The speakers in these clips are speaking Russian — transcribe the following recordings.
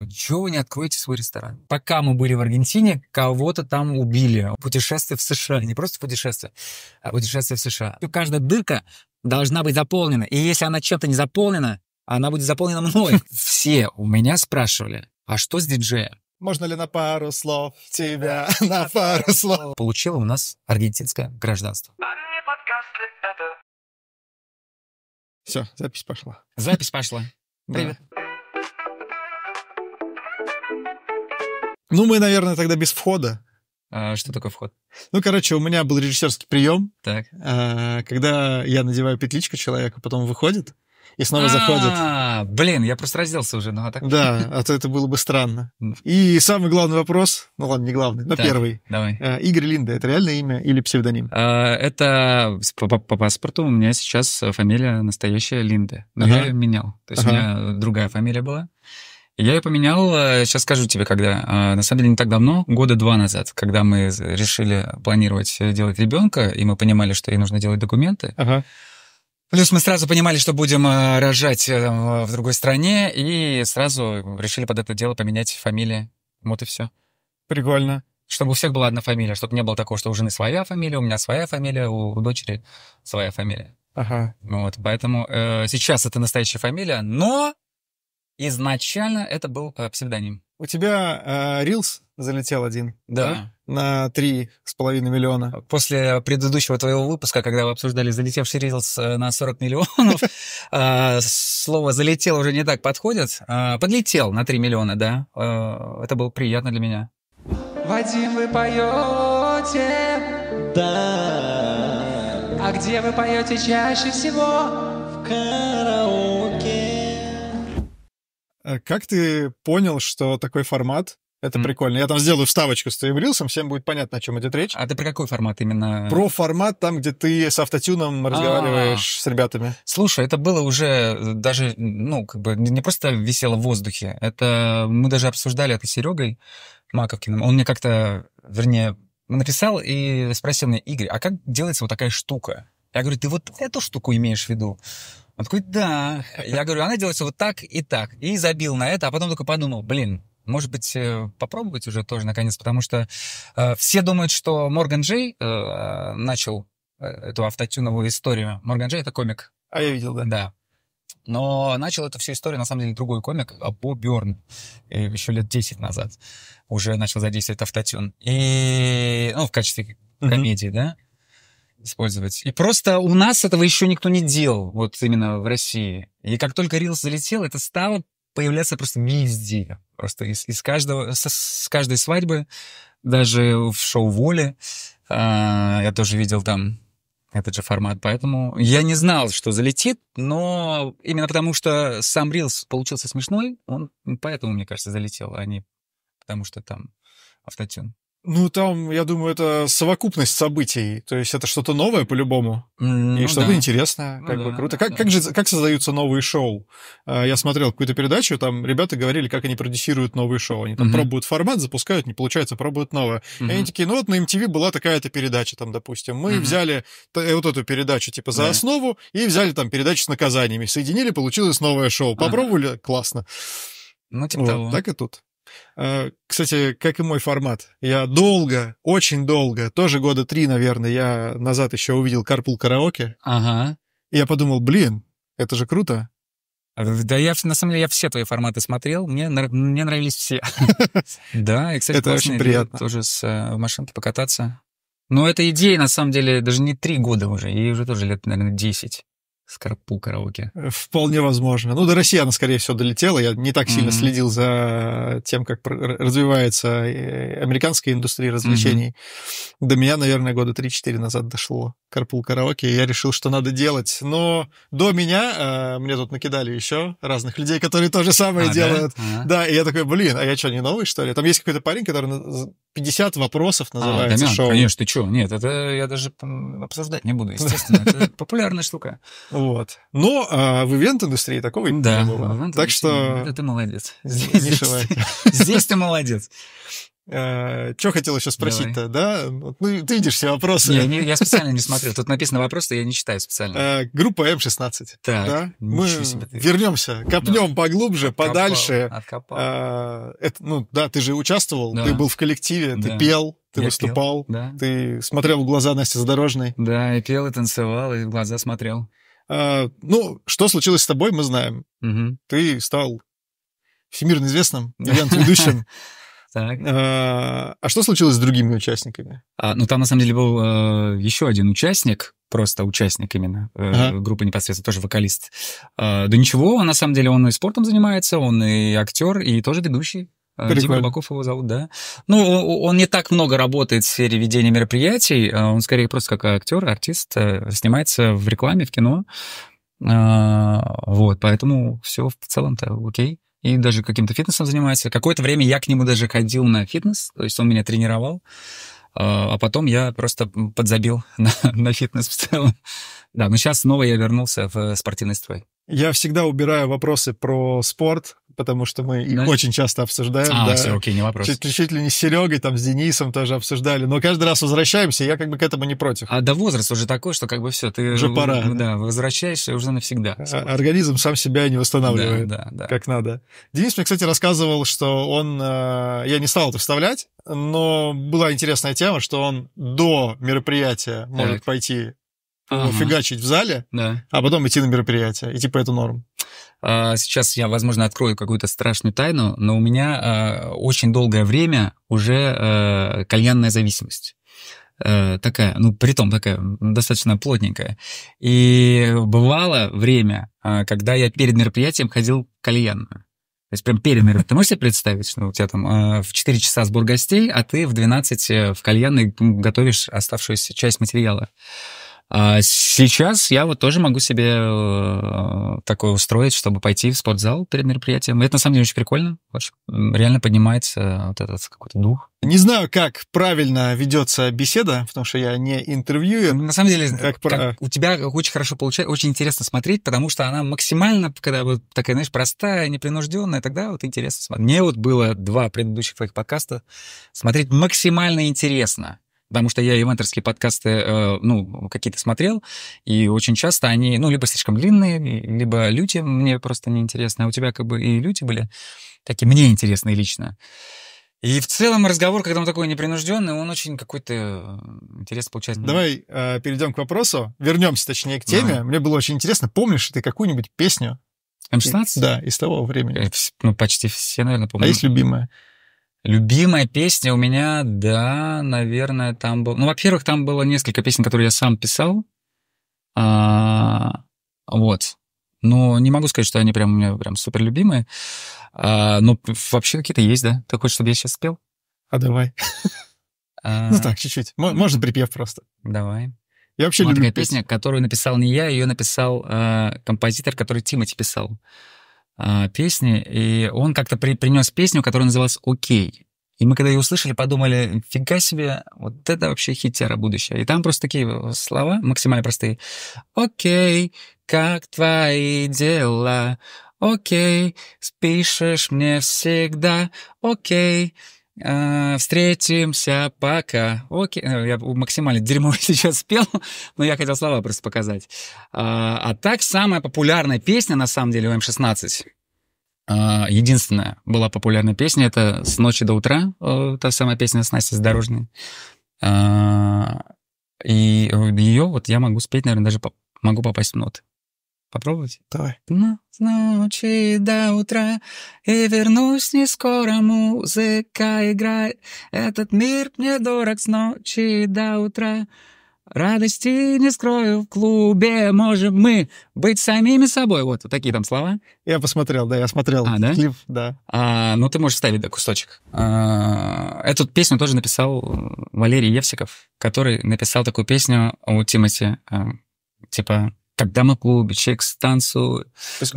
«Ну, чего вы не откроете свой ресторан? Пока мы были в Аргентине, кого-то там убили. Путешествие в США, не просто путешествие, а путешествие в США. Каждая дырка должна быть заполнена. И если она чем-то не заполнена, она будет заполнена мной. Все у меня спрашивали, а что с диджеем? Можно ли на пару слов тебя, на пару слов? Получила у нас аргентинское гражданство. Все, запись пошла. Запись пошла. Привет. Ну, мы, наверное, тогда без входа. А, что такое вход? Ну, короче, у меня был режиссерский прием. Так. А, когда я надеваю петличку, человека потом выходит и снова а, заходит. А, блин, я просто разделся уже, ну а так... Да, а то это было бы странно. И самый главный вопрос, ну ладно, не главный, но так, первый. Давай. А, Игорь Линда, это реальное имя или псевдоним? А, это по, паспорту у меня сейчас фамилия настоящая Линда, но ага. я ее менял. То есть ага. у меня другая фамилия была. Я ее поменял, э, сейчас скажу тебе, когда. Э, на самом деле, не так давно, года два назад, когда мы решили планировать э, делать ребенка, и мы понимали, что ей нужно делать документы. Ага. Плюс мы сразу понимали, что будем рожать в другой стране, и сразу решили под это дело поменять фамилии. Вот и все. Прикольно. Чтобы у всех была одна фамилия, чтобы не было такого, что у жены своя фамилия, у меня своя фамилия, у дочери своя фамилия. Ага. Вот, поэтому э, сейчас это настоящая фамилия, но Изначально это был э, псевдоним. У тебя Рилс э, залетел один, да? На три с половиной миллиона. После предыдущего твоего выпуска, когда вы обсуждали залетевший Рилс э, на 40 миллионов, э, слово «залетел» уже не так подходит. Подлетел на 3 миллиона, да. Это было приятно для меня. Вадим, вы поете? Да. А где вы поете чаще всего? В Э, как ты понял, что такой формат это mm. прикольно. Я там сделаю вставочку с твоим рилсом, всем будет понятно, о чем идет речь. А ты про какой формат именно? Про формат там, где ты с автотюном а. разговариваешь А-а-а. с ребятами. Слушай, это было уже э, даже, ну, как бы не просто висело в воздухе. Это мы даже обсуждали это с Серегой Маковкиным. Он мне как-то, вернее, написал и спросил меня, Игорь, а как делается вот такая штука? Я говорю, ты вот эту штуку имеешь в виду? Он такой, да. Я говорю, она делается вот так и так. И забил на это, а потом только подумал, блин, может быть, э, попробовать уже тоже, наконец, потому что э, все думают, что Морган Джей э, начал э, эту автотюновую историю. Морган Джей — это комик. А я видел, да. Да. Но начал эту всю историю, на самом деле, другой комик, а Бо Бёрн, э, еще лет 10 назад. Уже начал задействовать автотюн. И, ну, в качестве комедии, mm-hmm. да использовать. И просто у нас этого еще никто не делал, вот именно в России. И как только Reels залетел, это стало появляться просто везде. Просто из, из каждого, с, с каждой свадьбы, даже в шоу «Воле», э, а, я тоже видел там этот же формат, поэтому я не знал, что залетит, но именно потому, что сам Reels получился смешной, он поэтому, мне кажется, залетел, а не потому, что там автотюн. Ну, там, я думаю, это совокупность событий. То есть это что-то новое по-любому. Ну, и что-то да. интересное, ну, как да, бы круто. Да, как, да. как же как создаются новые шоу? А, я смотрел какую-то передачу, там ребята говорили, как они продюсируют новые шоу. Они там угу. пробуют формат, запускают, не получается, пробуют новое. Угу. И они такие, ну вот на MTV была такая-то передача, там, допустим. Мы угу. взяли э, вот эту передачу, типа, за да. основу, и взяли там передачу с наказаниями. Соединили, получилось новое шоу. Попробовали, ага. классно. Ну, типа вот, того. Так и тут. Э, кстати, как и мой формат. Я долго, очень долго, тоже года три, наверное, я назад еще увидел Карпул Караоке. Ага. И я подумал, блин, это же круто. А, да я, на самом деле, я все твои форматы смотрел, мне, мне нравились все. Да, и, кстати, это очень приятно. Тоже с э, машинки покататься. Но эта идея, на самом деле, даже не три года уже, ей уже тоже лет, наверное, десять. Скорпу караоке. Э, вполне возможно. Ну, до России она, скорее всего, долетела. Я не так сильно mm-hmm. следил за тем, как развивается э, американская индустрия развлечений. Mm-hmm. До меня, наверное, года 3-4 назад дошло Карпул караоке, и я решил, что надо делать. Но до меня э, мне тут накидали еще разных людей, которые то же самое а, делают. Да? да, и я такой, блин, а я что, не новый, что ли? Там есть какой-то парень, который 50 вопросов называется а, Дамян, шоу. конечно, ты что? Нет, это я даже обсуждать не буду, естественно. Это популярная штука. Вот. Но а, в ивент-индустрии такого да, не было. Так что... Да, ты молодец. Здесь, здесь, здесь ты молодец. А, что хотел еще спросить-то, да? Ну, ты видишь все вопросы. Не, не, я специально не смотрю. Тут написано вопросы, я не читаю специально. А, группа М16. Так, да? Мы себе. вернемся, копнем да. поглубже, откопал, подальше. Откопал. А, это, ну, да, ты же участвовал, да. ты был в коллективе, да. ты пел, ты я выступал, пел, да. ты смотрел в глаза Насте Задорожной. Да, и пел, и танцевал, и в глаза смотрел. А, ну, что случилось с тобой, мы знаем. Угу. Ты стал всемирно известным ивент-ведущим. Так. А, а что случилось с другими участниками? А, ну, там, на самом деле, был э, еще один участник, просто участник именно э, ага. группы непосредственно, тоже вокалист. Э, да ничего, на самом деле, он и спортом занимается, он и актер, и тоже ведущий. А, Дима Рыбаков его зовут, да. Ну, он не так много работает в сфере ведения мероприятий. А он скорее просто как актер, артист, э, снимается в рекламе, в кино. А, вот, поэтому все в целом-то окей. И даже каким-то фитнесом занимается. Какое-то время я к нему даже ходил на фитнес, то есть он меня тренировал. А потом я просто подзабил на, на фитнес в целом. Да, но сейчас снова я вернулся в э, спортивный строй. Я всегда убираю вопросы про спорт, потому что мы их Знаешь? очень часто обсуждаем. А, да. все, окей, не вопрос. Чуть, чуть ли не с Серегой, там, с Денисом тоже обсуждали, но каждый раз возвращаемся, я как бы к этому не против. А да возраст уже такой, что как бы все, ты... Уже пора. Да, да. возвращаешься уже навсегда. А, организм сам себя не восстанавливает. Да, да, да. Как надо. Денис мне, кстати, рассказывал, что он... Э, я не стал это вставлять, но была интересная тема, что он до мероприятия так. может пойти ага. фигачить в зале, да. а потом идти на мероприятие. И типа это норм. А, сейчас я, возможно, открою какую-то страшную тайну, но у меня а, очень долгое время уже э, кальянная зависимость э, такая, ну, при том такая достаточно плотненькая. И бывало время, а, когда я перед мероприятием ходил кальянную. То есть прям перед мероприятием. Ты можешь себе представить, что у тебя там в 4 часа сбор гостей, а ты в 12 э, в кальянной готовишь оставшуюся часть материала. А сейчас я вот тоже могу себе э, такое устроить, чтобы пойти в спортзал перед мероприятием. Это на самом деле очень прикольно. Реально поднимается э, вот этот какой-то дух. Не знаю, как правильно ведется беседа, потому что я не интервьюю. На самом деле, как, как у тебя очень хорошо получается, очень интересно смотреть, потому что она максимально, когда вот такая, знаешь, простая, непринужденная, тогда вот интересно смотреть. Мне вот было два предыдущих твоих подкаста смотреть максимально интересно. Потому что я ивентерские подкасты, э, ну, какие-то смотрел, и очень часто они, ну, либо слишком длинные, либо люди мне просто неинтересны. А у тебя как бы и люди были такие мне интересные лично. И в целом разговор, когда он такой непринужденный, он очень какой-то э, интересный получается. Давай э, перейдем к вопросу. Вернемся, точнее, к теме. Давай. Мне было очень интересно. Помнишь ты какую-нибудь песню? М16? да, из того времени. Э, ну, почти все, наверное, а помню. А есть любимая? Любимая песня у меня, да, наверное, там был. Ну, во-первых, там было несколько песен, которые я сам писал. А, вот. Но не могу сказать, что они прям у меня прям супер любимые. А, но вообще какие-то есть, да? Ты хочешь, чтобы я сейчас спел? А давай. А. Ну так, чуть-чуть. Можно припев просто. Давай. Я вообще люблю такая песня, которую написал не я, ее написал а, композитор, который Тимати писал. А, песни, и он как-то при, принес песню, которая называлась «Окей». И мы когда ее услышали, подумали, фига себе, вот это вообще хитера будущее. И там просто такие слова максимально простые. «Окей, как твои дела? Окей, спишешь мне всегда? Окей, Э, встретимся, пока. Окей. Э, я максимально дерьмо сейчас спел, но я хотел слова просто показать. А, а так, самая популярная песня, на самом деле, у М-16. А, единственная была популярная песня, это «С ночи до утра», э, та самая песня с Настей Задорожной. А, и ее вот я могу спеть, наверное, даже по, могу попасть в ноты. Попробовать? Давай. Ну, с ночи до утра и вернусь не скоро, музыка играет. Этот мир мне дорог с ночи до утра. Радости не скрою в клубе, можем мы быть самими собой. Вот, вот такие там слова. Я посмотрел, да, я смотрел а, да? клип, да. А, ну, ты можешь ставить да, кусочек. А, эту песню тоже написал э, Валерий Евсиков, который написал такую песню у Тимати, э, типа когда мы клубе, человек с танцу, с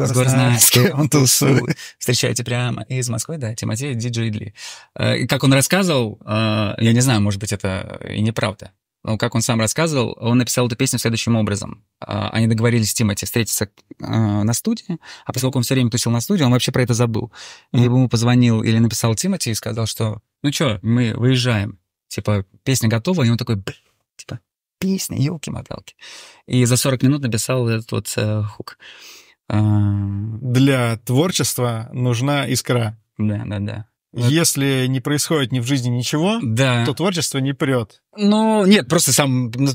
он тусует. Встречаете прямо из Москвы, да, Тиматей Диджидли. Э, и как он рассказывал, э, я не знаю, может быть, это и неправда, но как он сам рассказывал, он написал эту песню следующим образом. Э, они договорились с Тимати встретиться на студии, а поскольку он все время тусил на студии, он вообще про это забыл. И ему позвонил или написал Тимати и сказал, что, ну что, мы выезжаем. Типа, песня готова, и он такой, типа, песня, елки-моталки. И за 40 минут написал этот вот э, хук. Э, Для творчества нужна искра. Да, да, да. Если не происходит ни в жизни ничего, да. то творчество не прет. Ну, нет, просто сам ну,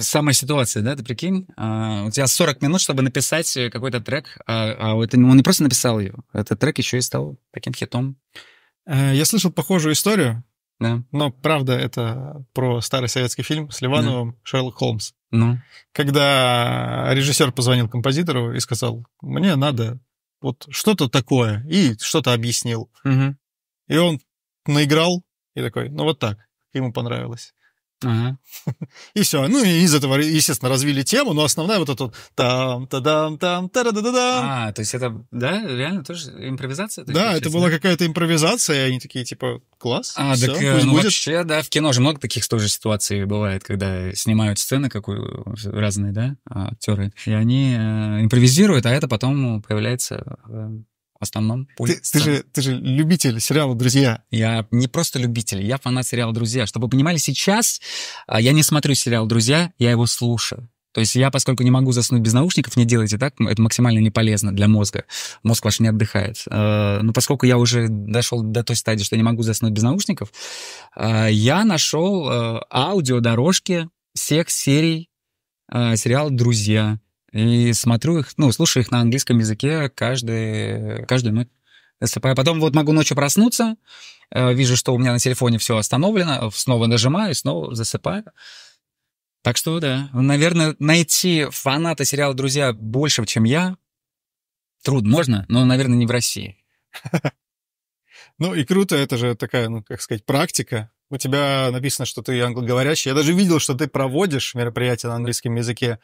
самая ситуация, да, ты прикинь, а, у тебя 40 минут, чтобы написать какой-то трек, а, а это, он не просто написал ее, этот трек еще и стал таким хитом. Э, я слышал похожую историю, да. Но правда, это про старый советский фильм с Ливановым да. Шерлок Холмс. Ну. Когда режиссер позвонил композитору и сказал: Мне надо вот что-то такое, и что-то объяснил. Угу. И он наиграл и такой, ну вот так. Ему понравилось. Ага. И все. Ну и из этого, естественно, развили тему, но основная вот эта там та дам там та да да да А, то есть это, да, реально тоже импровизация? да, это была какая-то импровизация, и они такие, типа, класс, А, все, так э, ну, будет. вообще, да, в кино же много таких тоже ситуаций бывает, когда снимают сцены какую разные, да, а, актеры, и они э, импровизируют, а это потом появляется э, в основном. Ты, ты, же, ты же любитель сериала «Друзья». Я не просто любитель, я фанат сериала «Друзья». Чтобы вы понимали, сейчас а, я не смотрю сериал «Друзья», я его слушаю. То есть я, поскольку не могу заснуть без наушников, не делайте так, это максимально не полезно для мозга. Мозг ваш не отдыхает. А, но поскольку я уже дошел до той стадии, что не могу заснуть без наушников, а, я нашел аудиодорожки всех серий сериала «Друзья». И смотрю их, ну, слушаю их на английском языке каждый, каждую ночь. Засыпаю. Потом вот могу ночью проснуться, э, вижу, что у меня на телефоне все остановлено, снова нажимаю, снова засыпаю. Так что, да, наверное, найти фаната сериала «Друзья» больше, чем я, труд. Можно, но, наверное, не в России. Ну и круто, это же такая, ну, как сказать, практика. У тебя написано, что ты англоговорящий. Я даже видел, что ты проводишь мероприятия на английском языке.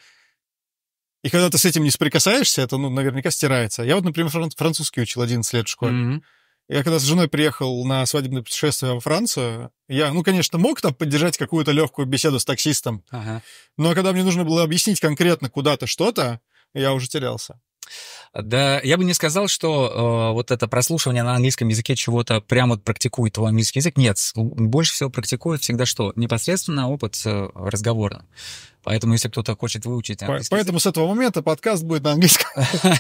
И когда ты с этим не соприкасаешься, это, ну, наверняка стирается. Я вот, например, французский учил 11 лет в школе. Mm-hmm. Я когда с женой приехал на свадебное путешествие во Францию, я, ну, конечно, мог там поддержать какую-то легкую беседу с таксистом, ага. но когда мне нужно было объяснить конкретно куда-то что-то, я уже терялся. Да, я бы не сказал, что э, вот это прослушивание на английском языке чего-то прямо практикует твой английский язык. Нет, больше всего практикует всегда что? Непосредственно опыт э, разговора. Поэтому, если кто-то хочет выучить английский Поэтому язык... с этого момента подкаст будет на английском.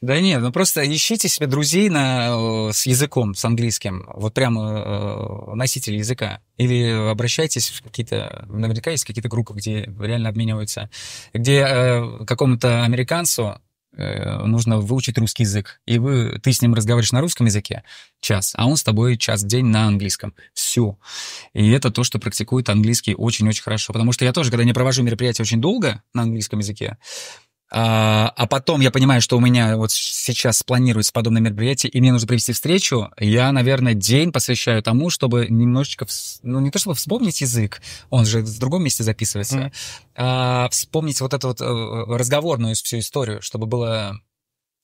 Да нет, ну просто ищите себе друзей э, с языком, с английским. Вот прямо э, э, носители языка. Или обращайтесь в какие-то... Наверняка есть какие-то группы, где реально обмениваются... Где какому-то американцу Э, нужно выучить русский язык. И вы, ты с ним разговариваешь на русском языке час, а он с тобой час в день на английском. Все. И это то, что практикует английский очень-очень хорошо. Потому что я тоже, когда не провожу мероприятия очень долго на английском языке, а, а потом я понимаю, что у меня вот сейчас планируется подобное мероприятие, и мне нужно провести встречу. Я, наверное, день посвящаю тому, чтобы немножечко, вс... ну не то чтобы вспомнить язык, он же в другом месте записывается, mm. а, вспомнить вот эту вот э, разговорную всю историю, чтобы было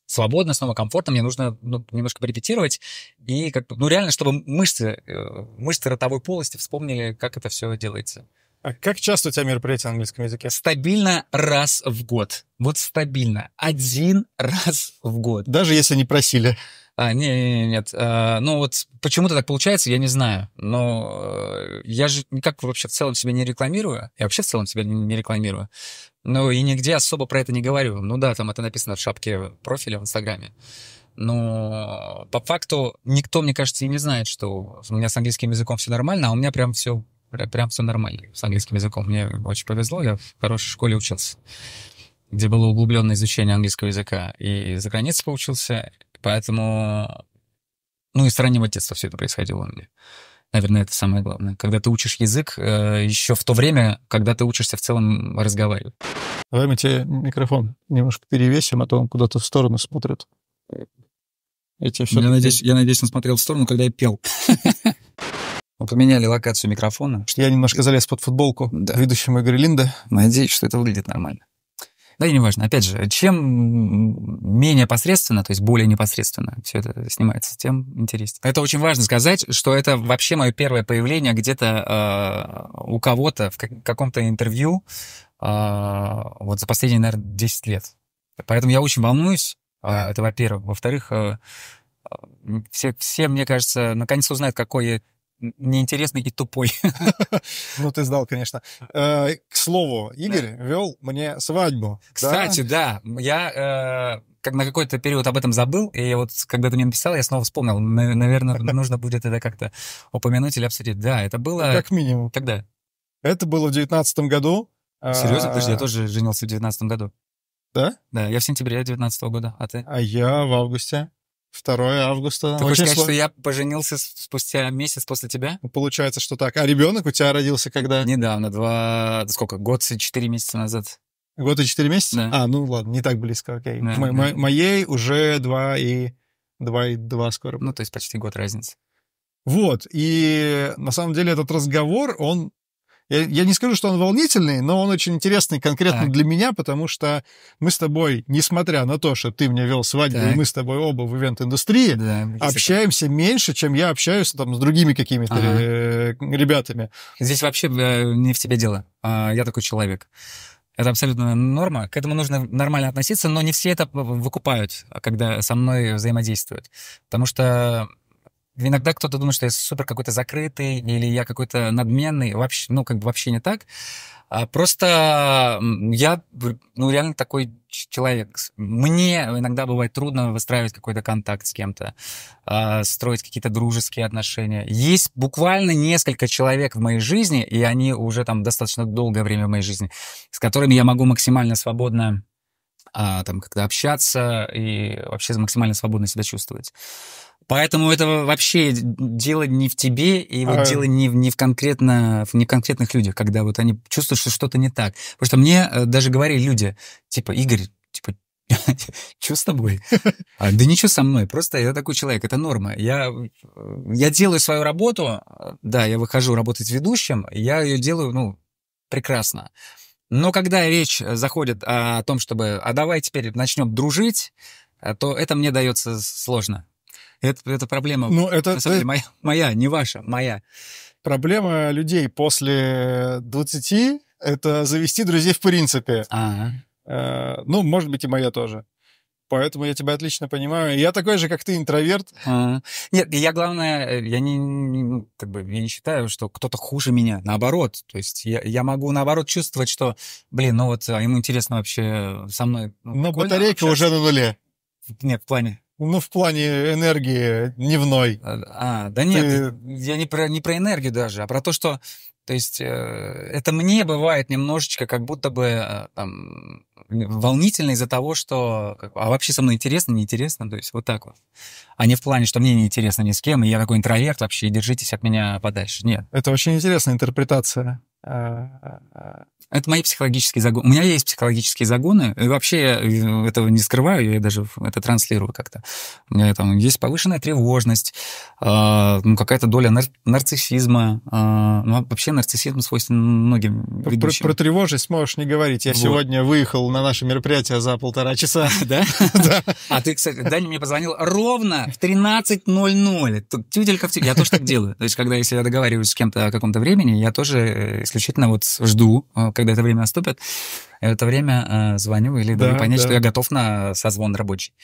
свободно, снова комфортно, мне нужно ну, немножко порепетировать, и как ну реально, чтобы мышцы, э, мышцы ротовой полости вспомнили, как это все делается. А как часто у тебя мероприятия на английском языке? Стабильно раз в год. Вот стабильно. Один раз в год. Даже если не просили. А, не, не, нет. А, ну вот почему-то так получается, я не знаю. Но э, я же никак вообще в целом себя не рекламирую. Я вообще в целом себя не, не рекламирую. Ну и нигде особо про это не говорю. Ну да, там это написано в шапке профиля в Инстаграме. Но по факту никто, мне кажется, и не знает, что у меня с английским языком все нормально, а у меня прям все прям все нормально с английским языком. Мне очень повезло, я в хорошей школе учился, где было углубленное изучение английского языка. И за границей поучился, поэтому... Ну и с раннего детства все это происходило у меня. Наверное, это самое главное. Когда ты учишь язык э, еще в то время, когда ты учишься в целом разговаривать. Давай мы тебе микрофон немножко перевесим, а то он куда-то в сторону смотрит. Я, все... я, надеюсь, я надеюсь, он смотрел в сторону, когда я пел. поменяли локацию микрофона. Что я немножко залез под футболку да. ведущему Игоря Линда. Надеюсь, что это выглядит нормально. Да и неважно. Опять же, чем менее посредственно, то есть более непосредственно все это снимается, тем интереснее. Это очень важно сказать, что это вообще мое первое появление где-то э, у кого-то в каком-то интервью э, вот за последние, наверное, 10 лет. Поэтому я очень волнуюсь, э, это во-первых. Во-вторых, э, э все, все, мне кажется, наконец узнают, какой неинтересный и тупой. Ну, ты сдал, конечно. Э, к слову, Игорь вел мне свадьбу. Кстати, да, я э, как на какой-то период об этом забыл, и вот когда ты мне написал, я снова вспомнил. Наверное, нужно будет это как-то упомянуть или обсудить. Да, это было... Ну, как минимум. Когда? Это было в девятнадцатом году. А, Серьезно? Подожди, я тоже женился в девятнадцатом году. Да? Да, я в сентябре 19 года, а ты? А я в августе. 2 августа. Ты хочешь сказать, что я поженился спустя месяц после тебя? Ну, получается, что так. А ребенок у тебя родился когда? Недавно, два... Сколько? Год и четыре месяца назад. Год и четыре месяца? Да. А, ну ладно, не так близко, окей. Да, Мо- да. Моей уже два и... два и два скоро. Ну, то есть почти год разница. Вот, и на самом деле этот разговор, он я, я не скажу, что он волнительный, но он очень интересный конкретно так. для меня, потому что мы с тобой, несмотря на то, что ты мне вел свадьбу, так. и мы с тобой оба в ивент-индустрии, да, общаемся такое. меньше, чем я общаюсь там с другими какими-то ага. Э, ребятами. Здесь вообще э, не в тебе дело. А, я такой человек. Это абсолютно норма. К этому нужно нормально относиться, но не все это выкупают, а когда со мной взаимодействуют. Потому что иногда кто-то думает, что я супер какой-то закрытый или я какой-то надменный. Вообще, ну, как бы вообще не так. А, просто я, ну, реально такой человек. Мне иногда бывает трудно выстраивать какой-то контакт с кем-то, а, строить какие-то дружеские отношения. Есть буквально несколько человек в моей жизни, и они уже там достаточно долгое время в моей жизни, с которыми я могу максимально свободно а, там как-то общаться и вообще максимально свободно себя чувствовать. Поэтому это вообще дело не в тебе, и вот а... дело не, в, не, в конкретно, не в конкретных людях, когда вот они чувствуют, что что-то не так. Потому что мне э, даже говорили люди, типа, Игорь, типа, что с тобой? А, да ничего со мной, просто я такой человек, это норма. Я, я делаю свою работу, э, да, я выхожу работать ведущим, я ее делаю, ну, прекрасно. Но когда речь заходит о том, чтобы, а давай теперь начнем дружить, э, то это мне дается сложно. Это, это проблема. Ну, это, на самом деле, моя, моя, не ваша, моя. Проблема людей после 20 — это завести друзей в принципе. Ага. Э, ну, может быть, и моя тоже. Поэтому я тебя отлично понимаю. Я такой же, как ты, интроверт. А, нет, я главное, я не, не ну, как бы я не считаю, что кто-то хуже меня. Наоборот, то есть я, я могу наоборот чувствовать, что, блин, ну вот а ему интересно вообще со мной. Ну, Но батарейка общаться. уже на нуле. Нет, в плане ну, в плане энергии дневной. А, а, да нет, Ты... я не про, не про энергию даже, а про то, что... То есть э, это мне бывает немножечко как будто бы э, там, волнительно из-за того, что... а вообще со мной интересно, неинтересно? То есть вот так вот. А не в плане, что мне неинтересно ни с кем, и я такой интроверт вообще, и держитесь от меня подальше. Нет. Это очень интересная интерпретация а, а, это мои психологические загоны. У меня есть психологические загоны. И вообще я э, этого не скрываю, я даже это транслирую как-то. У меня там есть повышенная тревожность, э, ну, какая-то доля нар- нарциссизма. Э, ну, а вообще нарциссизм свойственен многим ведущим. Про, про тревожность можешь не говорить. Я вот. сегодня выехал на наше мероприятие за полтора часа. Да? Да. А ты, кстати, Даня мне позвонил ровно в 13.00. Тут тютелька в Я тоже так делаю. То есть, когда если я договариваюсь с кем-то о каком-то времени, я тоже э, исключительно вот жду когда это время наступит, это время э, звоню или да, понять, да. что я готов на созвон рабочий.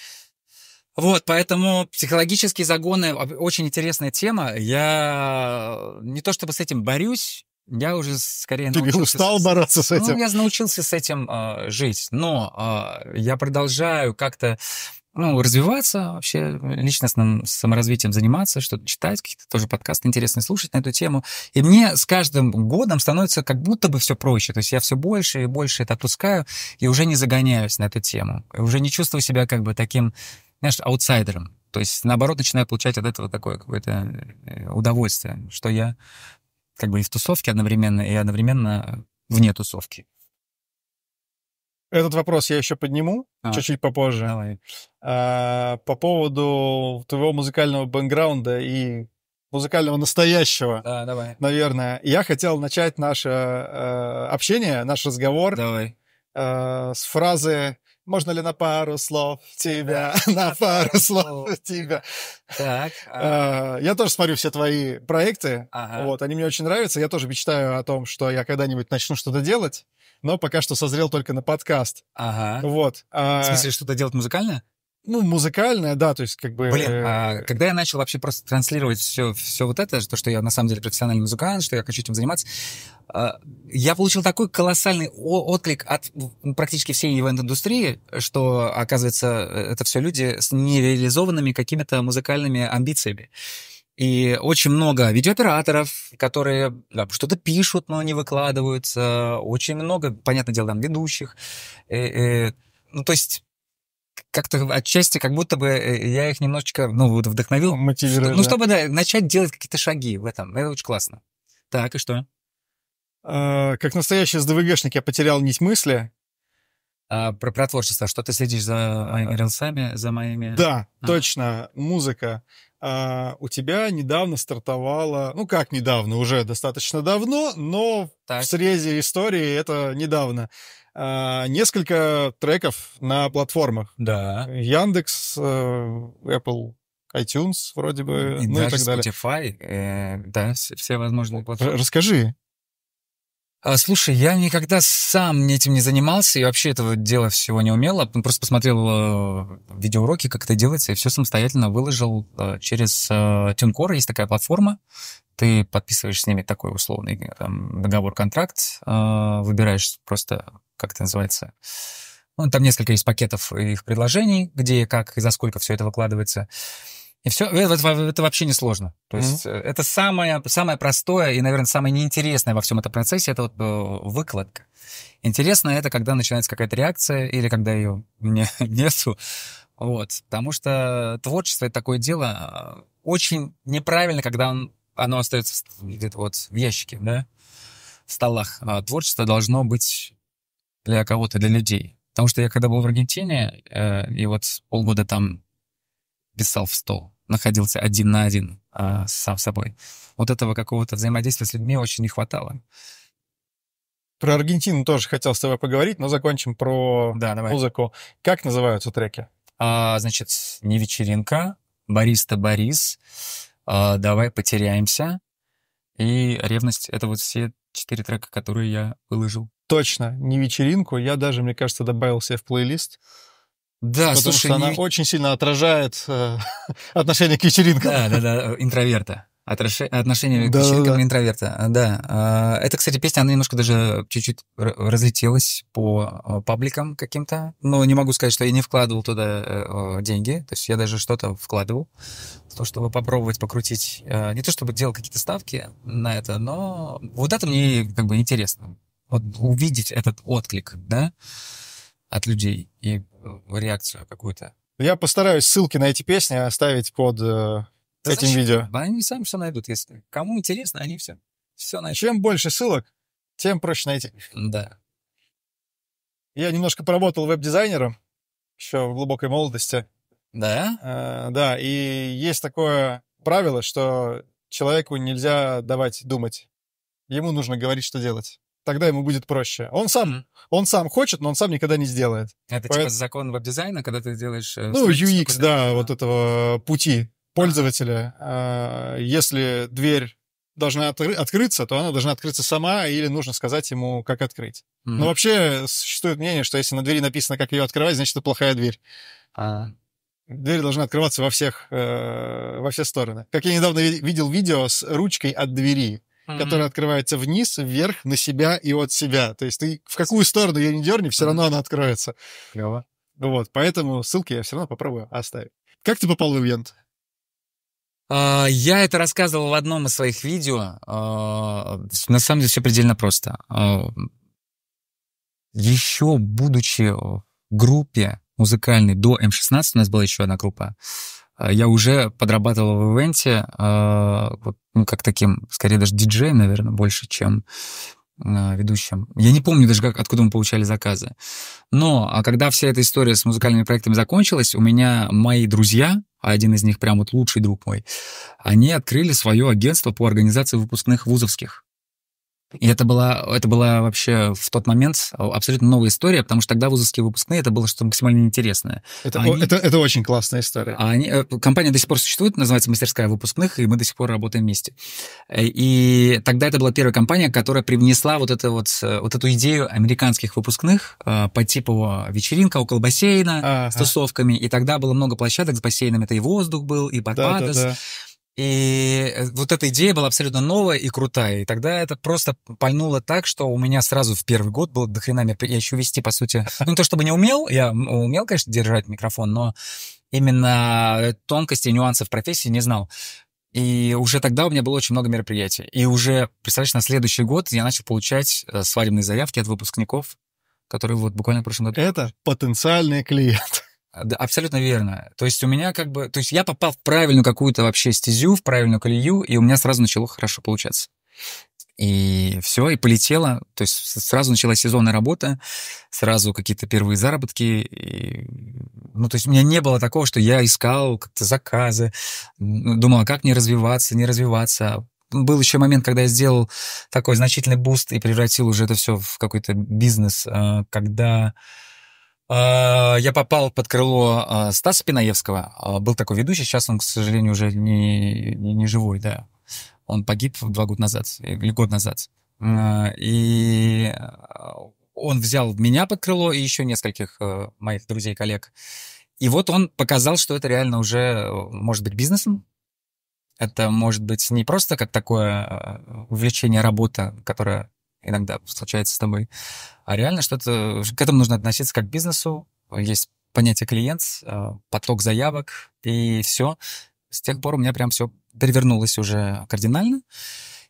Вот, поэтому психологические загоны очень интересная тема. Я не то чтобы с этим борюсь, я уже скорее Ты научился... устал с... бороться с ну, этим? Ну, я научился с этим э, жить, но э, я продолжаю как-то ну, развиваться вообще, личностным саморазвитием заниматься, что-то читать, какие-то тоже подкасты интересные слушать на эту тему. И мне с каждым годом становится как будто бы все проще. То есть я все больше и больше это отпускаю, и уже не загоняюсь на эту тему. И уже не чувствую себя как бы таким, знаешь, аутсайдером. То есть, наоборот, начинаю получать от этого такое какое-то э, удовольствие, что я как бы и в тусовке одновременно, и одновременно вне тусовки. Этот вопрос я еще подниму а. чуть-чуть попозже. Давай. А, по поводу твоего музыкального бэкграунда и музыкального настоящего. Да, давай. Наверное. Я хотел начать наше э, общение, наш разговор давай. Э, с фразы можно ли на пару слов тебя? На пару слов тебя. Так. А э, я тоже смотрю все твои проекты. Вот, они мне очень нравятся. Я тоже мечтаю о том, что я когда-нибудь начну что-то делать, но пока что созрел только на подкаст. Ага. Вот. А В смысле, что-то делать музыкально? ну, музыкальная, да, то есть как бы... Блин, э, а, когда я начал вообще просто транслировать все, все вот это, то, что я на самом деле профессиональный музыкант, что я хочу этим заниматься, а, я получил такой колоссальный отклик от практически всей ивент-индустрии, что, оказывается, э, это все люди с нереализованными какими-то музыкальными амбициями. И очень много видеооператоров, которые да, что-то пишут, но не выкладываются. Очень много, понятное дело, там ведущих. И, э, и, ну, то есть как-то отчасти как будто бы э, э, я их немножечко, ну, вот вдохновил. Мотивировал. что, Ну, чтобы, да, начать делать какие-то шаги в этом. Это очень классно. Так, и что? А, как настоящий СДВГшник я потерял нить мысли. А, про, про творчество. Что ты следишь за моими а, рилсами, за моими... Да, а. точно. Музыка. А, у тебя недавно стартовала... Ну, как недавно? Уже достаточно давно, но так. в срезе истории это недавно. Э, несколько треков на платформах. Да. Яндекс, э, Apple, iTunes вроде бы, и ну даже и так далее. Spotify, э, да, все возможные платформы. Расскажи. А, слушай, я никогда сам этим не занимался и вообще этого дела всего не умел. А Просто посмотрел э, видеоуроки, как это делается, и все самостоятельно выложил э, через э, TuneCore. Есть такая платформа, ты подписываешь с ними такой условный э, там, договор-контракт, э, выбираешь просто как это называется, ну, там несколько есть пакетов их предложений, где, как и за сколько все это выкладывается. И все, это, это вообще не сложно. То есть mm-hmm. это самое, самое простое и, наверное, самое неинтересное во всем этом процессе, это вот э, выкладка. Интересно это, когда начинается какая-то реакция или когда ее мне нету. Вот. Потому что творчество — это такое дело э, очень неправильно, когда он, оно остается где-то вот в ящике, да, в столах. А творчество должно быть для кого-то, для людей. Потому что я когда был в Аргентине, э, и вот полгода там писал в стол, находился один на один э, сам собой, вот этого какого-то взаимодействия с людьми очень не хватало. Про Аргентину тоже хотел с тобой поговорить, но закончим про да, давай. музыку. Как называются треки? А, значит, «Не вечеринка», Борис», а, «Давай потеряемся» и «Ревность». Это вот все четыре трека, которые я выложил точно не вечеринку. Я даже, мне кажется, добавил себе в плейлист. Да, потому слушай, что не... она очень сильно отражает э, отношение к вечеринкам. Да, да, да, интроверта. Отношение к вечеринкам интроверта, а, да. А, это, кстати, песня, она немножко даже чуть-чуть разлетелась по э, пабликам каким-то. Но не могу сказать, что я не вкладывал туда э, деньги. То есть я даже что-то вкладывал то, чтобы попробовать покрутить. Э, не то чтобы делал какие-то ставки на это, но вот это мне как бы интересно вот, увидеть этот отклик, да, от людей и э, реакцию какую-то. Я постараюсь ссылки на эти песни оставить под э, этим зачем? видео. Они сами все найдут, если кому интересно, они все все найдут. Чем больше ссылок, тем проще найти. Да. Я немножко поработал веб-дизайнером еще в глубокой молодости. Да? Э, да, и есть такое правило, что человеку нельзя давать думать. Ему нужно говорить, что делать тогда ему будет проще. Он сам, mm-hmm. он сам хочет, но он сам никогда не сделает. Это Поэтому... типа закон веб-дизайна, когда ты делаешь... Э, ну, UX, да, да, вот этого пути пользователя. А, если дверь должна отр- открыться, то она должна открыться сама, или нужно сказать ему, как открыть. Mm-hmm. Но вообще существует мнение, что если на двери написано, как ее открывать, значит, это плохая дверь. А... Дверь должна открываться во всех, э, во все стороны. Как я недавно видел видео с ручкой от двери mm-hmm. которая открывается вниз, вверх, на себя и от себя. То есть ты в какую сторону ее не дерни, все равно она откроется. Клево. Вот, поэтому ссылки я все равно попробую оставить. Как ты попал в ивент? А, я это рассказывал в одном из своих видео. А, на самом деле все предельно просто. А, еще будучи в группе музыкальной до М16, у нас была еще одна группа, а я уже подрабатывал в ивенте, а, вот, ну, как таким, скорее даже диджеем, наверное, больше, чем а, ведущим. Я не помню даже, как, откуда мы получали заказы. Но а когда вся эта история с музыкальными проектами закончилась, у меня мои друзья, а один из них прям вот лучший друг мой, они открыли свое агентство по организации выпускных вузовских. И это была, это была вообще в тот момент абсолютно новая история, потому что тогда вузовские выпускные это было что-то максимально интересное. Это, они, это, это очень классная история. А они, э, компания до сих пор существует, называется «Мастерская выпускных», и мы до сих пор работаем вместе. Э, и тогда это была первая компания, которая привнесла вот, это вот, э, вот эту идею американских выпускных по типу вечеринка около бассейна а, с тусовками. И тогда было много площадок с бассейном. Это и воздух был, и Барбадос. Да, да, да. И э, вот эта идея была абсолютно новая и крутая. И тогда это просто пальнуло так, что у меня сразу в первый год было до Я еще вести, по сути, ну не то чтобы не умел, я умел, конечно, держать микрофон, но именно э, тонкостей, нюансов профессии не знал. И уже тогда у меня было очень много мероприятий. И уже, представляешь, на следующий год я начал получать э, свадебные заявки от выпускников, которые вот буквально в прошлом году... Это потенциальный клиент. А, да, абсолютно верно. То есть у меня как бы... То есть я попал в правильную какую-то вообще стезю, в правильную колею, и у меня сразу начало хорошо получаться. И все, и полетело. То есть сразу началась сезонная работа, сразу какие-то первые заработки. И... Ну, то есть у меня не было такого, что я искал как-то заказы, думал, а как мне развиваться, не развиваться. Был еще момент, когда я сделал такой значительный буст и превратил уже это все в какой-то бизнес, а, когда а, я попал под крыло а, Стаса Пинаевского. А, был такой ведущий, сейчас он, к сожалению, уже не, не, не живой, да. Он погиб два года назад, или год назад. И он взял меня под крыло и еще нескольких моих друзей, коллег. И вот он показал, что это реально уже может быть бизнесом. Это может быть не просто как такое увлечение работа, которое иногда случается с тобой. А реально что-то... К этому нужно относиться как к бизнесу. Есть понятие клиент, э, поток заявок и все. С тех пор у меня прям все перевернулось уже кардинально.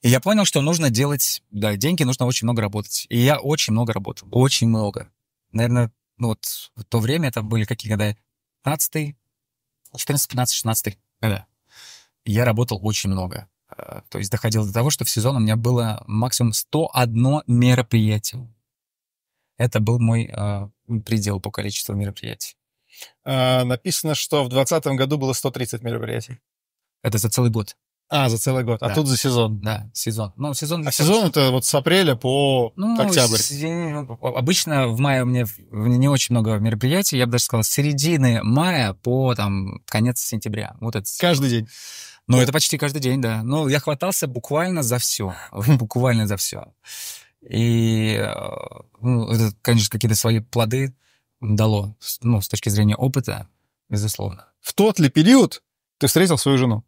И я понял, что нужно делать... Да, деньги, нужно очень много работать. И я очень много работал. Очень много. Наверное, ну вот в то время это были какие года? 15 14, 15, 16 года. Я работал очень много. Э, то есть доходило до того, что в сезон у меня было максимум 101 мероприятие. Это был мой э, предел по количеству мероприятий. Э, написано, что в 2020 году было 130 мероприятий. Это за целый год. А, за целый год. А тут за сезон. Да, сезон. Ну, сезон... А сезон это вот с апреля по ну, октябрь. С... Ну, обычно в мае у меня не очень много мероприятий. Я бы даже сказал, с середины мая по там конец сентября. Вот это... Каждый день. Ну, это почти каждый день, да. Ну, я хватался буквально за все. Буквально за все. И, э, ну, это, конечно, какие-то свои плоды дало, ну, с точки зрения опыта, безусловно. В тот ли период ты встретил свою жену?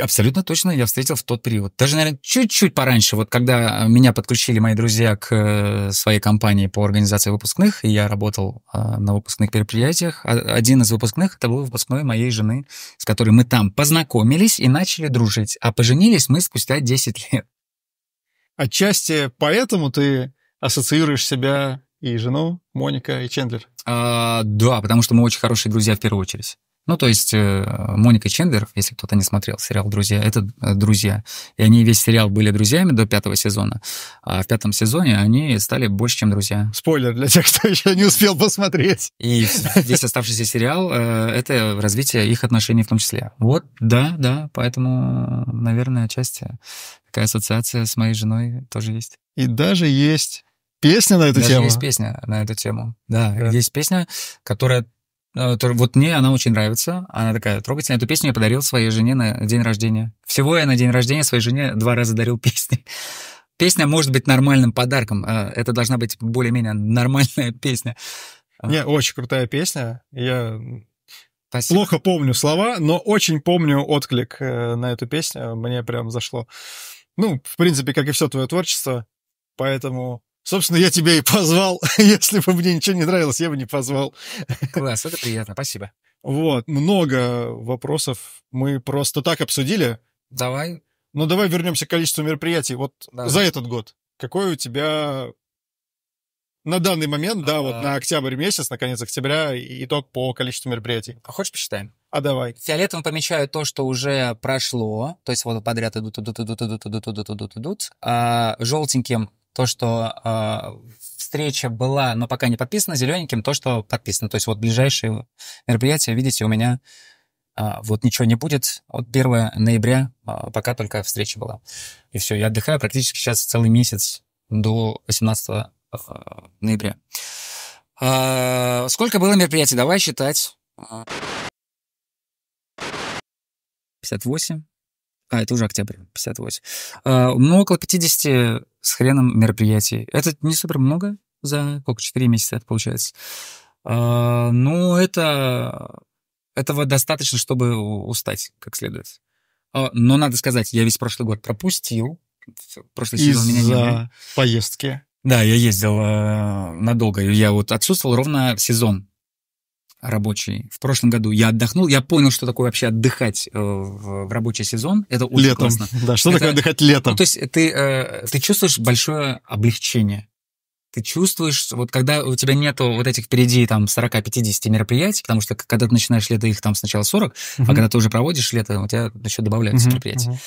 Абсолютно точно я встретил в тот период. Даже, наверное, чуть-чуть пораньше, вот когда э, меня подключили мои друзья к э, своей компании по организации выпускных, и я работал э, на выпускных мероприятиях. А, один из выпускных — это был выпускной моей жены, с которой мы там познакомились и начали дружить. А поженились мы спустя 10 лет. Отчасти поэтому ты ассоциируешь себя и жену Моника и Чендлер. А, да, потому что мы очень хорошие друзья в первую очередь. Ну, то есть э, Моника Чендеров, если кто-то не смотрел сериал «Друзья», это э, «Друзья». И они весь сериал были друзьями до пятого сезона. А в пятом сезоне они стали больше, чем друзья. Спойлер для тех, кто еще не успел посмотреть. И весь оставшийся сериал э, — это развитие их отношений в том числе. Вот, да, да. Поэтому, наверное, отчасти такая ассоциация с моей женой тоже есть. И даже есть песня на эту Даже тему. Есть песня на эту тему. Да, да. есть песня, которая Э, вот мне она очень нравится. Она такая трогательная. Эту песню я подарил своей жене на день рождения. Всего я на день рождения своей жене два раза дарил песни. Песня может быть нормальным подарком. Э, это должна быть более-менее нормальная песня. А. Не, очень крутая песня. Я Спасибо. плохо помню слова, но очень помню отклик э, на эту песню. Мне прям зашло. Ну, в принципе, как и все твое творчество. Поэтому Собственно, я тебя и позвал. Если бы мне ничего не нравилось, я бы не позвал. Класс, это приятно, спасибо. Вот, много вопросов мы просто так обсудили. Давай. Но давай вернемся к количеству мероприятий. Вот давай. за этот год. какое у тебя на данный момент, да, вот на октябрь месяц, на конец октября, итог по количеству мероприятий. хочешь посчитаем? А давай. Фиолетовым помечаю то, что уже прошло, то есть вот подряд идут, идут, идут, идут, идут, идут, идут, идут, идут. А желтеньким то, что э, встреча была, но пока не подписана, зелененьким то, что подписано. То есть вот ближайшие мероприятия, видите, у меня э, вот ничего не будет. Вот 1 ноября э, пока только встреча была. И все, я отдыхаю практически сейчас целый месяц до 18 э, ноября. Э, сколько было мероприятий? Давай считать. 58, а, это уже октябрь, 58. А, ну, около 50 с хреном мероприятий. Это не супер много за сколько, 4 месяца это получается. А, но ну, это... Этого достаточно, чтобы устать как следует. А, но надо сказать, я весь прошлый год пропустил. Прошлый сезон меня не было. поездки. Да, я ездил э, надолго. Я вот отсутствовал ровно сезон рабочий. В прошлом году я отдохнул, я понял, что такое вообще отдыхать э, в, в рабочий сезон. Это очень летом. классно. Да, что это, такое отдыхать летом? Ну, то есть ты, э, ты чувствуешь большое облегчение. Ты чувствуешь, вот когда у тебя нету вот этих впереди там 40-50 мероприятий, потому что когда ты начинаешь лето, их там сначала 40, uh а когда ты уже проводишь лето, у тебя еще добавляются uh-huh, мероприятия.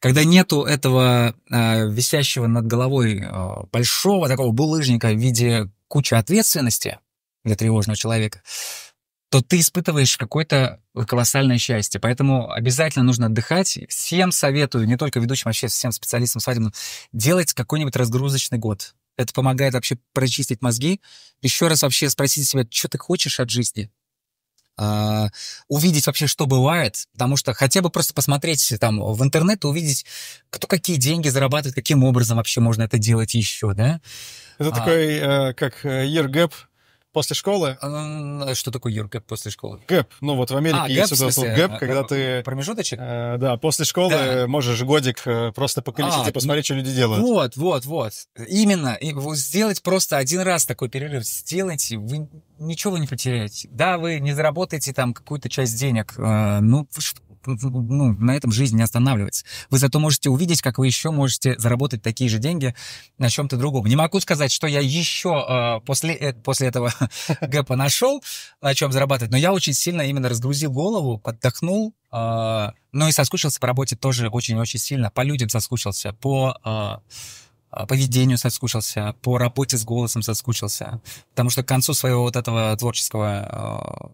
Когда нету этого э, висящего над головой э, большого такого булыжника в виде кучи ответственности для тревожного человека, то ты испытываешь какое-то колоссальное счастье. Поэтому обязательно нужно отдыхать. Всем советую, не только ведущим, а вообще всем специалистам свадебным, делать какой-нибудь разгрузочный год. Это помогает вообще прочистить мозги. Еще раз вообще спросить себя, что ты хочешь от жизни. А, увидеть вообще, что бывает, потому что хотя бы просто посмотреть там в интернет и увидеть, кто какие деньги зарабатывает, каким образом вообще можно это делать еще, да? Это а, такой, uh, как year э, gap После школы? А, ну, ну, ну, что такое юргэп после школы? Гэп. Ну вот в Америке а, есть гэп, это слово гэп, когда а, ты... А, промежуточек? Э, да, после школы да. можешь годик э, просто поколесить а, и посмотреть, что люди делают. Вот, вот, вот. Именно. И сделать просто один раз такой перерыв. Сделайте, вы ничего вы не потеряете. Да, вы не заработаете там какую-то часть денег, э, ну, ну, на этом жизнь не останавливается. Вы зато можете увидеть, как вы еще можете заработать такие же деньги на чем-то другом. Не могу сказать, что я еще э, после, э, после этого гэпа нашел, на чем зарабатывать, но я очень сильно именно разгрузил голову, отдохнул, э, ну и соскучился по работе тоже очень-очень сильно. По людям соскучился, по... Э, а, поведению соскучился, по работе с голосом соскучился. Потому что к концу своего вот этого творческого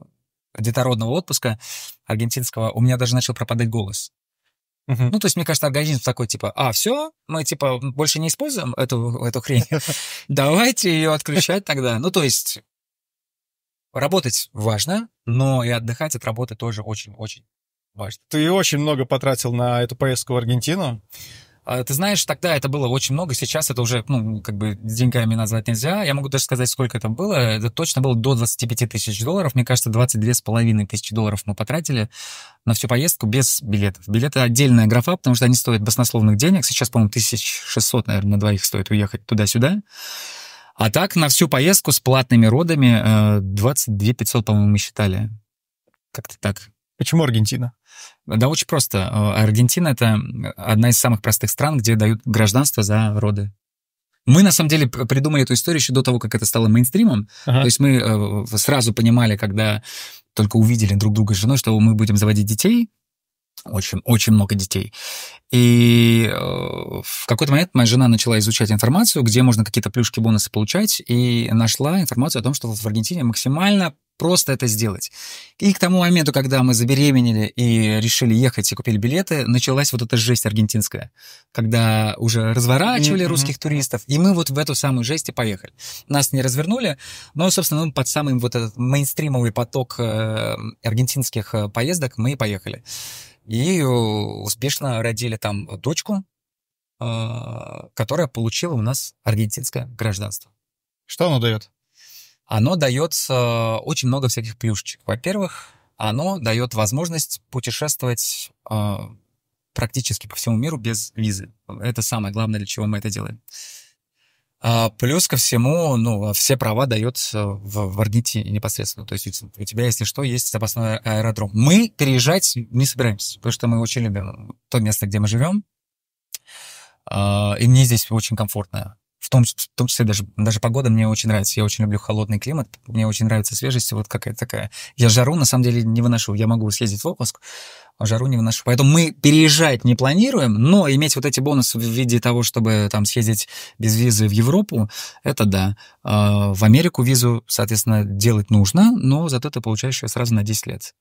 э, детородного отпуска аргентинского у меня даже начал пропадать голос. Ну, то есть, мне кажется, организм такой, типа, а, все, мы, типа, больше не используем эту, эту хрень, давайте ее отключать тогда. Ну, то есть, работать важно, но и отдыхать от работы тоже очень-очень важно. Ты очень много потратил на эту поездку в Аргентину. А, ты знаешь, тогда это было очень много, сейчас это уже, ну, как бы деньгами назвать нельзя. Я могу даже сказать, сколько это было. Это точно было до 25 тысяч долларов. Мне кажется, 22 с половиной тысячи долларов мы потратили на всю поездку без билетов. Билеты отдельная графа, потому что они стоят баснословных денег. Сейчас, по-моему, 1600, наверное, на двоих стоит уехать туда-сюда. А так на всю поездку с платными родами 22 э, 500, по-моему, мы считали. Как-то так. Почему Аргентина? Да очень просто. Э, Аргентина — это одна из самых простых стран, где дают гражданство за роды. Мы, на самом деле, придумали эту историю еще до того, как это стало мейнстримом. Ага. То есть мы э, сразу понимали, когда только увидели друг друга с женой, что мы будем заводить детей, очень, очень много детей. И э, в какой-то момент моя жена начала изучать информацию, где можно какие-то плюшки, бонусы получать, и нашла информацию о том, что в Аргентине максимально просто это сделать. И к тому моменту, когда мы забеременели и решили ехать и купили билеты, началась вот эта жесть аргентинская, когда уже разворачивали mm-hmm. русских туристов, и мы вот в эту самую жесть и поехали. Нас не развернули, но, собственно, ну, под самый вот этот мейнстримовый поток э, аргентинских э, поездок мы и поехали. И э, успешно родили там дочку, которая получила у нас аргентинское гражданство. Что оно дает? оно дает очень много всяких плюшечек. Во-первых, оно дает возможность путешествовать а, практически по всему миру без визы. Это самое главное, для чего мы это делаем. А, плюс ко всему, ну, все права даются в, в Аргентине непосредственно. То есть у тебя, если что, есть запасной аэродром. Мы переезжать не собираемся, потому что мы очень любим то место, где мы живем. А, и мне здесь очень комфортно том, в том числе даже, даже погода мне очень нравится. Я очень люблю холодный климат, мне очень нравится свежесть, вот какая-то такая. Я жару, на самом деле, не выношу. Я могу съездить в отпуск, а жару не выношу. Поэтому мы переезжать не планируем, но иметь вот эти бонусы в виде того, чтобы там съездить без визы в Европу, это да. А, в Америку визу, соответственно, делать нужно, но зато ты получаешь ее сразу на 10 лет.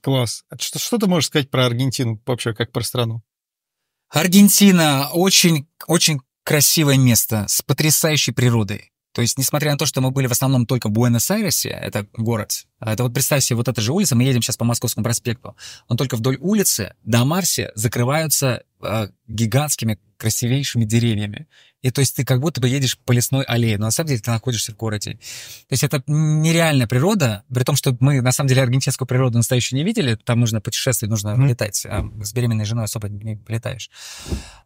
Класс. А что, что ты можешь сказать про Аргентину вообще, как про страну? Аргентина очень, очень красивое место с потрясающей природой. То есть, несмотря на то, что мы были в основном только в Буэнос-Айресе, это город, а это вот представьте, себе, вот эта же улица, мы едем сейчас по Московскому проспекту, он только вдоль улицы до Марсе закрываются а, гигантскими красивейшими деревьями. И то есть ты как будто бы едешь по лесной аллее, но на самом деле ты находишься в городе. То есть это нереальная природа, при том, что мы на самом деле аргентинскую природу настоящую не видели, там нужно путешествовать, нужно mm-hmm. летать, а с беременной женой особо не полетаешь.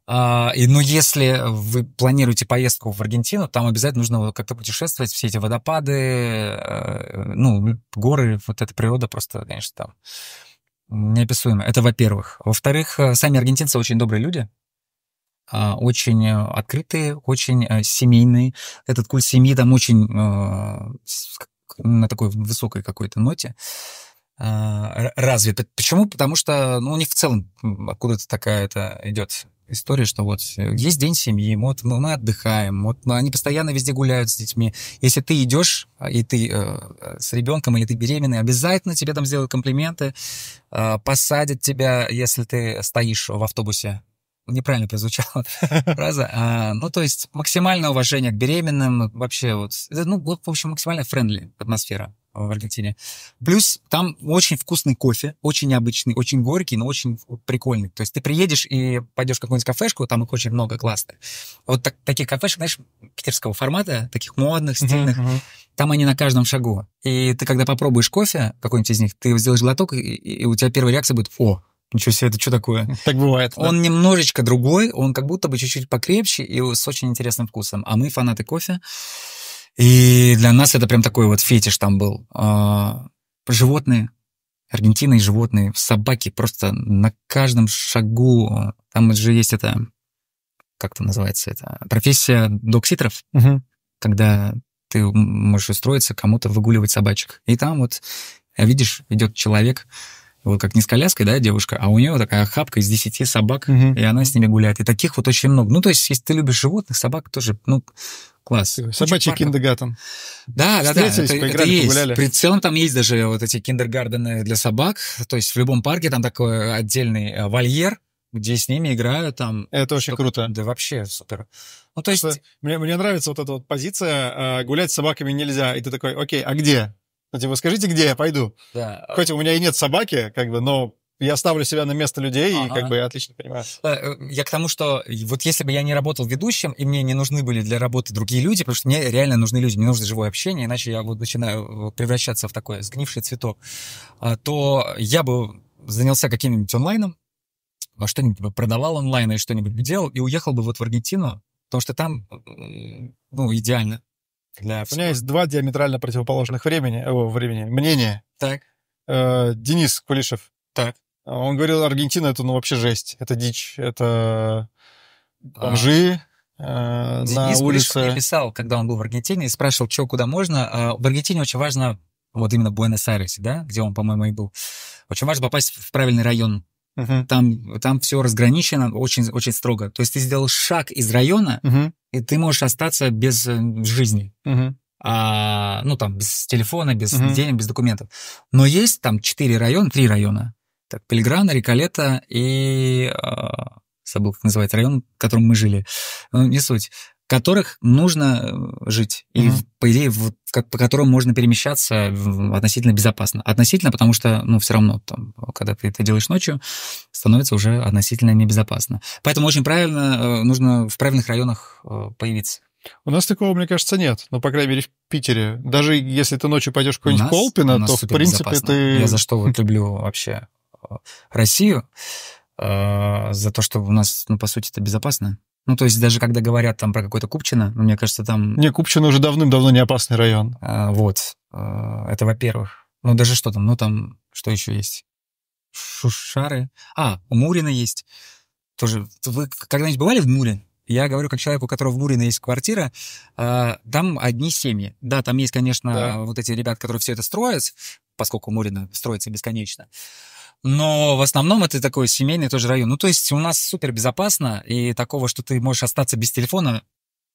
А, и, но ну, если вы планируете поездку в Аргентину, там обязательно нужно как-то путешествовать, все эти водопады, э, ну, горы, вот эта природа просто, конечно, там неописуемо. Это во-первых. Во-вторых, э, сами аргентинцы очень добрые люди, а, очень э, открытые, очень э, семейные. Этот культ семьи там очень на такой высокой какой-то ноте развит. Почему? Потому что ну, у них в целом откуда-то такая это идет история, что вот э, есть день семьи, вот ну, мы отдыхаем, вот ну, они постоянно везде гуляют с детьми. Если ты идешь, а, и ты э, э, с ребенком, или ты беременный, обязательно тебе там сделают комплименты, э, посадят тебя, если ты стоишь в автобусе. Неправильно прозвучала фраза. А, ну, то есть максимальное уважение к беременным, вообще вот, э, ну, в общем, максимально френдли атмосфера в Аргентине. Плюс там очень вкусный кофе, очень необычный, очень горький, но очень прикольный. То есть ты приедешь и пойдешь в какую-нибудь кафешку, там их очень много классных. Вот так, таких кафешек, знаешь, питерского формата, таких модных, стильных, там они на каждом шагу. И ты, когда попробуешь кофе, какой-нибудь из них, ты сделаешь глоток, и, и у тебя первая реакция будет «О, Ничего себе, это что такое? Так бывает. Он немножечко другой, он как будто бы чуть-чуть покрепче и с очень интересным вкусом. А мы фанаты кофе. И для нас это прям такой вот фетиш там был. А, животные, Аргентина и животные, собаки просто на каждом шагу. Там же есть это, как это называется это, профессия докситеров, угу. когда ты можешь устроиться кому-то выгуливать собачек. И там вот, видишь, идет человек, вот как не с коляской, да, девушка, а у нее такая хапка из 10 собак, угу. и она с ними гуляет. И таких вот очень много. Ну, то есть, если ты любишь животных, собак тоже, ну, класс. Собачий киндергартен. Да, да, да. Это, поиграли, это есть. Погуляли. При целом там есть даже вот эти киндергардены для собак. То есть в любом парке там такой э, отдельный э, вольер, где с ними играют там. Это очень только... круто. Да вообще супер. Ну, то есть... Мне, мне нравится вот эта вот позиция, а, гулять с собаками нельзя. И ты такой, окей, а где? Ну, типа, скажите, где я пойду? Да. Хоть у меня и нет собаки, как бы, но я ставлю себя на место людей ага. и как бы я отлично понимаю. Э, э, я к тому, что вот если бы я не работал ведущим, и мне не нужны были для работы другие люди, потому что мне реально нужны люди, мне нужно живое общение, иначе я вот начинаю э, превращаться в такой сгнивший цветок, то я бы занялся каким-нибудь онлайном, во что-нибудь продавал онлайн или что-нибудь делал, и уехал бы вот в Аргентину, потому что там, ну, идеально да, у меня есть два диаметрально противоположных времени, о, времени мнения. Так. Э, Денис Кулишев. Так. Он говорил, Аргентина это ну вообще жесть, это дичь, это бомжи, а. э, Денис Кулишев улице. Денис писал, когда он был в Аргентине, и спрашивал, что, куда можно. А, в Аргентине очень важно, вот именно в Буэнос-Айресе, да, где он, по-моему, и был, очень важно попасть в правильный район Угу. Там, там все разграничено очень, очень строго. То есть ты сделал шаг из района, угу. и ты можешь остаться без э, жизни. Угу. А, ну, там, без телефона, без угу. денег, без документов. Но есть там четыре района, три района. Так, Пелиграна, Рикалета и... Э, забыл, как называется район, в котором мы жили. Ну, не суть которых нужно э, жить. И, mm-hmm. по идее, в, как, по которым можно перемещаться относительно безопасно. Относительно, потому что, ну, все равно, там, когда ты это делаешь ночью, становится уже относительно небезопасно. Поэтому очень правильно, э, нужно в правильных районах э, появиться. У нас такого, мне кажется, нет. Ну, по крайней мере, в Питере. Даже если ты ночью пойдешь в какой-нибудь Колпино, то, в принципе, ты... Я за что вот люблю вообще Россию? За то, что у нас, ну, по сути, это безопасно. Ну, то есть даже когда говорят там про какой-то Купчино, ну, мне кажется, там... Не, Купчино уже давным-давно не опасный район. А, вот. А, это во-первых. Ну, даже что там? Ну, там что еще есть? Шушары. А, у Мурина есть. Тоже. Вы когда-нибудь бывали в Муре? Я говорю как человек, у которого в Мурине есть квартира, а, там одни семьи. Да, там есть, конечно, да. вот эти ребят, которые все это строят, поскольку Мурина строится бесконечно но в основном это такой семейный тоже район. Ну, то есть у нас супер безопасно, и такого, что ты можешь остаться без телефона,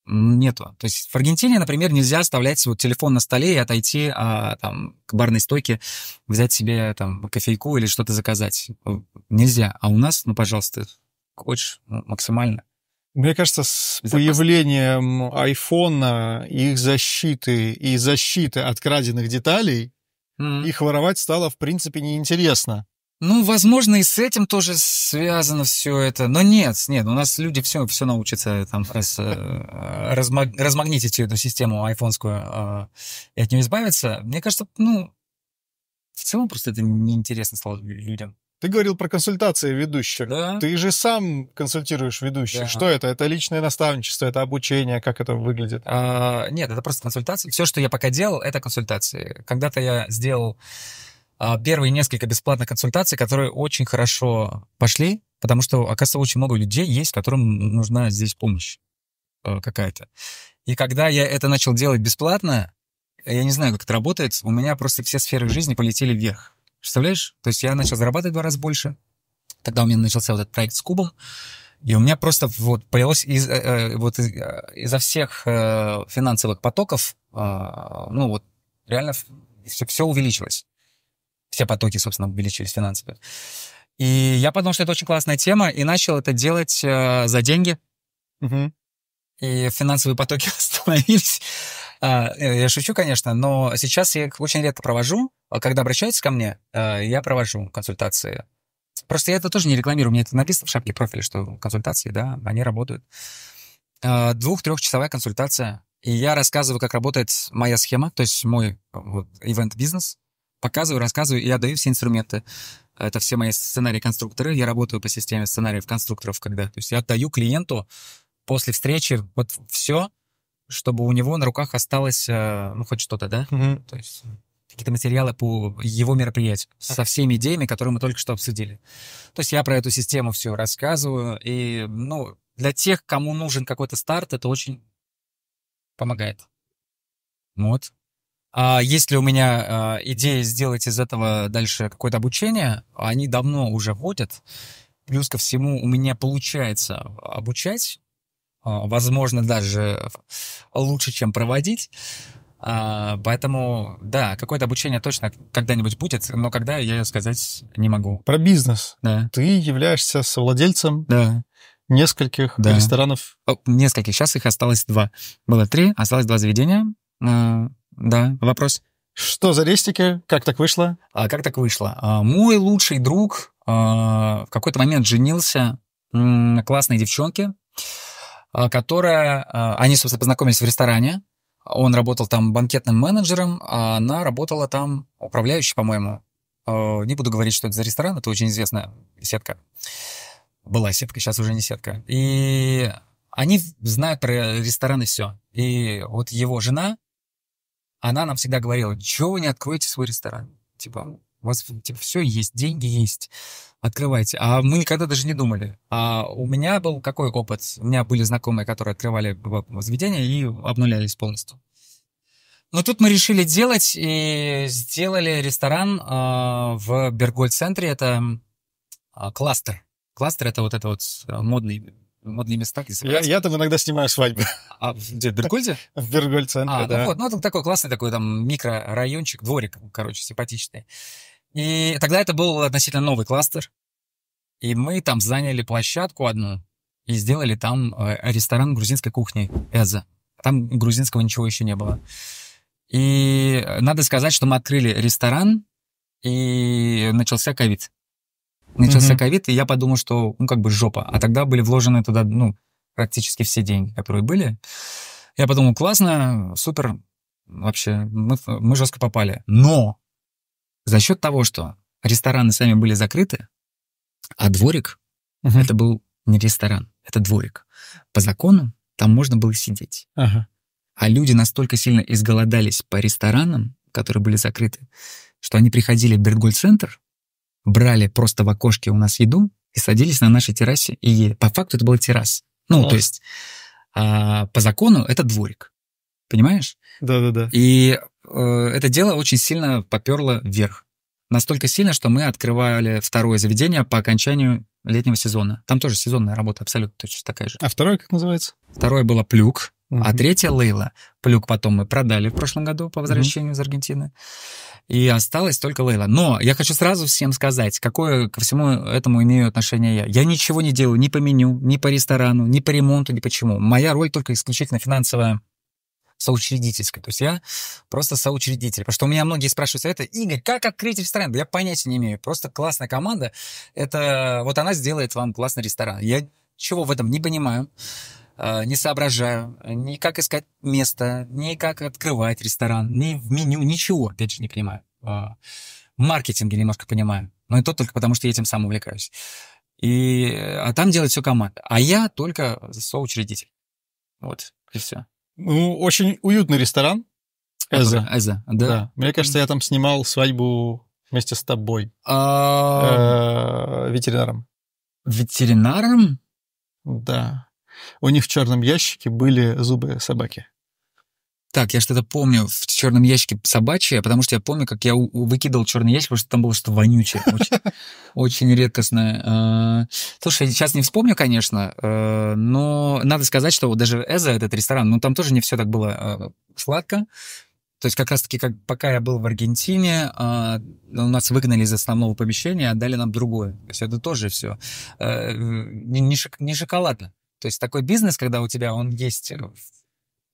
нету. То есть в Аргентине, например, нельзя оставлять свой телефон на столе и отойти а, там, к барной стойке, взять себе там кофейку или что-то заказать. Э, нельзя. А у нас, ну, пожалуйста, хочешь ну, максимально. Мне кажется, с Безопасно. появлением айфона, их защиты и защиты от краденных деталей, mm-hmm. их воровать стало, в принципе, неинтересно. Ну, возможно, и с этим тоже связано все это. Но нет, нет, у нас люди все, все научатся э, там раз, э, размаг, размагнитить эту систему айфонскую а, и от нее избавиться. Мне кажется, ну, в целом просто это неинтересно стало людям. Ты говорил про консультации ведущих. Да. Ты же сам консультируешь ведущих. Да. Что это? Это личное наставничество, это обучение, как это выглядит? А, нет, это просто консультации. Все, что я пока делал, это консультации. Когда-то я сделал а, первые несколько бесплатных консультаций, которые очень хорошо пошли, потому что, оказывается, очень много людей есть, которым нужна здесь помощь э, какая-то. И когда я это начал делать бесплатно, я не знаю, как это работает, у меня просто все сферы жизни полетели вверх. Представляешь? То есть я начал зарабатывать в два раза больше. Тогда у меня начался вот этот проект с кубом. И у меня просто вот появилось из, э, э вот из, э, изо всех э, финансовых потоков, э, ну вот реально все, все увеличилось все потоки, собственно, увеличились финансовые. И я подумал, что это очень классная тема, и начал это делать э, за деньги. Угу. И финансовые потоки остановились. А, э, я шучу, конечно, но сейчас я их очень редко провожу. А когда обращаются ко мне, э, я провожу консультации. Просто я это тоже не рекламирую. У меня это написано в шапке профиля, что консультации, да, они работают. Э, двух-трехчасовая консультация. И я рассказываю, как работает моя схема, то есть мой вот, ивент-бизнес, показываю, рассказываю и даю все инструменты. Это все мои сценарии-конструкторы. Я работаю по системе сценариев конструкторов, когда... То есть я даю клиенту после встречи вот все, чтобы у него на руках осталось, э, ну, хоть что-то, да? Угу. То есть какие-то материалы по его мероприятию со всеми идеями, которые мы только что обсудили. То есть я про эту систему все рассказываю, и, ну, для тех, кому нужен какой-то старт, это очень помогает. Вот. А есть ли у меня э, идея сделать из этого дальше какое-то обучение, они давно уже вводят. Плюс ко всему у меня получается обучать, э, возможно, даже лучше, чем проводить. А, поэтому, да, какое-то обучение точно когда-нибудь будет, но когда я сказать не могу. Про бизнес. Да. Ты являешься совладельцем да. нескольких да. ресторанов. Нескольких. Сейчас их осталось два. Было три, осталось два заведения. Э, да, вопрос. Что за рестики? Как так вышло? А, как так вышло? А, мой лучший друг а, в какой-то момент женился на классной девчонке, а, которая... А, они, собственно, познакомились в ресторане. Он работал там банкетным менеджером, а она работала там управляющей, по-моему. А, не буду говорить, что это за ресторан, это очень известная сетка. Была сетка, сейчас уже не сетка. И они знают про рестораны все. И вот его жена она нам всегда говорила, что вы не откроете свой ресторан? Типа, у вас типа, все есть, деньги есть, открывайте. А мы никогда даже не думали. А у меня был какой опыт? У меня были знакомые, которые открывали заведения и обнулялись полностью. Но тут мы решили делать и сделали ресторан э, в Бергольд-центре. Это э, кластер. Кластер — это вот это вот э, модный модные места. Где я, я там иногда снимаю свадьбы. А где, в Бергольде? В Бергольд-центре, а, ну да. Ну, вот, ну, там такой классный такой там микрорайончик, дворик, короче, симпатичный. И тогда это был относительно новый кластер. И мы там заняли площадку одну и сделали там э, ресторан грузинской кухни Эза. Там грузинского ничего еще не было. И надо сказать, что мы открыли ресторан, и начался ковид начался ковид, и я подумал, что, ну, как бы жопа. А тогда были вложены туда, ну, практически все деньги, которые были. Я подумал, классно, супер, вообще, мы, мы жестко попали. Но за счет того, что рестораны сами были закрыты, а дворик uh-huh. это был не ресторан, это дворик. По закону там можно было сидеть. Uh-huh. А люди настолько сильно изголодались по ресторанам, которые были закрыты, что они приходили в Бергольд-центр, брали просто в окошке у нас еду и садились на нашей террасе и ели. По факту это была терраса. Ну, Класс. то есть а, по закону это дворик. Понимаешь? Да-да-да. И э, это дело очень сильно поперло вверх. Настолько сильно, что мы открывали второе заведение по окончанию летнего сезона. Там тоже сезонная работа абсолютно точно такая же. А второе как называется? Второе было «Плюк». А третья Лейла. Плюк потом мы продали в прошлом году по возвращению uh-huh. из Аргентины. И осталась только Лейла. Но я хочу сразу всем сказать, какое ко всему этому имею отношение я. Я ничего не делаю ни по меню, ни по ресторану, ни по ремонту, ни почему. Моя роль только исключительно финансовая соучредительская, То есть я просто соучредитель. Потому что у меня многие спрашивают это Игорь, как открыть ресторан? я понятия не имею. Просто классная команда. Это вот она сделает вам классный ресторан. Я чего в этом не понимаю. Э, не соображаю, ни как искать место, ни как открывать ресторан, ни в меню, ничего, опять же, не понимаю. Э, в маркетинге немножко понимаю, но и то только потому, что я этим сам увлекаюсь. И, э, а там делает все команда. А я только соучредитель. Вот, и все. Ну, очень уютный ресторан. Эза. Эза, да. да. Мне кажется, я там снимал свадьбу вместе с тобой. А, ветеринаром. Ветеринаром? Да. У них в черном ящике были зубы собаки. Так, я что-то помню в черном ящике собачье, потому что я помню, как я выкидывал черный ящик, потому что там было что-то вонючее, очень, очень редкостное. А, слушай, сейчас не вспомню, конечно, а, но надо сказать, что даже Эза, этот ресторан, ну там тоже не все так было а, сладко. То есть как раз-таки, как, пока я был в Аргентине, э, нас выгнали из основного помещения, отдали нам другое. То есть это тоже все э, не, не, шок, не шоколадно. То есть такой бизнес, когда у тебя он есть, э,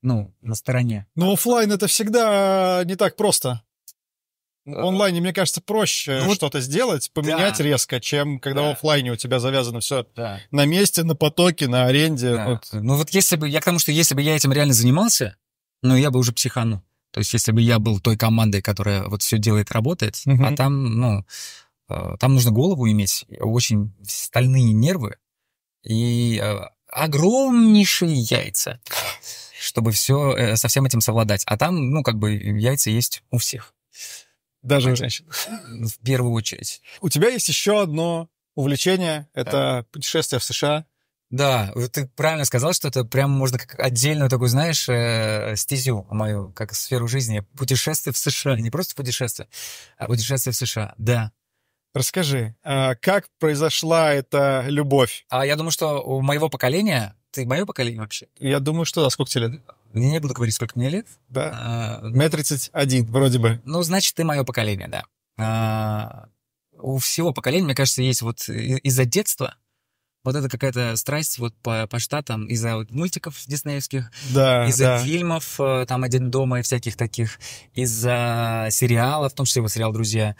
ну, на стороне. Но ну, офлайн это всегда не так просто. В э, онлайне, мне кажется, проще ну, что-то сделать, поменять да. резко, чем когда да. в офлайне у тебя завязано все да. на месте, на потоке, на аренде. Да. Вот. Ну вот если бы, я к тому, что если бы я этим реально занимался, ну я бы уже психанул. То есть если бы я был той командой, которая вот все делает, работает, угу. а там, ну, э, там нужно голову иметь, очень стальные нервы, и огромнейшие яйца, чтобы все, э, со всем этим совладать. А там, ну, как бы яйца есть у всех. Даже у женщин. В первую очередь. У тебя есть еще одно увлечение. Это да. путешествие в США. Да, ты правильно сказал, что это прям можно как отдельную такую, знаешь, э, стезю мою, как сферу жизни. Путешествие в США. Не просто путешествие, а путешествие в США. Да. Расскажи, а как произошла эта любовь? А я думаю, что у моего поколения... Ты мое поколение вообще? Я думаю, что... да. сколько тебе лет? Я не буду говорить, сколько мне лет. Да. А, мне 31, вроде бы. Ну, значит, ты мое поколение, да. А, у всего поколения, мне кажется, есть вот из-за детства вот это какая-то страсть вот по, по штатам из-за вот мультиков диснеевских, да, из-за да. фильмов э, там «Один дома» и всяких таких, из-за сериалов, в том числе его сериал «Друзья».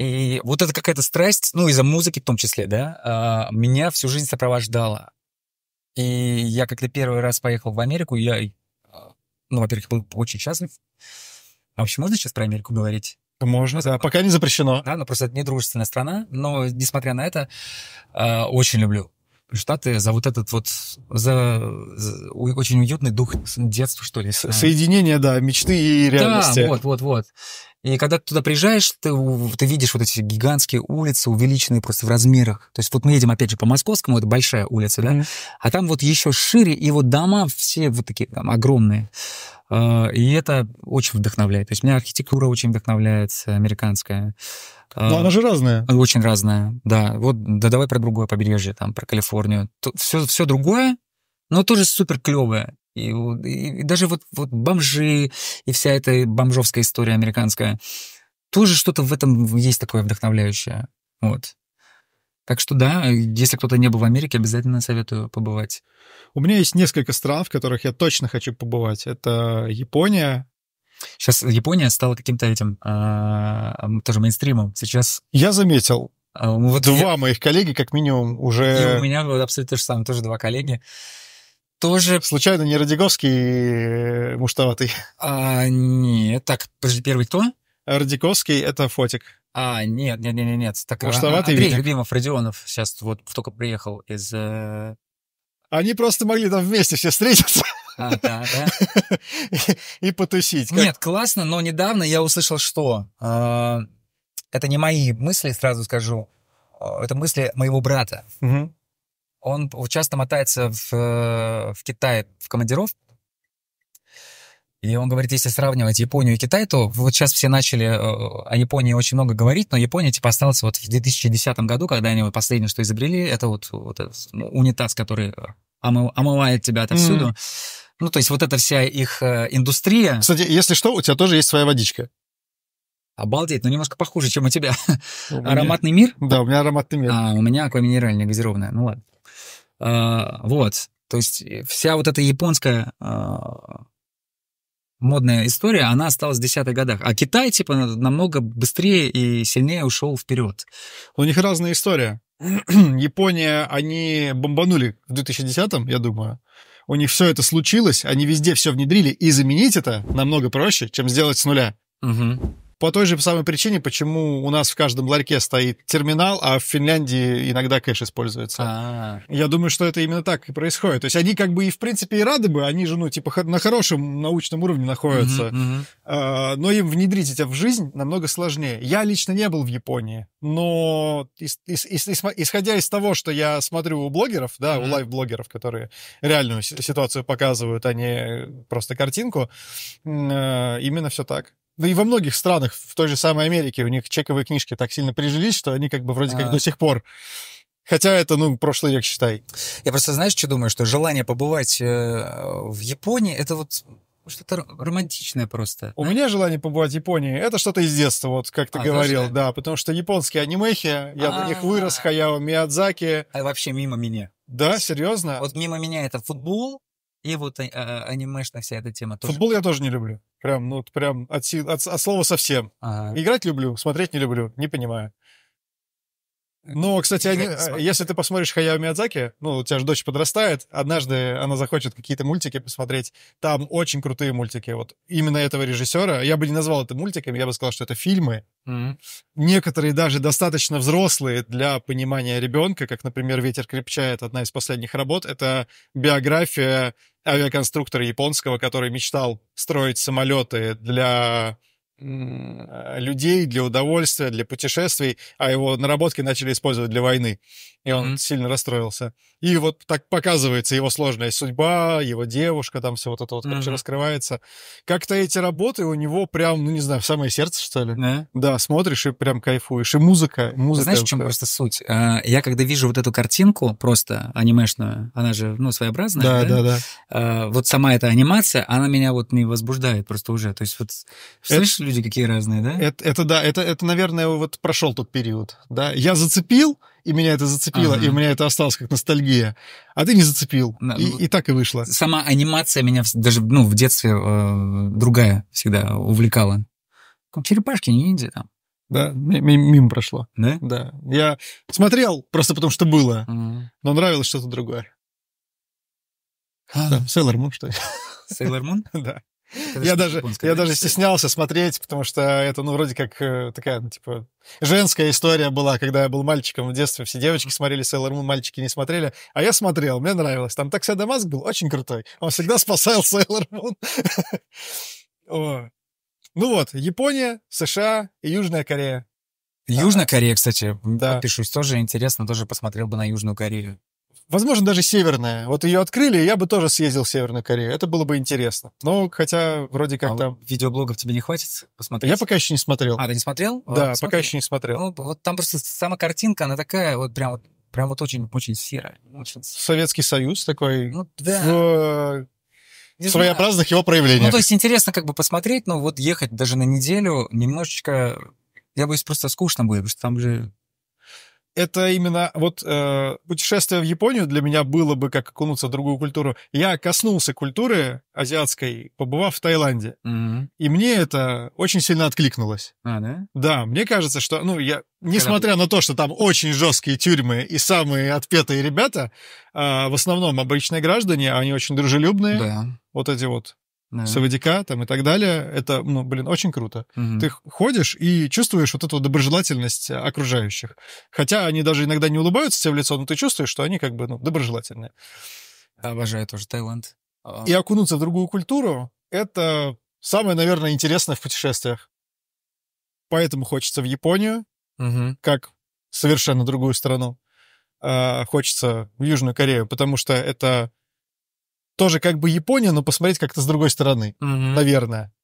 И вот это какая-то страсть, ну, из-за музыки в том числе, да, а, меня всю жизнь сопровождала. И я когда первый раз поехал в Америку, я, э, ну, во-первых, был очень счастлив. А вообще можно сейчас про Америку говорить? Можно, да, пока не запрещено. Да, но ну, просто это дружественная страна, но, несмотря на это, э, очень люблю. Штаты за вот этот вот за, за очень уютный дух детства, что ли. А. Соединение, да, мечты и реальности. Да, вот, вот, вот. И когда ты туда приезжаешь, ты, ты видишь вот эти гигантские улицы, увеличенные просто в размерах. То есть вот мы едем, опять же, по Московскому, это большая улица, да, mm-hmm. а там вот еще шире, и вот дома все вот такие там огромные. А, и это очень вдохновляет. То есть меня архитектура очень вдохновляет, э, американская. Но а, она же разная. Очень разная, да. Вот да давай про другое побережье, там, про Калифорнию. Все, все другое, но тоже супер клевое. И, и, и даже вот, вот бомжи и вся эта бомжовская история американская, тоже что-то в этом есть такое вдохновляющее. Вот. Так что да, если кто-то не был в Америке, обязательно советую побывать. У меня есть несколько стран, в которых я точно хочу побывать. Это Япония, Сейчас Япония стала каким-то этим а, тоже мейнстримом. Сейчас я заметил, а, вот два я... моих коллеги, как минимум, уже... И у меня было абсолютно то же самое, тоже два коллеги. Тоже... Случайно не Радиговский муштоватый? А, нет, так, подожди, первый кто? Ордиковский — это Фотик. А, нет, нет, нет, нет. Так, Муштоватый а, Андрей Витик. Любимов, Родионов сейчас вот только приехал из... э, Они просто могли там вместе все встретиться а, да, да. и, и потусить. как- Нет, классно, но недавно я услышал, что э, это не мои мысли, сразу скажу. Э, это мысли моего брата. Мгм. Он часто мотается в, э, в Китае в командиров- и он говорит, если сравнивать Японию и Китай, то вот сейчас все начали э, о Японии очень много говорить, но Япония типа осталась вот в 2010 году, когда они вот последнее, что изобрели, это вот, вот этот, ну, унитаз, который э, омывает тебя отовсюду. Mm. Ну, то есть вот эта вся их э, индустрия. Кстати, если что, у тебя тоже есть своя водичка. Обалдеть, но ну, немножко похуже, чем у тебя. меня... Ароматный мир? Да, у меня ароматный мир. А, у меня аква минеральная газированная, ну ладно. А, вот, то есть вся вот эта японская а, модная история, она осталась в десятых годах. А Китай, типа, намного быстрее и сильнее ушел вперед. У них разная история. Япония, они бомбанули в 2010-м, я думаю. У них все это случилось, они везде все внедрили, и заменить это намного проще, чем сделать с нуля. Угу по той же самой причине, почему у нас в каждом ларьке стоит терминал, а в Финляндии иногда кэш используется. А-а-а. Я думаю, что это именно так и происходит. То есть они как бы и в принципе и рады бы, они же, ну, типа, на хорошем научном уровне находятся, а, но им внедрить это в жизнь намного сложнее. Я лично не был в Японии, но исходя из того, что я смотрю у блогеров, да, у лайв-блогеров, которые реальную ситуацию показывают, а не просто картинку, э, именно все так. Да и во многих странах, в той же самой Америке, у них чековые книжки так сильно прижились, что они как бы вроде как а... до сих пор Хотя это, ну, прошлый век, считай. Я просто, знаешь, что думаю, что желание побывать э, в Японии, это вот что-то романтичное просто. У да? меня желание побывать в Японии, это что-то из детства, вот как ты а, говорил, даже? да, потому что японские анимехи, я А-а-а. на них вырос, а. Хаяо Миядзаки. А вообще мимо меня. Да, серьезно? Вот мимо меня это футбол, и вот а, а, анимешная вся эта тема тоже. Футбол я тоже не люблю. Прям, ну, прям от, от, от слова совсем. Ага. Играть люблю, смотреть не люблю, не понимаю. Ну, кстати, они, а, если ты посмотришь Хаяо Миядзаки, ну, у тебя же дочь подрастает, однажды она захочет какие-то мультики посмотреть. Там очень крутые мультики. Вот именно этого режиссера. Я бы не назвал это мультиками, я бы сказал, что это фильмы. Mm-hmm. Некоторые даже достаточно взрослые для понимания ребенка, как, например, «Ветер крепчает», одна из последних работ. Это биография авиаконструктора японского, который мечтал строить самолеты для Э, людей для удовольствия, для путешествий, а его наработки начали использовать для войны. И он mm-hmm. сильно расстроился. И вот так показывается его сложная судьба, его девушка, там все вот это вот, mm-hmm. раскрывается. Как-то эти работы у него прям, ну не знаю, в самое сердце, что ли. Yeah. Да, смотришь и прям кайфуешь. И музыка, музыка. Знаешь, в чем просто суть? А, я когда вижу вот эту картинку, просто анимешную, она же, ну, своеобразная. Да, да, да. да. А, вот сама эта анимация, она меня вот не возбуждает просто уже. То есть вот, слышишь, люди какие разные, да? Это, это да, это, это, наверное, вот прошел тот период, да. Я зацепил, и меня это зацепило, ага. и у меня это осталось как ностальгия. А ты не зацепил. Да, и, ну, и так и вышло. Сама анимация меня даже, ну, в детстве э, другая всегда увлекала. Черепашки, ниндзя там. Да, мимо прошло. Да? Да. Я смотрел просто потому, что было, ага. но нравилось что-то другое. А, Сейлор Мун, что ли? Сейлор Мун? Да я даже, я даже стеснялся смотреть, потому что это, ну, вроде как э, такая, ну, типа, женская история была, когда я был мальчиком в детстве, все девочки смотрели Sailor Moon, мальчики не смотрели, а я смотрел, мне нравилось. Там Такса Дамаск был очень крутой, он всегда спасал Sailor Moon. Ну вот, Япония, США и Южная Корея. Южная Корея, кстати, да. подпишусь, тоже интересно, тоже посмотрел бы на Южную Корею. Возможно, даже северная. Вот ее открыли, я бы тоже съездил в Северную Корею. Это было бы интересно. Но ну, хотя вроде как а там... Видеоблогов тебе не хватит посмотреть? Я пока еще не смотрел. А, ты не смотрел? Да, вот, пока еще не смотрел. Ну, вот там просто сама картинка, она такая вот прям вот прям вот очень-очень серая. Очень... Советский Союз такой ну, да. в не своеобразных знаю. его проявлениях. Ну, то есть интересно как бы посмотреть, но вот ехать даже на неделю немножечко... Я боюсь, просто скучно будет, потому что там же это именно вот э, путешествие в Японию для меня было бы как окунуться в другую культуру. Я коснулся культуры азиатской, побывав в Таиланде, mm-hmm. и мне это очень сильно откликнулось. А, да? Да, мне кажется, что, ну, я, несмотря на то, что там очень жесткие тюрьмы и самые отпетые ребята, э, в основном обычные граждане, они очень дружелюбные. Да. Вот эти вот да. Савадика там и так далее. Это, ну, блин, очень круто. Угу. Ты ходишь и чувствуешь вот эту доброжелательность э, окружающих. Хотя они даже иногда не улыбаются тебе в лицо, но ты чувствуешь, что они как бы, ну, доброжелательные. Обожаю тоже Таиланд. А, и окунуться в другую культуру — это самое, наверное, интересное в путешествиях. Поэтому хочется в Японию, угу. как совершенно другую страну. А, хочется в Южную Корею, потому что это тоже как бы Япония, но посмотреть как-то с другой стороны, угу. наверное.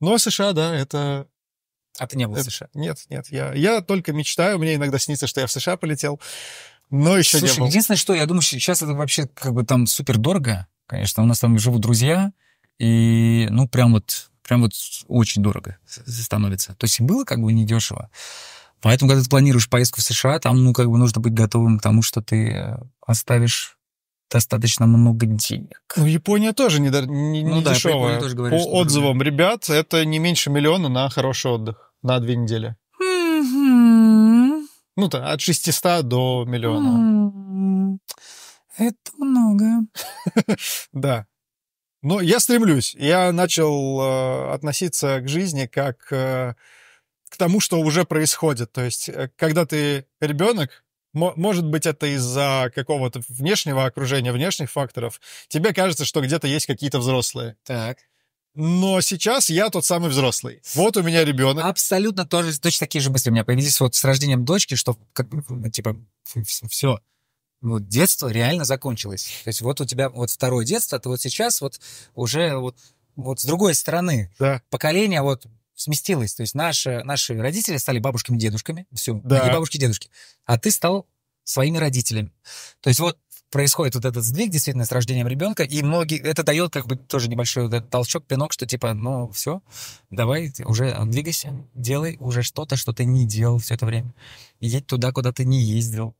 Ну, а США, да, это... А ты не был в США? Нет, нет, я, я только мечтаю, мне иногда снится, что я в США полетел, но еще Слушай, не был. единственное, что я думаю, сейчас это вообще как бы там супер дорого, конечно, у нас там живут друзья, и ну прям вот прям вот очень дорого становится. То есть было как бы недешево. Поэтому, когда ты планируешь поездку в США, там, ну, как бы нужно быть готовым к тому, что ты э, оставишь достаточно много денег. Ну, Япония тоже не, не, не ну, да, Тоже говорит, По отзывам дорогая. ребят, это не меньше миллиона на хороший отдых на две недели. Ну, то от 600 до миллиона. Это много. да. Но я стремлюсь. Я начал э, относиться к жизни как э, к тому, что уже происходит. То есть, э, когда ты ребенок, может быть, это из-за какого-то внешнего окружения, внешних факторов. Тебе кажется, что где-то есть какие-то взрослые. Так. Но сейчас я тот самый взрослый. Вот у меня ребенок. Абсолютно тоже, точно такие же мысли у меня появились вот с рождением дочки, что как, ну, ну, типа все, ну, детство реально закончилось. То есть вот у тебя вот второе детство, а ты вот сейчас вот уже вот вот с другой стороны. Да. Поколение вот сместилось. То есть наши, наши родители стали бабушками дедушками. Все, ну, да. бабушки дедушки. А ты стал своими родителями. То есть вот происходит вот этот сдвиг действительно с рождением ребенка, и многие это дает как бы тоже небольшой вот этот толчок, пинок, что типа, ну все, давай уже двигайся, делай уже что-то, что ты не делал все это время, едь туда, куда ты не ездил.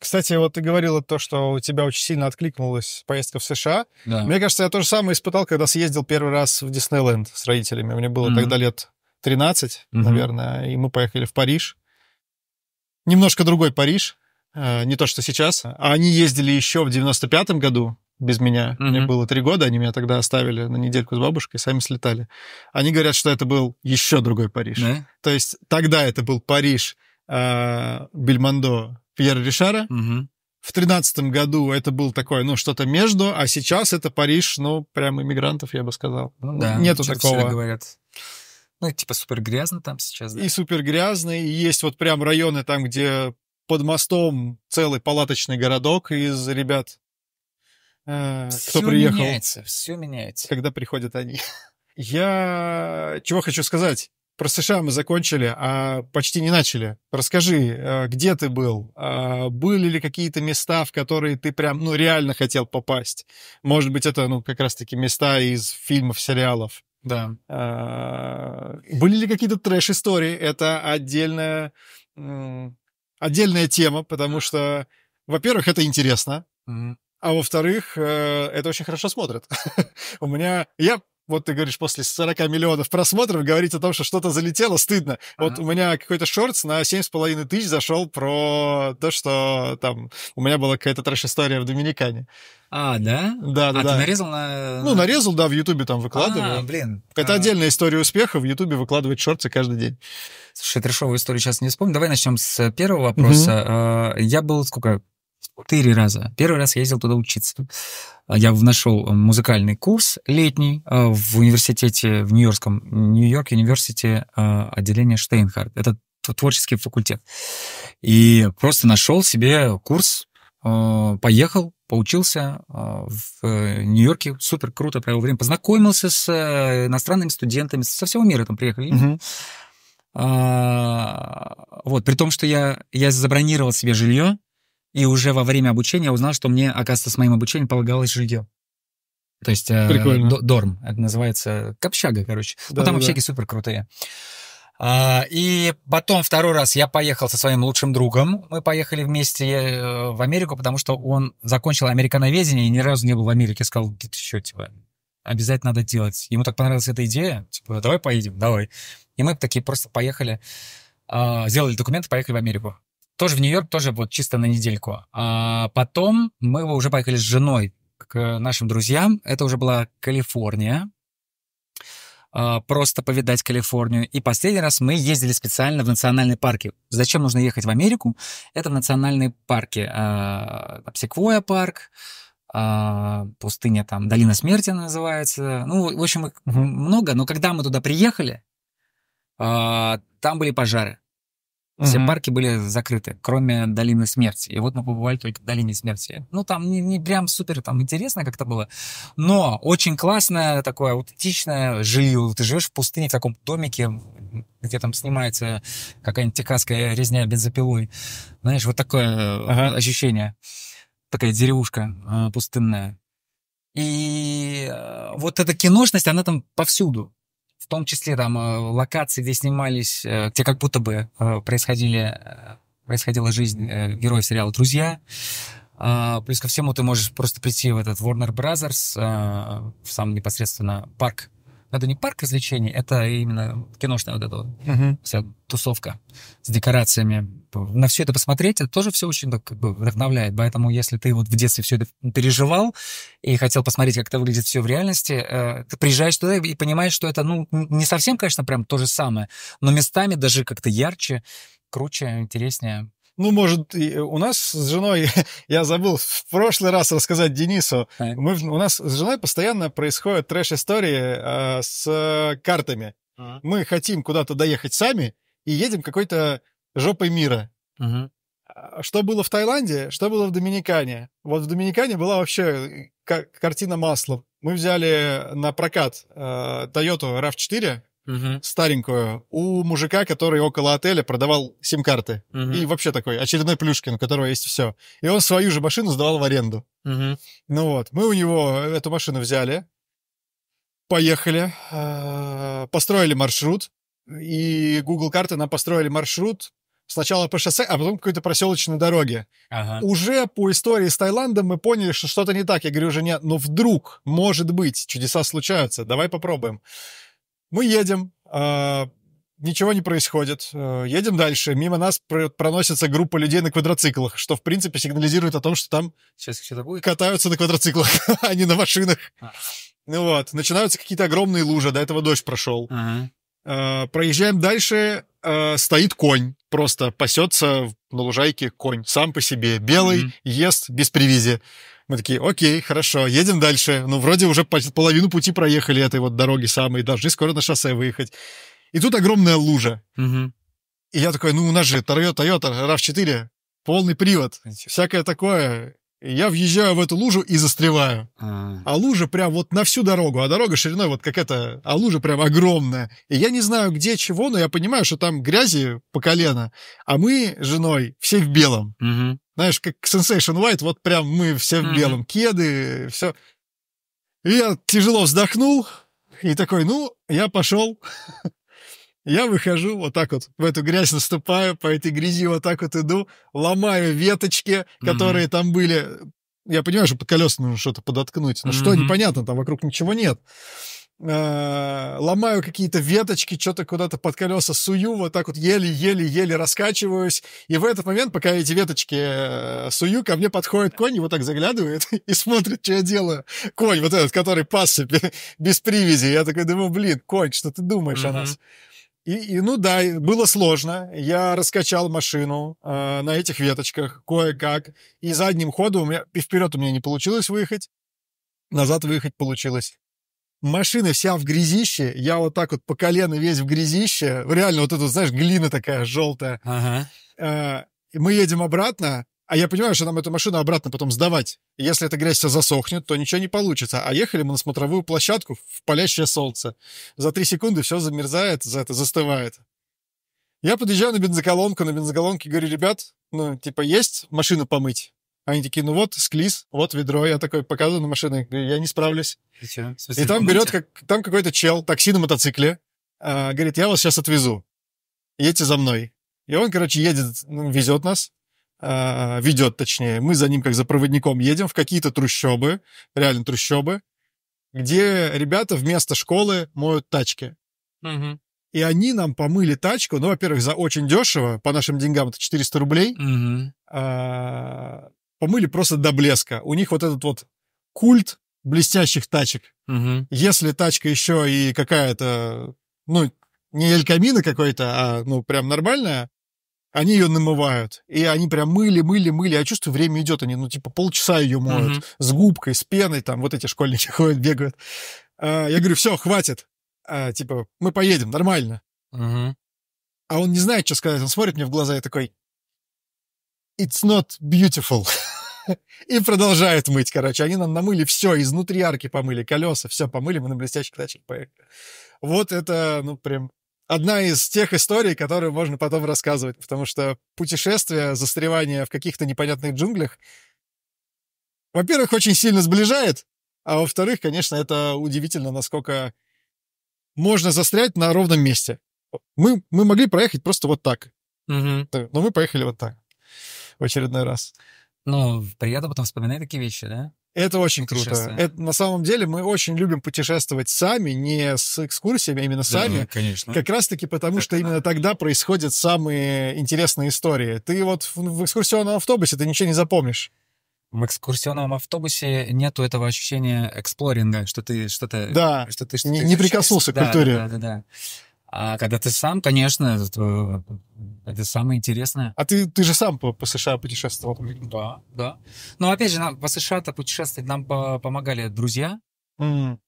Кстати, вот ты говорила то, что у тебя очень сильно откликнулась поездка в США. Да. Мне кажется, я то же самое испытал, когда съездил первый раз в Диснейленд с родителями. Мне было mm-hmm. тогда лет 13, mm-hmm. наверное, и мы поехали в Париж. Немножко другой Париж, э, не то, что сейчас. А они ездили еще в 95-м году без меня. Mm-hmm. Мне было три года, они меня тогда оставили на недельку с бабушкой, сами слетали. Они говорят, что это был еще другой Париж. Yeah. То есть тогда это был Париж, э, Бельмондо, Пьера Ришара. Угу. В тринадцатом году это был такое, ну, что-то между, а сейчас это Париж, ну, прям иммигрантов, я бы сказал. Ну, да, Нету такого. Все говорят. Ну, типа супер грязно там сейчас, да? И супер грязно, и есть вот прям районы там, где под мостом целый палаточный городок из ребят, э, все кто приехал. Все меняется, все меняется. Когда приходят они. Я чего хочу сказать. Про США мы закончили, а почти не начали. Расскажи, э, где ты был? А были ли какие-то места, в которые ты прям, ну, реально хотел попасть? Может быть, это, ну, как раз-таки места из фильмов, сериалов. Да. А, были ли какие-то трэш-истории? Это отдельная, отдельная тема, потому что, во-первых, это интересно. А во-вторых, э, это очень хорошо смотрят. У меня... Я вот ты говоришь, после 40 миллионов просмотров говорить о том, что что-то залетело, стыдно. Ага. Вот у меня какой-то шортс на 7,5 тысяч зашел про то, что там у меня была какая-то трэш-история в Доминикане. А, да? Да, да, а, да. ты нарезал на... Ну, нарезал, да, в Ютубе там выкладываю. А, блин. Это а... отдельная история успеха, в Ютубе выкладывать шорты каждый день. Слушай, трешовую историю сейчас не вспомню. Давай начнем с первого вопроса. Угу. Я был, сколько, Четыре раза. Первый раз я ездил туда учиться. А, я нашел э, музыкальный курс летний э, в университете в Нью-Йоркском, Нью-Йорк университете э, отделение Штейнхард. Это творческий факультет. И просто нашел себе курс, поехал, поучился в Нью-Йорке, супер круто провел время, познакомился с иностранными студентами, со всего мира там приехали. Uh-huh. вот, при том, что я, я забронировал себе жилье, и уже во время обучения узнал, что мне, оказывается, с моим обучением полагалось жилье. То есть э, дорм, это называется общага, короче. Да, ну, Но там да, общаги да. супер крутые. А, и потом второй раз я поехал со своим лучшим другом. Мы поехали вместе э, в Америку, потому что он закончил американоведение и ни разу не был в Америке. Сказал, ты что, типа, обязательно надо делать. Ему так понравилась эта идея, типа, давай поедем, давай. И мы такие просто поехали, а, сделали документы, поехали в Америку. Тоже в Нью-Йорк, тоже вот чисто на недельку. А потом мы уже поехали с женой к нашим друзьям. Это уже была Калифорния. А, просто повидать Калифорнию. И последний раз мы ездили специально в национальные парки. Зачем нужно ехать в Америку? Это в национальные парки. А, Секвоя парк, а, пустыня там, Долина Смерти называется. Ну, в общем, их много. Но когда мы туда приехали, а, там были пожары. Все угу. парки были закрыты, кроме Долины Смерти. И вот мы побывали только в Долине Смерти. Ну, там не, не прям супер там интересно как-то было, но очень классное такое аутентичное жилье. Ты живешь в пустыне, в таком домике, где там снимается какая-нибудь техасская резня бензопилой. Знаешь, вот такое э, ага. ощущение. Такая деревушка э, пустынная. И э, вот эта киношность, она там повсюду в том числе там э, локации, где снимались, э, где как будто бы э, происходили, происходила жизнь героев сериала «Друзья», а, Плюс ко всему ты можешь просто прийти в этот Warner Brothers, в сам непосредственно парк это не парк развлечений, это именно киношная вот эта вот uh-huh. вся тусовка с декорациями. На все это посмотреть, это тоже все очень так, как бы вдохновляет. Поэтому, если ты вот в детстве все это переживал и хотел посмотреть, как это выглядит все в реальности, э, ты приезжаешь туда и понимаешь, что это, ну, не совсем, конечно, прям то же самое, но местами даже как-то ярче, круче, интереснее. Ну, может, у нас с женой, я забыл в прошлый раз рассказать Денису, мы, у нас с женой постоянно происходят трэш-истории а, э, с картами. Uh-huh. Мы хотим куда-то доехать сами и едем какой-то жопой мира. Uh-huh. Что было в Таиланде, что было в Доминикане. Вот в Доминикане была вообще э, картина маслом. Мы взяли на прокат э, Toyota RAV4, угу. старенькую у мужика, который около отеля продавал сим-карты. Угу. И вообще такой очередной Плюшкин, у которого есть все. И он свою же машину сдавал в аренду. Угу. Ну вот, мы у него эту машину взяли, поехали, а, построили маршрут, и Google карты нам построили маршрут сначала по шоссе, а потом какой-то проселочной дороге. Ага. Уже по истории с Таиландом мы поняли, что что-то не так. Я говорю, уже нет, но ну вдруг, может быть, чудеса случаются, давай попробуем. Мы едем, а, ничего не происходит, э, едем дальше. Мимо нас проносится группа людей на квадроциклах, что, в принципе, сигнализирует о том, что там Сейчас что-то будет? катаются на квадроциклах, а не на машинах. А. Ну вот, начинаются какие-то огромные лужи, до этого дождь прошел. Ага. Э, проезжаем дальше, э, стоит конь, просто пасется на лужайке конь, сам по себе, белый, mm-hmm. ест, без привязи. Мы такие, окей, хорошо, едем дальше. Ну, вроде уже половину пути проехали этой вот дороги самой, должны скоро на шоссе выехать. И тут огромная лужа. mm И я такой, ну, у нас же Toyota, Toyota RAV4, полный привод, всякое такое я въезжаю в эту лужу и застреваю. А. а, лужа прям вот на всю дорогу, а дорога шириной вот как это, а лужа прям огромная. И я не знаю где чего, но я понимаю, что там грязи по колено, а мы с женой все в белом. Угу. Знаешь, как Sensation White, вот прям мы все в белом, угу. кеды, все. И я тяжело вздохнул и такой, ну, я пошел Я выхожу вот так вот в эту грязь наступаю, по этой грязи вот так вот иду, ломаю веточки, которые mm-hmm. там были. Я понимаю, что под колеса нужно что-то подоткнуть, но mm-hmm. что, непонятно, там вокруг ничего нет. Э, ломаю какие-то веточки, что-то куда-то под колеса сую, вот так вот еле-еле-еле раскачиваюсь. И в этот момент, пока эти веточки э, сую, ко мне подходит конь, и вот так заглядывает и смотрит, что я делаю. Конь вот этот, который пасся без привязи. Я такой думаю, блин, конь, что ты думаешь mm-hmm. о нас? И, и ну да, было сложно. Я раскачал машину э, на этих веточках кое-как. И задним ходом у меня и вперед у меня не получилось выехать, назад выехать получилось. Машина вся в грязище, я вот так вот по колено весь в грязище, реально вот эту знаешь, глина такая желтая. Ага. Э, мы едем обратно, а я понимаю, что нам эту машину обратно потом сдавать. если эта грязь вся засохнет, то ничего не получится. А ехали мы на смотровую площадку в палящее солнце. За три секунды все замерзает, за это застывает. Я подъезжаю на бензоколонку, на бензоколонке говорю, ребят, ну, типа, есть машину помыть? Они такие, ну вот, склиз, вот ведро. Я такой показываю на машины, говорю, я не справлюсь. И, и там берет, как, там какой-то чел, такси на мотоцикле, а, говорит, я вас сейчас отвезу, едьте за мной. И он, короче, едет, ну, везет нас, э, ведет, точнее. Мы за ним как за проводником едем в какие-то трущобы, реально трущобы, где ребята вместо школы моют тачки. Угу. И они нам помыли тачку, ну, во-первых, за очень дешево, по нашим деньгам это 400 рублей, угу. э, помыли просто до блеска. У них вот этот вот культ блестящих тачек. Угу. Если тачка еще и какая-то, ну, не Эль какой-то, а, ну, прям нормальная, они ее намывают. И они прям мыли, мыли, мыли. Я а чувствую, время идет. Они, ну, типа, полчаса ее моют. Угу. С губкой, с пеной. Там вот эти школьники ходят, бегают. А, я говорю, все, хватит. А, типа, мы поедем, нормально. Угу. А он не знает, что сказать. Он смотрит мне в глаза и такой... It's not beautiful. И продолжают мыть, короче. Они нам намыли все, изнутри арки помыли, колеса, все помыли, мы на блестящих тачках поехали. Вот это, ну, прям одна из тех историй, которые можно потом рассказывать, потому что путешествие, застревание в каких-то непонятных джунглях, во-первых, очень сильно сближает, а во-вторых, конечно, это удивительно, насколько можно застрять на ровном месте. Мы, мы могли проехать просто вот так. Угу. Но мы поехали вот так в очередной раз. Ну, приятно потом вспоминать такие вещи, да? Это очень круто. Это, на самом деле мы очень любим путешествовать сами, не с экскурсиями, а именно сами. конечно. Как раз-таки потому, так, что именно тогда происходят самые интересные истории. Ты вот в экскурсионном автобусе ты ничего не запомнишь в экскурсионном автобусе нету этого ощущения эксплоринга, что ты что-то... Да, что ты, что не, ты не прикоснулся к культуре. Да, да, да, да. А когда ты сам, конечно, это, это самое интересное. А ты, ты же сам по, по США путешествовал? Да, да. Но ну, опять же, нам по США-то путешествовать нам по помогали друзья. Mm.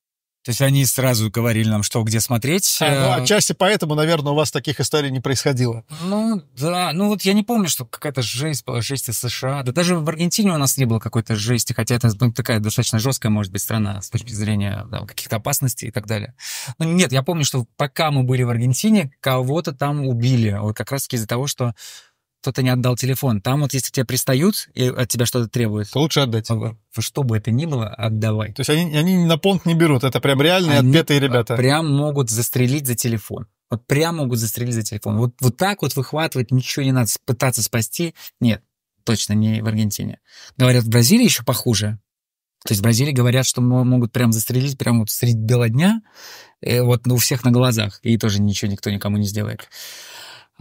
То есть они сразу говорили нам, что где смотреть. А, ну, э, отчасти поэтому, наверное, у вас таких историй не происходило. Ну, да. Ну, вот я не помню, что какая-то жесть была, жесть из США. Да даже в Аргентине у нас не было какой-то жести, хотя это ну, такая достаточно жесткая, может быть, страна с точки зрения да, каких-то опасностей и так далее. Но ну, нет, я помню, что пока мы были в Аргентине, кого-то там убили. Вот как раз-таки из-за того, что кто-то не отдал телефон. Там вот если тебя пристают и от тебя что-то требуют... То лучше отдать. А что бы это ни было, отдавай. То есть они, они на понт не берут, это прям реальные они отпетые ребята. прям могут застрелить за телефон. Вот прям могут застрелить за телефон. Вот, вот так вот выхватывать, ничего не надо пытаться спасти. Нет, точно не в Аргентине. Говорят, в Бразилии еще похуже. То есть в Бразилии говорят, что могут прям застрелить прямо вот среди бела дня, э, вот ну, у всех на глазах, и тоже ничего никто никому не сделает.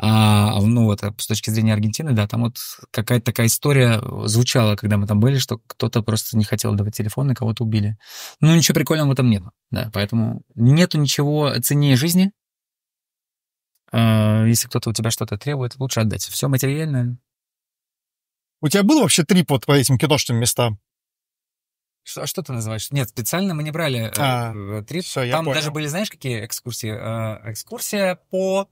А, ну вот, а, с точки зрения Аргентины, да, там вот какая-то такая история э, звучала, когда мы там были, что кто-то просто не хотел давать телефон, и кого-то убили. Ну, ничего прикольного в этом нет. Да, поэтому нету ничего ценнее жизни. А, если кто-то у тебя что-то требует, лучше отдать. Все материальное. У тебя было вообще трип вот по этим киношным местам? Что, а что ты называешь? Нет, специально мы не брали э, а, э, трип. Все, я Там понял. даже были, знаешь, какие экскурсии? Э, экскурсия по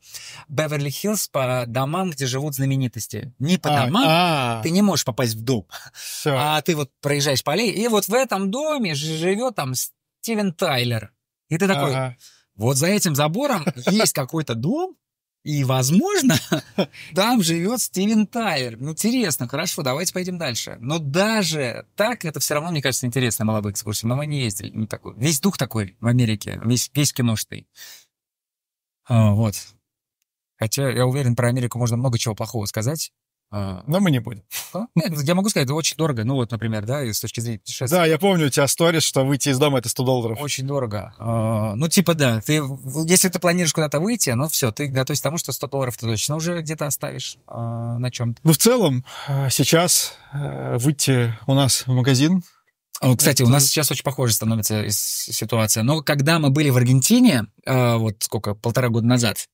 Беверли-Хиллз, по домам, где живут знаменитости. Не по а, домам, а. ты не можешь попасть в дом. Все. А ты вот проезжаешь по аллее, и вот в этом доме живет там Стивен Тайлер. И ты такой, ага. вот за этим забором есть какой-то дом, и, возможно, там живет Стивен Тайлер. Ну, интересно, хорошо, давайте пойдем дальше. Но даже так это все равно, мне кажется, интересная была бы экскурсия. Но мы не ездили. Ну, такой. Весь дух такой в Америке, весь, весь киношный. А, вот. Хотя, я уверен, про Америку можно много чего плохого сказать. А. Но мы не будем. А? Нет, я могу сказать, это очень дорого. Ну вот, например, да, с точки зрения путешествий. Да, я помню у тебя сторис, что выйти из дома это 100 долларов. Очень дорого. А, ну типа да, ты, если ты планируешь куда-то выйти, ну все, ты готовишь к тому, что 100 долларов ты точно уже где-то оставишь на чем-то. Ну в целом э, сейчас э, выйти у нас в магазин, кстати, у нас сейчас очень похожа становится ситуация. Но когда мы были в Аргентине, э, вот сколько, полтора года назад,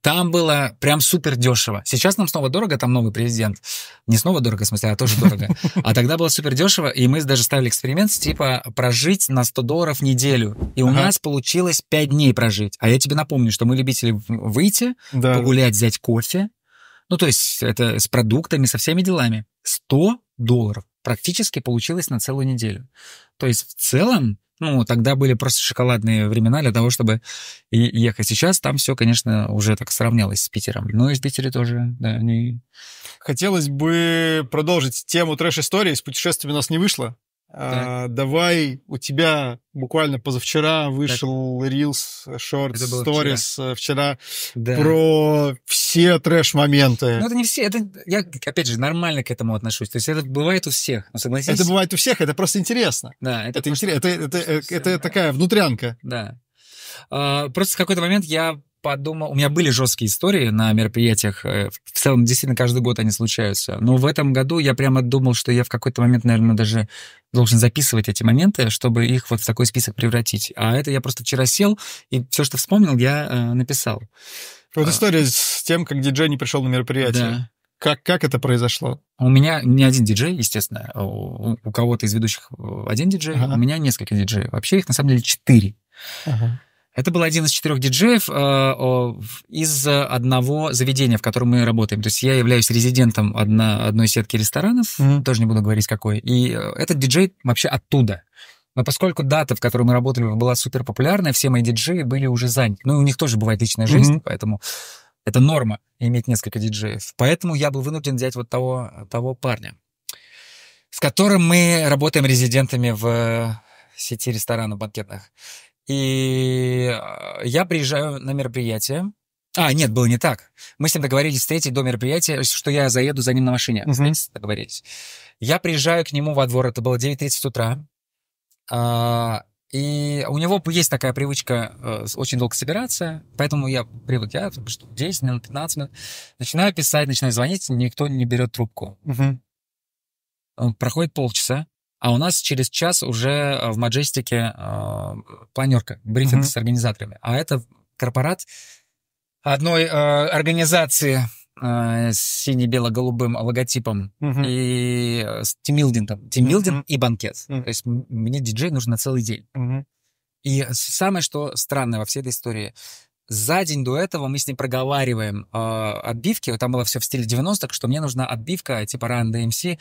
там было прям супер дешево. Сейчас нам снова дорого, там новый президент. Не снова дорого, в смысле, а тоже дорого. А тогда было супер дешево, и мы даже ставили эксперимент, типа, прожить на 100 долларов неделю. И у ага. нас получилось 5 дней прожить. А я тебе напомню, что мы любители выйти, да. погулять, взять кофе. Ну, то есть это с продуктами, со всеми делами. 100 долларов практически получилось на целую неделю. То есть в целом ну, тогда были просто шоколадные времена для того, чтобы ехать. Сейчас там все, конечно, уже так сравнялось с Питером. Ну и с Питере тоже, да, они... Хотелось бы продолжить тему трэш-истории. С путешествиями у нас не вышло. Да. А, давай, у тебя буквально позавчера вышел так. Reels, Shorts, Stories вчера, э, вчера да. про все трэш-моменты. Ну, это не все, это, я, опять же, нормально к этому отношусь. То есть это бывает у всех, ну, согласись? Это бывает у всех, это просто интересно. Да. Это, это просто... интересно, это, это, это, это такая внутрянка. Да. А, просто в какой-то момент я подумал... У меня были жесткие истории на мероприятиях. Э, в целом, действительно, каждый год они случаются. Но в этом году я прямо думал, что я в какой-то момент, наверное, даже должен записывать эти моменты, чтобы их вот в такой список превратить. А это я просто вчера сел, и все, что вспомнил, я э, написал. Вот а... история с тем, как диджей не пришел на мероприятие. Да. Как, как это произошло? У меня не один диджей, естественно. А у, у кого-то из ведущих один диджей, ага. у меня несколько диджей. Вообще их на самом деле четыре. Ага. Это был один из четырех диджеев э, из одного заведения, в котором мы работаем. То есть я являюсь резидентом одна, одной сетки ресторанов, mm-hmm. тоже не буду говорить какой. И э, этот диджей вообще оттуда. Но поскольку дата, в которой мы работали, была супер популярная, все мои диджеи были уже заняты. Ну, у них тоже бывает личная жизнь, mm-hmm. поэтому это норма иметь несколько диджеев. Поэтому я был вынужден взять вот того, того парня, с которым мы работаем резидентами в э, сети ресторанов банкетных. И а, я приезжаю на мероприятие. А, нет, было не так. Мы с ним договорились встретить до мероприятия, э, что я заеду за ним на машине. Угу. Встретиться договорились. Я приезжаю к нему во двор, это было 9.30 утра. А, и у него есть такая привычка э, очень долго собираться, поэтому я привык, я что 10 минут, 15 минут. Начинаю писать, начинаю звонить, никто не берет трубку. Угу. Проходит полчаса, а у нас через час уже э, в Маджестике э, планерка, брифинг mm-hmm. с организаторами. А это корпорат одной э, организации э, с сине-бело-голубым логотипом mm-hmm. и э, с тимилдингом. Тимилдинг mm-hmm. и банкет. Mm-hmm. То есть мне диджей нужен на целый день. Mm-hmm. И самое, что странное во всей этой истории, за день до этого мы с ней проговариваем э, отбивки, там было все в стиле 90-х, что мне нужна отбивка типа Run DMC,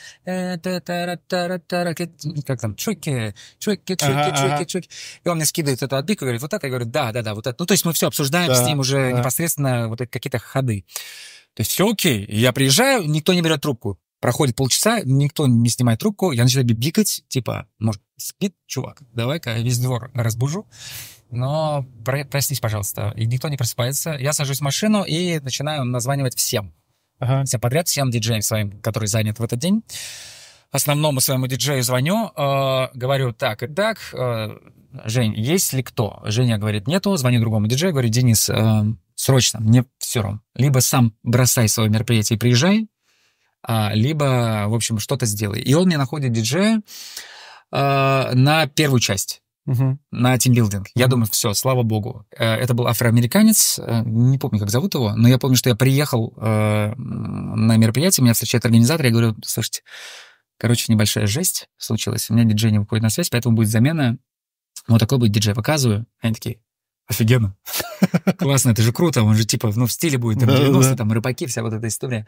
как там, чуки, чуки, чуки, чуки, чуки. И он мне скидывает эту отбивку, говорит, вот это, я говорю, да, да, да, вот это. Ну, то есть мы все обсуждаем да, с ним уже да. непосредственно вот какие-то ходы. То есть все окей, я приезжаю, никто не берет трубку. Проходит полчаса, никто не снимает трубку, я начинаю бибикать, типа, может, спит чувак, давай-ка весь двор разбужу но проснись, пожалуйста, и никто не просыпается. Я сажусь в машину и начинаю названивать всем. Ага. Всем подряд, всем диджеям своим, которые заняты в этот день. Основному своему диджею звоню, э, говорю так и так, э, Жень, есть ли кто? Женя говорит, нету, звоню другому диджею, говорю, Денис, э, срочно, мне все равно. Либо сам бросай свое мероприятие и приезжай, а, либо, в общем, что-то сделай. И он мне находит диджея э, на первую часть угу. на тимбилдинг. Я думаю, все, слава богу. Э, это был афроамериканец, э, не помню, как зовут его, но я помню, что я приехал э, на мероприятие, меня встречает организатор, я говорю, слушайте, короче, небольшая жесть случилась, у меня диджей не выходит на связь, поэтому будет замена, вот такой будет диджей, показываю. Они такие, Офигенно. Классно, это же круто, он же типа ну, в стиле будет, там, 90 там, рыбаки, вся вот эта история.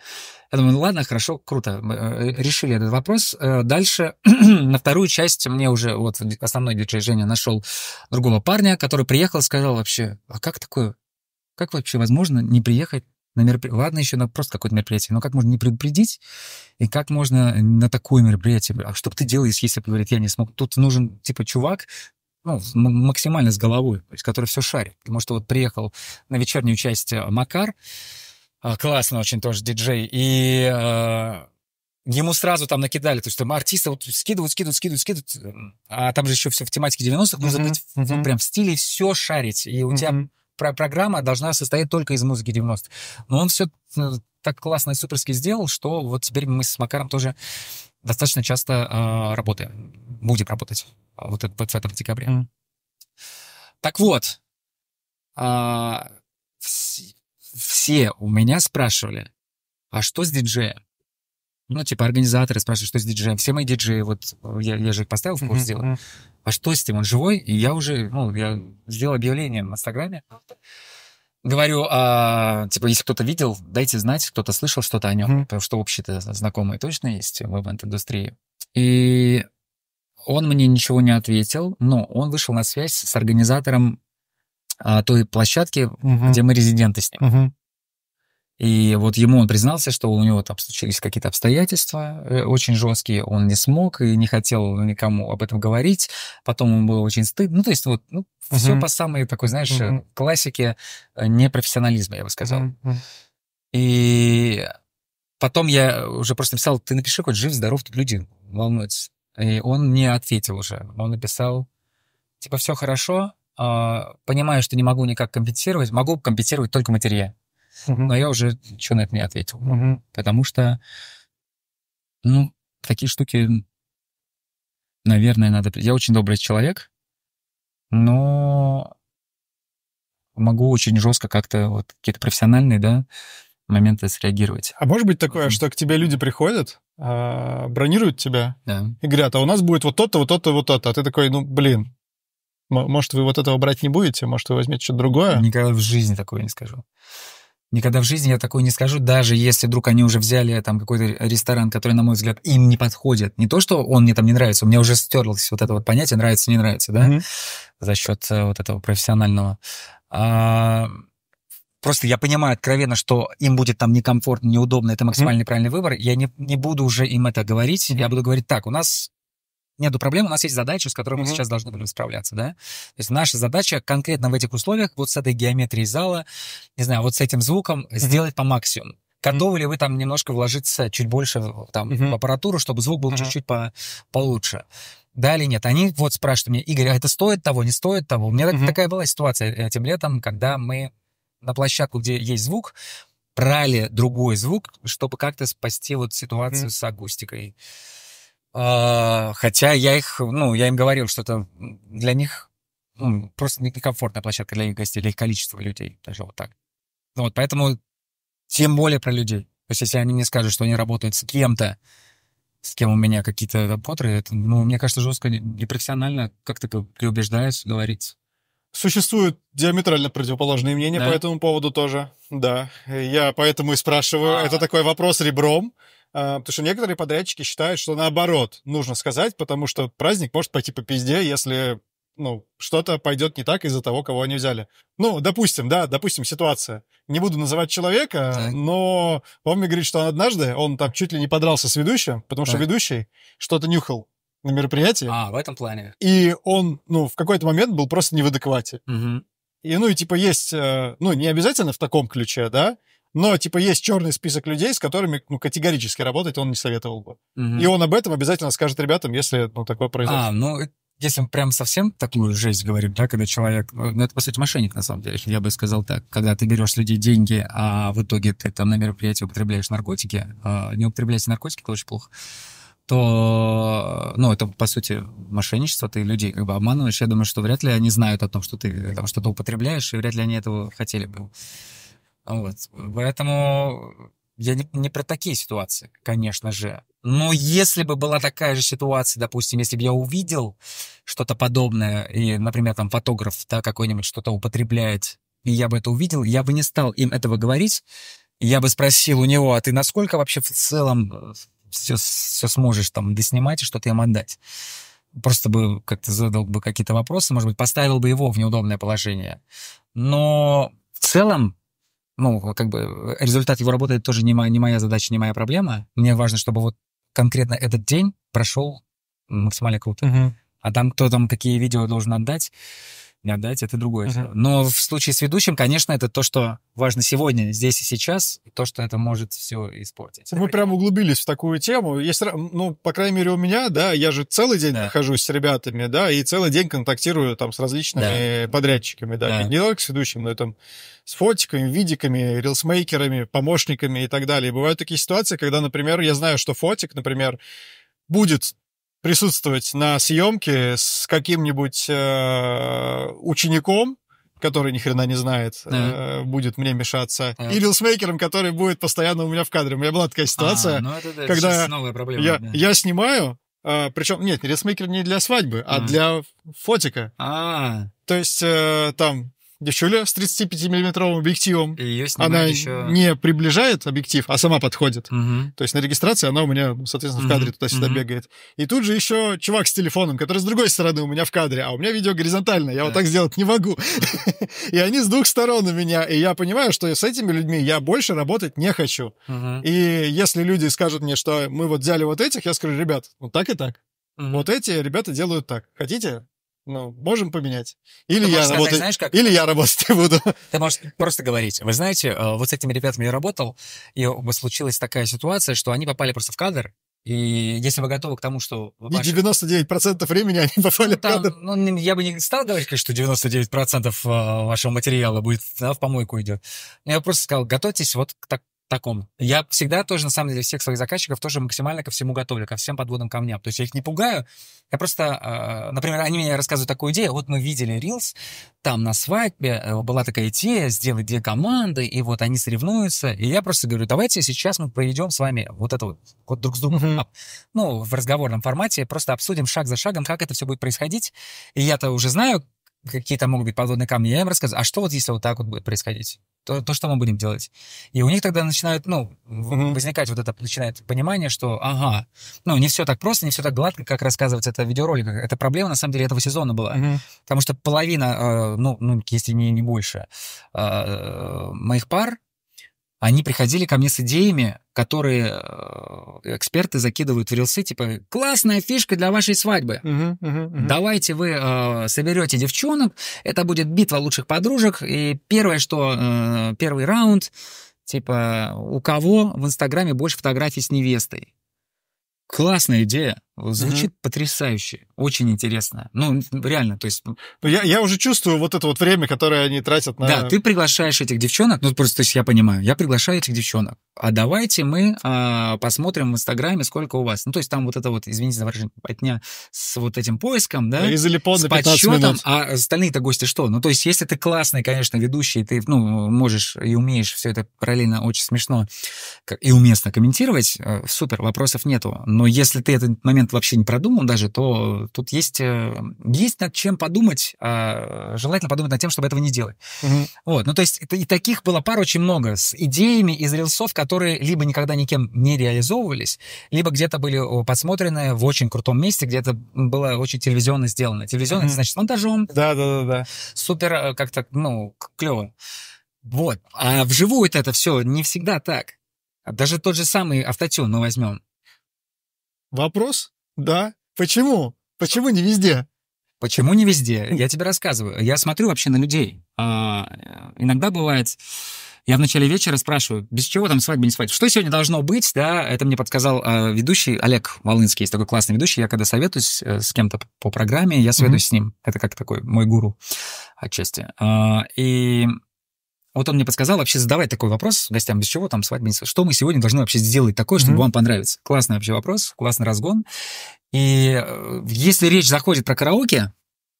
Я думаю, ну ладно, хорошо, круто, э, решили этот вопрос. Э, дальше, на вторую часть мне уже, вот основной диджей Женя нашел другого парня, который приехал и сказал вообще, а как такое, как вообще возможно не приехать на мероприятие, ладно, еще на просто какое-то мероприятие, но как можно не предупредить, и как можно на такое мероприятие, а что бы ты делал, если бы, говорит, я не смог, тут нужен, типа, чувак, ну, максимально с головой, то есть который все шарит. Потому что вот приехал на вечернюю часть э, Макар, э, классно очень тоже диджей, и э, ему сразу там накидали, то есть там артисты вот скидывают, скидывают, скидывают, скидывают, э, а там же еще все в тематике 90-х, mm-hmm, быть mm-hmm. прям в стиле все шарить, и у mm-hmm. тебя про программа должна состоять только из музыки 90-х. Но он все так классно и суперски сделал, что вот теперь мы с Макаром тоже достаточно часто э, а, работаем, будем работать а, вот, это, вот в этом декабре. Mm. Так вот, э, вс- все у меня спрашивали, а что с диджеем? Ну, типа, организаторы спрашивают, что с диджеем. Все мои диджеи, вот я, я же их поставил в курс mm-hmm. дела. А что с ним? Он живой? И я уже, ну, я сделал объявление в Инстаграме говорю, а, типа, если кто-то видел, дайте знать, кто-то слышал что-то о нем, потому что общие-то знакомые точно есть в ивент-индустрии. И он мне ничего не ответил, но он вышел на связь с организатором а, той площадки, где мы резиденты с ним. И вот ему он признался, что у него там случились какие-то обстоятельства э, очень жесткие, он не смог и не хотел никому об этом говорить. Потом ему было очень стыдно. Ну, то есть вот ну, mm-hmm. все по самой такой, знаешь, mm-hmm. классике э, непрофессионализма, я бы сказал. Mm-hmm. И потом я уже просто писал, ты напиши хоть жив-здоров, тут люди волнуются. И он мне ответил уже. Он написал, типа, все хорошо, а, понимаю, что не могу никак компенсировать, могу компенсировать только материал. Но я уже ничего на это не ответил. Потому что, ну, такие штуки, наверное, надо... Я очень добрый человек, но могу очень жестко как-то вот какие-то профессиональные, да, моменты среагировать. А может быть такое, что к тебе люди приходят, а, бронируют тебя да. и говорят, а у нас будет вот то-то, вот то-то, вот то-то. А ты такой, ну, блин, может, вы вот этого брать не будете, может, вы возьмете что-то другое? Никогда в жизни такое не скажу. Никогда в жизни я такое не скажу, даже если вдруг они уже взяли там какой-то ресторан, который, на мой взгляд, им не подходит. Не то, что он мне там не нравится, у меня уже стерлось вот это вот понятие нравится, не нравится, да, mm-hmm. за счет э, вот этого профессионального. А, просто я понимаю откровенно, что им будет там некомфортно, неудобно, это максимально mm-hmm. правильный выбор. Я не, не буду уже им это говорить, я буду говорить так, у нас нет ну, проблем, у нас есть задачи, с которой мы сейчас должны будем справляться, да? То есть наша задача конкретно в этих условиях, вот с этой геометрией зала, не знаю, вот с этим звуком угу. сделать по максимуму. Готовы mm-hmm. ли вы там немножко вложиться чуть больше там, mm-hmm. в аппаратуру, чтобы звук был mm-hmm. чуть-чуть по, получше? Да или нет? Они вот спрашивают меня, Игорь, а это стоит того, не стоит того? У меня mm-hmm. такая была ситуация этим летом, когда мы на площадку, где есть звук, брали другой звук, чтобы как-то спасти вот ситуацию mm-hmm. с акустикой. А, хотя я их, ну, я им говорил, что это для них ну, просто некомфортная площадка для их гостей, для их количества людей, даже вот так. Ну, вот поэтому тем более про людей. То есть если они мне скажут, что они работают с кем-то, с кем у меня какие-то работы, это, ну, мне кажется, жестко непрофессионально как-то переубеждаешь говорить. Существуют диаметрально противоположные мнения да? по этому поводу тоже. Да, я поэтому и спрашиваю. А-а-а. Это такой вопрос ребром. А, потому что некоторые подрядчики считают, что наоборот нужно сказать, потому что праздник может пойти по пизде, если ну, что-то пойдет не так из-за того, кого они взяли. Ну, допустим, да, допустим, ситуация. Не буду называть человека, так. но он мне говорит, что он однажды, он там чуть ли не подрался с ведущим, потому так. что ведущий что-то нюхал на мероприятии. А, в этом плане. И он, ну, в какой-то момент был просто не в адеквате. Угу. И, ну, и типа есть, э, ну, не обязательно в таком ключе, да, но, типа, есть черный список людей, с которыми, ну, категорически работать он не советовал бы. Угу. И он об этом обязательно скажет ребятам, если, ну, такое произойдет. А, ну, если прям совсем такую жесть говорим, да, когда человек, ну, ну, это, по сути, мошенник, на самом деле, я бы сказал так, когда ты берешь с людей деньги, а в итоге ты там на мероприятии употребляешь наркотики, а не употребляйте наркотики, это очень плохо то, ну, это, по сути, мошенничество, ты людей как бы обманываешь. Я думаю, что вряд ли они знают о том, что ты там что-то употребляешь, и вряд ли они этого хотели бы. Вот. Поэтому я не, не про такие ситуации, конечно же. Но если бы была такая же ситуация, допустим, если бы я увидел что-то подобное, и, например, там фотограф да, какой-нибудь что-то употребляет, и я бы это увидел, я бы не стал им этого говорить, я бы спросил у него, а ты насколько вообще в целом э, все, все сможешь там доснимать и что-то им отдать. Просто бы как-то задал бы какие-то вопросы, может быть, поставил бы его в неудобное положение. Но в целом, ну, как бы результат его работы это тоже не моя, не моя задача, не моя проблема. Мне важно, чтобы вот конкретно этот день прошел максимально круто. Угу. А там кто там какие видео должен отдать, не отдать, это другое uh-huh. Но в случае с ведущим, конечно, это то, что важно сегодня, здесь и сейчас, и то, что это может все испортить. Мы прям углубились в такую тему. Есть, ну, по крайней мере, у меня, да, я же целый день да. нахожусь с ребятами, да, и целый день контактирую там с различными да. подрядчиками, да. да. Не только с ведущим, но и там с фотиками, видиками, рилсмейкерами, помощниками и так далее. бывают такие ситуации, когда, например, я знаю, что фотик, например, будет присутствовать на съемке с каким-нибудь э, учеником, который ни хрена не знает, mm-hmm. э, будет мне мешаться, mm-hmm. и рилсмейкером, который будет постоянно у меня в кадре. У меня была такая а, ситуация, а, ну это, это когда новая проблема, я, да. я снимаю, э, причем нет, рилсмейкер не для свадьбы, mm-hmm. а для фотика. А. То есть э, там девчуля с 35-миллиметровым объективом. И ее она еще... не приближает объектив, а сама подходит. Угу. То есть на регистрации она у меня, ну, соответственно, в кадре туда-сюда угу. бегает. И тут же еще чувак с телефоном, который с другой стороны у меня в кадре, а у меня видео горизонтальное, я да. вот так сделать не могу. и они с двух сторон у меня. И я понимаю, что с этими людьми я больше работать не хочу. И если люди скажут мне, что мы вот взяли вот этих, я скажу, ребят, вот так и так. Вот эти ребята делают так. Хотите? ну, можем поменять. Или ты я работаю, знаешь, как... или я работать буду. Ты можешь просто говорить. Вы знаете, э, вот с этими ребятами я работал, и случилась такая ситуация, что они попали просто в кадр, и если вы готовы к тому, что... Ваши... И 99% времени они попали ну, там, в кадр. Ну, я бы не стал говорить, что 99% э, вашего материала будет да, в помойку идет. Я просто сказал, готовьтесь вот к так, таком. Я всегда тоже, на самом деле, всех своих заказчиков тоже максимально ко всему готовлю, ко всем подводам камням. То есть я их не пугаю. Я просто, а, например, они мне рассказывают такую идею. Вот мы видели Reels, там на свадьбе э, была такая идея сделать две команды, и вот они соревнуются. И я просто говорю, давайте сейчас мы проведем с вами вот это вот, друг с другом. Ну, в разговорном формате просто обсудим шаг за шагом, как это все будет происходить. И я-то уже знаю, какие там могут быть подводные камни. Я им рассказываю, а что вот если вот так вот будет происходить? то, то, что мы будем делать. И у них тогда начинает ну, mm-hmm. возникать вот это, начинает понимание, что, ага, ну, не все так просто, не все так гладко, как рассказывается это в видеороликах. Это проблема, на самом деле, этого сезона была. Mm-hmm. Потому что половина, э, ну, ну, если не, не больше, э, моих пар, они приходили ко мне с идеями, которые э, эксперты закидывают в рилсы, типа, классная фишка для вашей свадьбы. Угу, угу, угу. Давайте вы э, соберете девчонок, это будет битва лучших подружек, и первое, что э, первый раунд, типа, у кого в Инстаграме больше фотографий с невестой. Классная идея. Звучит угу. потрясающе, очень интересно. Ну, реально, то есть... Ну, я, я уже чувствую вот это вот время, которое они тратят на... Да, ты приглашаешь этих девчонок, ну, просто, то есть я понимаю, я приглашаю этих девчонок, а давайте мы а, посмотрим в Инстаграме, сколько у вас. Ну, то есть там вот это вот, извините за выражение, отня с вот этим поиском, да? Из с подсчетом, минут. а остальные-то гости что? Ну, то есть если ты классный, конечно, ведущий, ты, ну, можешь и умеешь все это параллельно очень смешно и уместно комментировать, э, супер, вопросов нету. Но если ты этот момент вариант вообще не продуман даже, то тут есть, э, есть над чем подумать, а желательно подумать над тем, чтобы этого не делать. Угу. Вот, ну то есть это, и таких было пар очень много с идеями из рельсов, которые либо никогда никем не реализовывались, либо где-то были подсмотрены в очень крутом месте, где-то было очень телевизионно сделано. Телевизионно, угу. это значит, монтажом. Да-да-да. Супер э, как-то, ну, клево. Вот. А вживую это все не всегда так. Даже тот же самый автотюн мы возьмем. Вопрос да? Почему? Почему не везде? Почему не везде? Я тебе рассказываю. Я смотрю вообще на людей. А, э, иногда бывает... Я в начале вечера спрашиваю, без чего там свадьба не свадьба? Что сегодня должно быть? Да, это мне подсказал э, ведущий Олег Волынский, есть такой классный ведущий. Я когда советуюсь э, с кем-то по программе, я советуюсь mm-hmm. с ним. Это как такой мой гуру отчасти. Э, и вот он мне подсказал вообще задавать такой вопрос гостям, без чего там свадьба не Что мы сегодня должны вообще сделать такое, чтобы mm-hmm. вам понравиться? Классный вообще вопрос, классный разгон. И э, если речь заходит про караоке,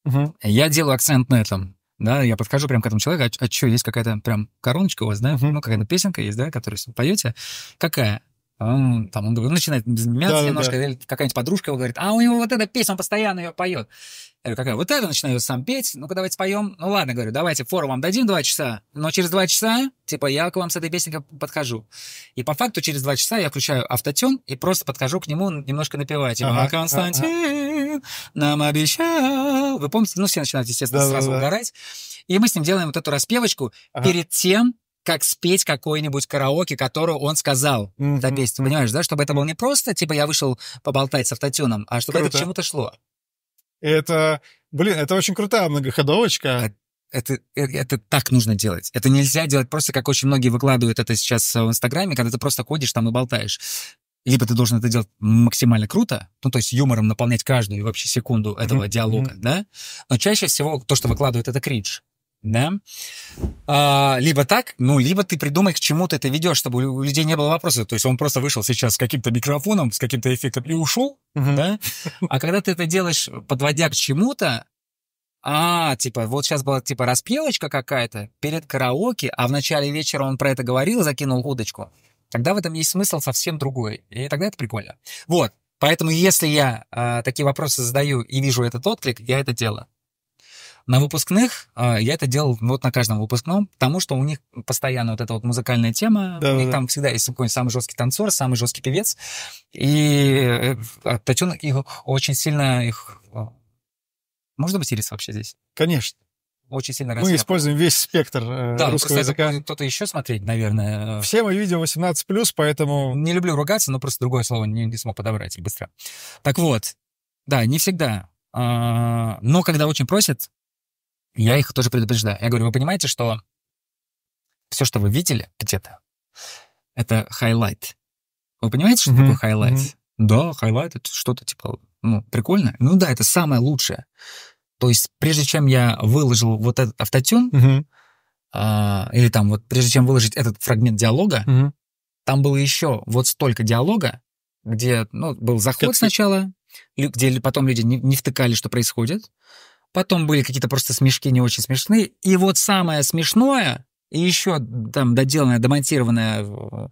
mm-hmm. я делаю акцент на этом. Да, я подхожу прям к этому человеку, а, а что, есть какая-то прям короночка у вас, да? Mm-hmm. Ну, какая-то песенка есть, да, которую вы поете. Какая? А там, он начинает мяться да, немножко, да. или какая-нибудь подружка его говорит, а у него вот эта песня, он постоянно ее поет. Я говорю, какая? Вот это начинаю сам петь, ну-ка давайте поем. Ну ладно, говорю, давайте фору вам дадим два часа, но через два часа, типа, я к вам с этой песней подхожу. И по факту через два часа я включаю автотюн и просто подхожу к нему немножко напевать. Типа, ага, «А, Константин ага. нам обещал. Вы помните? Ну, все начинают, естественно, да, сразу да, да. угорать. И мы с ним делаем вот эту распевочку ага. перед тем, как спеть какой-нибудь караоке, которую он сказал mm-hmm. за понимаешь, да? Чтобы это было не просто, типа, я вышел поболтать с автотюном, а чтобы Круто. это к чему-то шло. Это, блин, это очень крутая многоходовочка. Э, это, это, это так нужно делать. Это нельзя делать просто, как очень многие выкладывают это сейчас в Инстаграме, когда ты просто ходишь там и болтаешь. Либо ты должен это делать максимально круто, ну, то есть юмором наполнять каждую вообще секунду этого mm-hmm. диалога, да? Но чаще всего то, что выкладывают, это кринж да? А, либо так, ну, либо ты придумай, к чему ты это ведешь, чтобы у людей не было вопросов. То есть он просто вышел сейчас с каким-то микрофоном, с каким-то эффектом и ушел, угу. да? А когда ты это делаешь, подводя к чему-то, а, типа, вот сейчас была, типа, распевочка какая-то перед караоке, а в начале вечера он про это говорил, закинул удочку. Тогда в этом есть смысл совсем другой. И тогда это прикольно. Вот. Поэтому, если я э, такие вопросы задаю и вижу этот отклик, я это делаю. На выпускных э, я это делал вот на каждом выпускном, потому что у них постоянно вот эта вот музыкальная тема, да, у них да. там всегда есть какой-нибудь самый жесткий танцор, самый жесткий певец, и э, э Татенок их очень сильно их... Э, Можно материться вообще здесь? Конечно очень сильно Мы используем весь спектр э, да, ну, русского языка. кто-то еще смотреть, наверное. Э, Все мы видео 18+, поэтому... Не люблю ругаться, но просто другое слово не, не смог подобрать быстро. Так вот, да, не всегда. А, но когда очень просят, я их тоже предупреждаю. Я говорю, вы понимаете, что все, что вы видели где-то, это хайлайт. Вы понимаете, что mm-hmm. такое хайлайт? Mm-hmm. Да, хайлайт — это что-то типа, ну, прикольно. Ну да, это самое лучшее. То есть прежде чем я выложил вот этот автотюн, mm-hmm. а, или там вот прежде чем выложить этот фрагмент диалога, mm-hmm. там было еще вот столько диалога, где, ну, был заход как... сначала, где потом люди не, не втыкали, что происходит, Потом были какие-то просто смешки не очень смешные. И вот самое смешное, и еще там доделанное, домонтированное, э,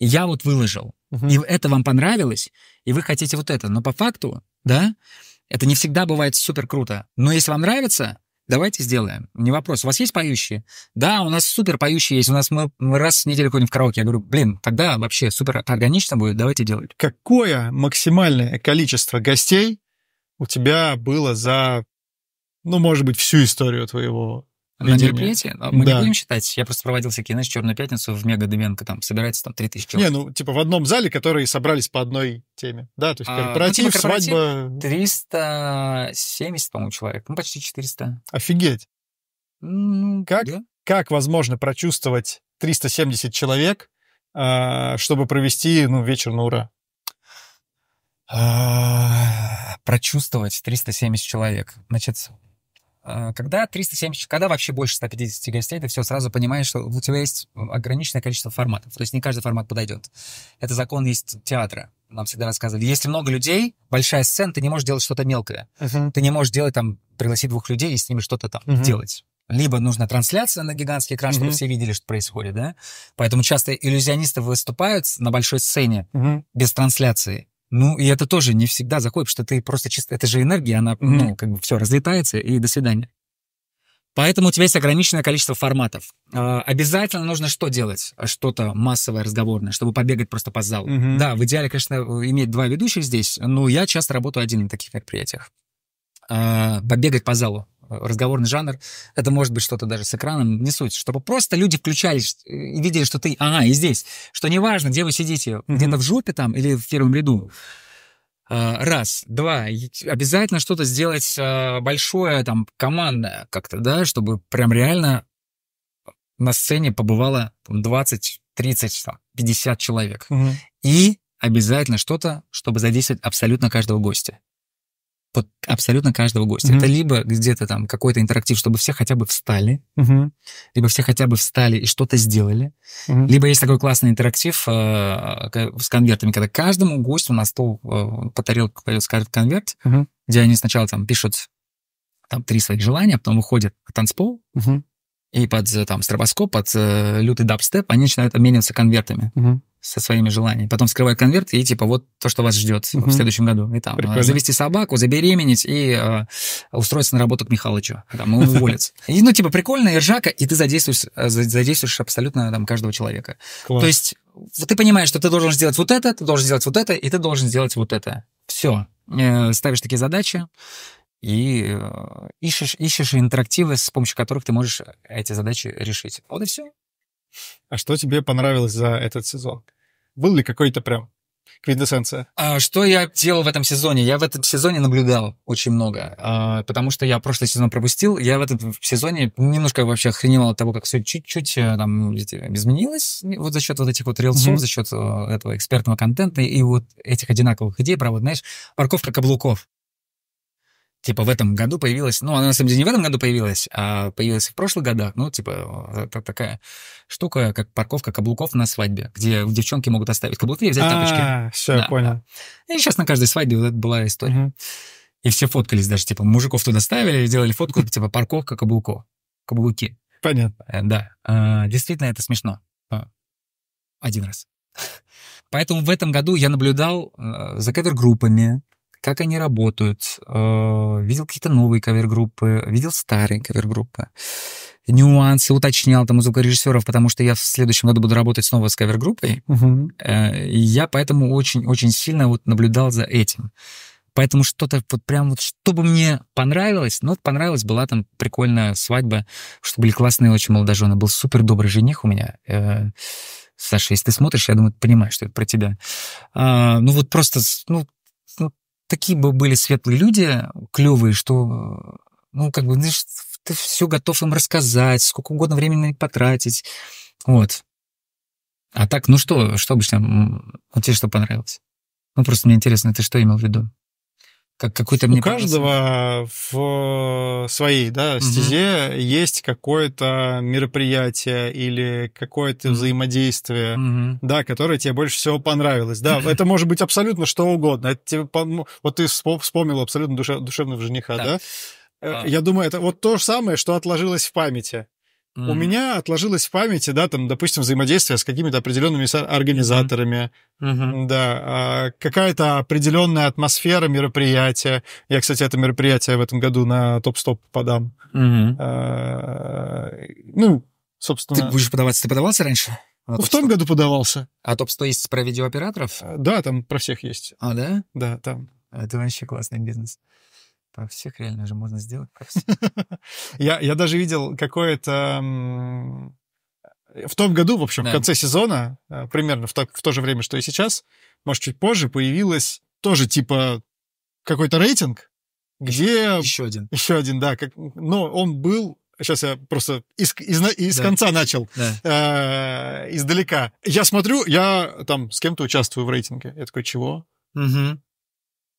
я вот выложил. Угу. И это вам понравилось, и вы хотите вот это. Но по факту, да, это не всегда бывает супер круто. Но если вам нравится, давайте сделаем. Не вопрос. У вас есть поющие? Да, у нас супер поющие есть. У нас мы, раз в неделю ходим в караоке. Я говорю, блин, тогда вообще супер органично будет, давайте делать. Какое максимальное количество гостей у тебя было за ну, может быть, всю историю твоего на мероприятии? А, мы да. не будем считать. Я просто проводил всякие, знаешь, «Черную пятницу» в Мега Деменко, там собирается там 3000 человек. Не, ну, типа в одном зале, которые собрались по одной теме. Да, то есть корпоратив, а, ну, типа, корпоратив свадьба... 370, по-моему, человек. Ну, почти 400. Офигеть. Ну, как, да. как возможно прочувствовать 370 человек, а, чтобы провести ну, вечер на ура? А, прочувствовать 370 человек. Значит, а, когда 370, когда вообще больше 150 гостей, ты все сразу понимаешь, что у тебя есть ограниченное количество форматов. То есть не каждый формат подойдет. Это закон есть театра. Нам всегда рассказывали. Если много людей, большая сцена, ты не можешь делать что-то мелкое. Uh-huh. Ты не можешь делать там, пригласить двух людей и с ними что-то там uh-huh. делать. Либо нужна трансляция на гигантский экран, чтобы uh-huh. все видели, что происходит, да? Поэтому часто иллюзионисты выступают на большой сцене uh-huh. без трансляции ну, и это тоже не всегда заходит, что ты просто чисто... Это же энергия, она, mm-hmm. ну, как бы все, разлетается, и до свидания. Поэтому у тебя есть ограниченное количество форматов. А, обязательно нужно что делать? А, что-то массовое, разговорное, чтобы побегать просто по залу. Угу. Да, в идеале, конечно, иметь два ведущих здесь, но я часто работаю один на таких мероприятиях. А, побегать по залу разговорный жанр, это может быть что-то даже с экраном, не суть, чтобы просто люди включались э, и видели, что ты, ага, и здесь, что неважно, где вы сидите, mm-hmm. где-то в жопе там или в первом ряду, а, Раз. Два. Обязательно что-то сделать а, большое, там, командное как-то, да, чтобы прям реально на сцене побывало 20, 30, 50 человек. Угу. И обязательно что-то, чтобы задействовать абсолютно каждого гостя под абсолютно каждого гостя. Mm-hmm. Это либо где-то там какой-то интерактив, чтобы все хотя бы встали, mm-hmm. либо все хотя бы встали и что-то сделали, mm-hmm. либо есть такой классный интерактив э, с конвертами, когда каждому гостю на стол э, по тарелке кладет конверт, mm-hmm. где они сначала там пишут там три своих желания, а потом выходят к танцпол, mm-hmm. и под э, там стробоскоп, под э, лютый дабстеп они начинают обмениваться конвертами. Mm-hmm со своими желаниями. Потом скрываю конверт и типа вот то, что вас ждет угу. в следующем году. И там э, Прикольно. завести собаку, забеременеть и э, устроиться на работу к Михалычу. Там, он уволится. И, ну, типа, прикольно и ржака, и ты задействуешь, э, задействуешь абсолютно там каждого человека. Класс. То есть вот ты понимаешь, что ты должен сделать вот это, ты должен сделать вот это, и ты должен сделать вот это. Все. Э, ставишь такие задачи, и ищешь, ищешь интерактивы, с помощью которых ты можешь эти задачи решить. Вот и все. А что тебе понравилось за этот сезон? Был ли какой-то прям квинтэссенция? А, что я делал в этом сезоне? Я в этом сезоне наблюдал очень много, а, потому что я прошлый сезон пропустил. Я в этом сезоне немножко вообще охреневал от того, как все чуть-чуть э, там изменилось вот за счет вот этих вот рилсов, mm-hmm. за счет э, этого экспертного контента и вот этих одинаковых идей про вот, знаешь, парковка каблуков типа в этом году появилась, ну, она на самом деле не в этом году появилась, а появилась в прошлых годах, ну, типа, это такая штука, как парковка каблуков на свадьбе, где девчонки могут оставить каблуки и взять а, тапочки. А, все, да, понял. Да. И сейчас на каждой свадьбе вот это была история. И все фоткались даже, типа, мужиков туда ставили, делали фотку, типа, парковка каблуков, каблуки. Понятно. Э, да. А, действительно, это смешно. А, один раз. Поэтому в этом году я наблюдал э, за кавер-группами, как они работают, э, видел какие-то новые кавер-группы, видел старые кавер-группы, нюансы уточнял там у звукорежиссеров, потому что я в следующем году буду работать снова с кавер-группой. Угу. И я поэтому очень-очень сильно вот наблюдал за этим. Поэтому что-то вот прям вот, чтобы мне понравилось, ну, вот понравилось, была там прикольная свадьба, что были классные очень молодожены, был супер добрый жених у меня. Э, Саша, если ты смотришь, я думаю, понимаешь, что это про тебя. А, ну вот просто, ну, такие бы были светлые люди, клевые, что, ну, как бы, знаешь, ты все готов им рассказать, сколько угодно времени потратить. Вот. А так, ну что, что обычно? Вот ну, тебе что понравилось? Ну, просто мне интересно, ты что имел в виду? как какой-то мне У каждого в э, своей да, стезе угу. есть какое-то мероприятие или какое-то угу. взаимодействие, угу. да, которое тебе больше всего понравилось. Да, это может быть абсолютно что угодно. Это тебе, ну, вот ты вспомнил абсолютно душе, душевного жениха, да? да? Э, а. Я думаю, это вот то же самое, что отложилось в памяти. Mm. У меня отложилось в памяти, да, там, допустим, взаимодействие с какими-то определенными организаторами, mm-hmm. Mm-hmm. да, а, какая-то определенная атмосфера мероприятия. Я, кстати, это мероприятие в этом году на топ-стоп подам. Mm-hmm. ну, собственно... Ты будешь подаваться, ты подавался раньше? в том году подавался. А топ Стоп есть про видеооператоров? Да, там про всех есть. А, да? Да, там. А, это вообще классный бизнес. Про всех реально же можно сделать. Я, я даже видел какое-то... Э, в том году, в общем, да. в конце сезона, э, примерно в то, в то же время, что и сейчас, может, чуть позже, появилась тоже типа какой-то рейтинг, где... Еще один. Еще один, да. Как... Но он был сейчас я просто из, из, из да. конца начал, да. э, издалека. Я смотрю, я там с кем-то участвую в рейтинге. Я такой, чего? Угу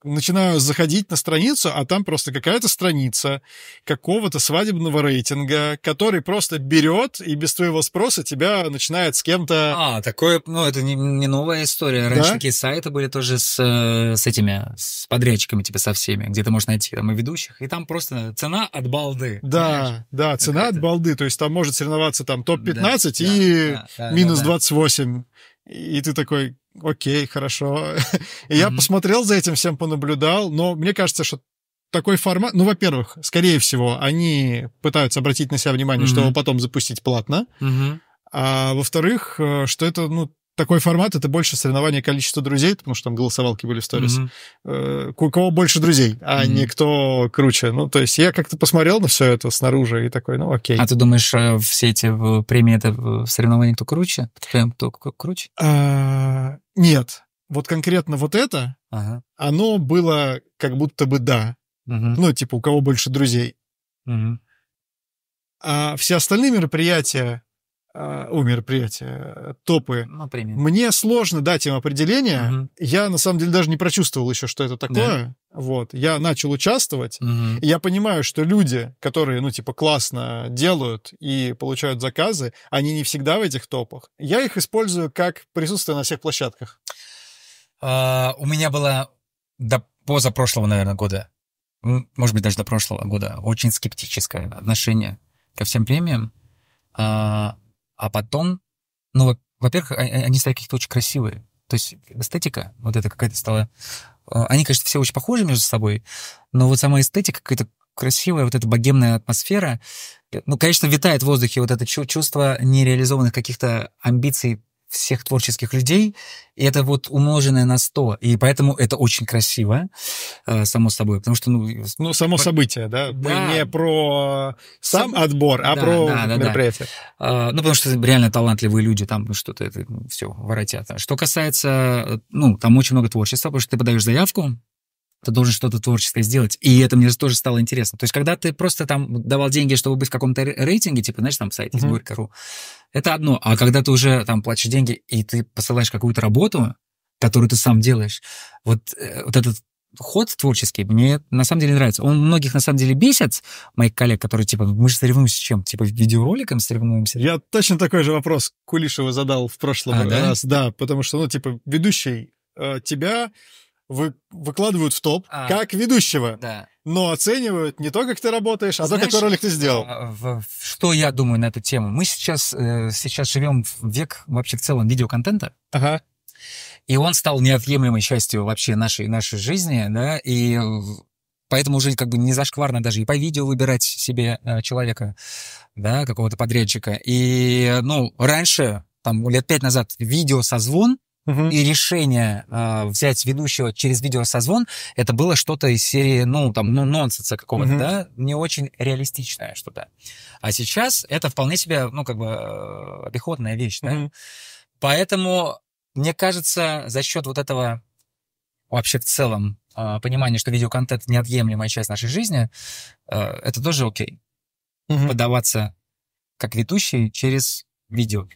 начинаю заходить на страницу, а там просто какая-то страница какого-то свадебного рейтинга, который просто берет и без твоего спроса тебя начинает с кем-то... А, такое, ну, это не, не новая история. Раньше да? такие сайты были тоже с, э, с этими, с подрядчиками, типа, со всеми, где ты можешь найти там и ведущих, и там просто цена от балды. Да, понимаешь? да, цена от балды, то есть там может соревноваться там топ-15 да, и да, да, минус да, да. 28. И ты такой, окей, хорошо. И я посмотрел за этим всем, понаблюдал, но мне кажется, что такой формат, ну, во-первых, скорее всего, они пытаются обратить на себя внимание, чтобы потом запустить платно, а во-вторых, э, что это, ну, такой формат, это больше соревнование количества друзей, потому что там голосовалки были в сторис. Mm-hmm. У кого больше друзей, а mm-hmm. не кто круче. Ну, то есть я как-то посмотрел на все это снаружи и такой, ну, окей. А ты думаешь, э, все эти э, премии — это соревнование кто круче? Прям кто круче? А, нет. Вот конкретно вот это, ага. оно было как будто бы да. Mm-hmm. Ну, типа, у кого больше друзей. Mm-hmm. А все остальные мероприятия, э, у мероприятия, топы. Например. Ну, Мне сложно дать им определение. Угу. Я на самом деле даже не прочувствовал еще, что это такое. Да. Вот. Я начал участвовать. Угу. И я понимаю, что люди, которые, ну, типа, классно делают и получают заказы, они не всегда в этих топах. Я их использую как присутствие на всех площадках. А, у меня было до позапрошлого, наверное, года, может быть, даже до прошлого года, очень скептическое отношение ко всем премиям. А, а потом, ну, во-первых, а, а, они стали какие-то очень красивые. То есть эстетика, вот это какая-то стала... Э, они, конечно, все очень похожи между собой, но вот сама эстетика какая-то красивая, вот эта богемная атмосфера, э, ну, конечно, витает в воздухе вот это чувство нереализованных каких-то амбиций всех творческих людей. И это вот умноженное на 100. И поэтому это очень красиво, э, само собой. Потому что, ну... Ну, само по... событие, да? да. Мы не про сам, отбор, а да, про да, да, мероприятие. Да. Э, ну, потому что реально талантливые люди там ну, что-то это ну, все воротят. Что касается... Э, ну, там очень много творчества, потому что ты подаешь заявку, ты должен что-то творческое сделать. И это мне тоже стало интересно. То есть, когда ты просто там давал деньги, чтобы быть в каком-то рейтинге, типа, знаешь, там сайт из Горько.ру, это одно. А когда ты уже там платишь деньги, и ты посылаешь какую-то работу, которую ты сам делаешь, вот, э, вот этот ход творческий мне на самом деле нравится. Он многих на самом деле бесит, моих коллег, которые типа, мы же соревнуемся с чем? Типа видеороликом соревнуемся? Я точно такой же вопрос Кулишева задал в прошлом а, раз, да? да, потому что, ну, типа, ведущий э, тебя вы, выкладывают в топ а, как ведущего. Да. Но оценивают не то, как ты работаешь, а Знаешь, то, какой ролик ты э, сделал. Э, что я думаю на эту тему? Мы сейчас, э, сейчас живем в век вообще в целом видеоконтента. Ага. И он стал неотъемлемой частью вообще нашей, нашей жизни, да, и поэтому уже как бы не зашкварно даже и по видео выбирать себе человека, да, какого-то подрядчика. И, ну, раньше, там, лет пять назад, видео созвон, Угу. И решение э, взять ведущего через видеосозвон, это было что-то из серии, ну, там, ну, нонсенса какого-то, угу. да, не очень реалистичное что-то. А сейчас это вполне себе, ну, как бы, э, обиходная вещь, угу. Поэтому, мне кажется, за счет вот этого вообще в целом э, понимания, что видеоконтент неотъемлемая часть нашей жизни, э, это тоже окей. Угу. Подаваться как ведущий через видео.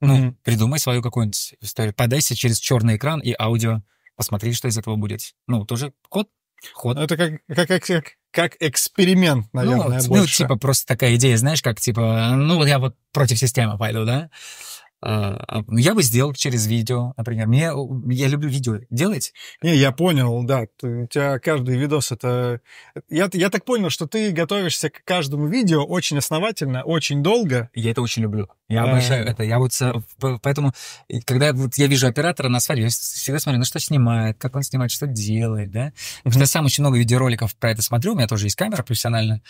Ну, придумай свою какую-нибудь историю. Подайся через черный экран и аудио. Посмотри, что из этого будет. Ну, тоже ход. Ход. Ну, это как, как, как, как эксперимент, ну, наверное, ну, больше. Ну, типа, просто такая идея, знаешь, как, типа, «А, ну, вот я вот против системы пойду, да? Э, а, я бы сделал через видео, например. Мне, я люблю видео делать. Не, я понял, да. Ты, у тебя каждый видос это... Э, я, я так понял, что ты готовишься к каждому видео очень основательно, очень долго. Я это очень люблю. Я а... обожаю это. Я вот... Поэтому, когда вот я вижу оператора на свадьбе, я всегда смотрю, ну что снимает, как он снимает, что делает, да? Потому что я сам очень много видеороликов про это смотрю. У меня тоже есть камера профессиональная.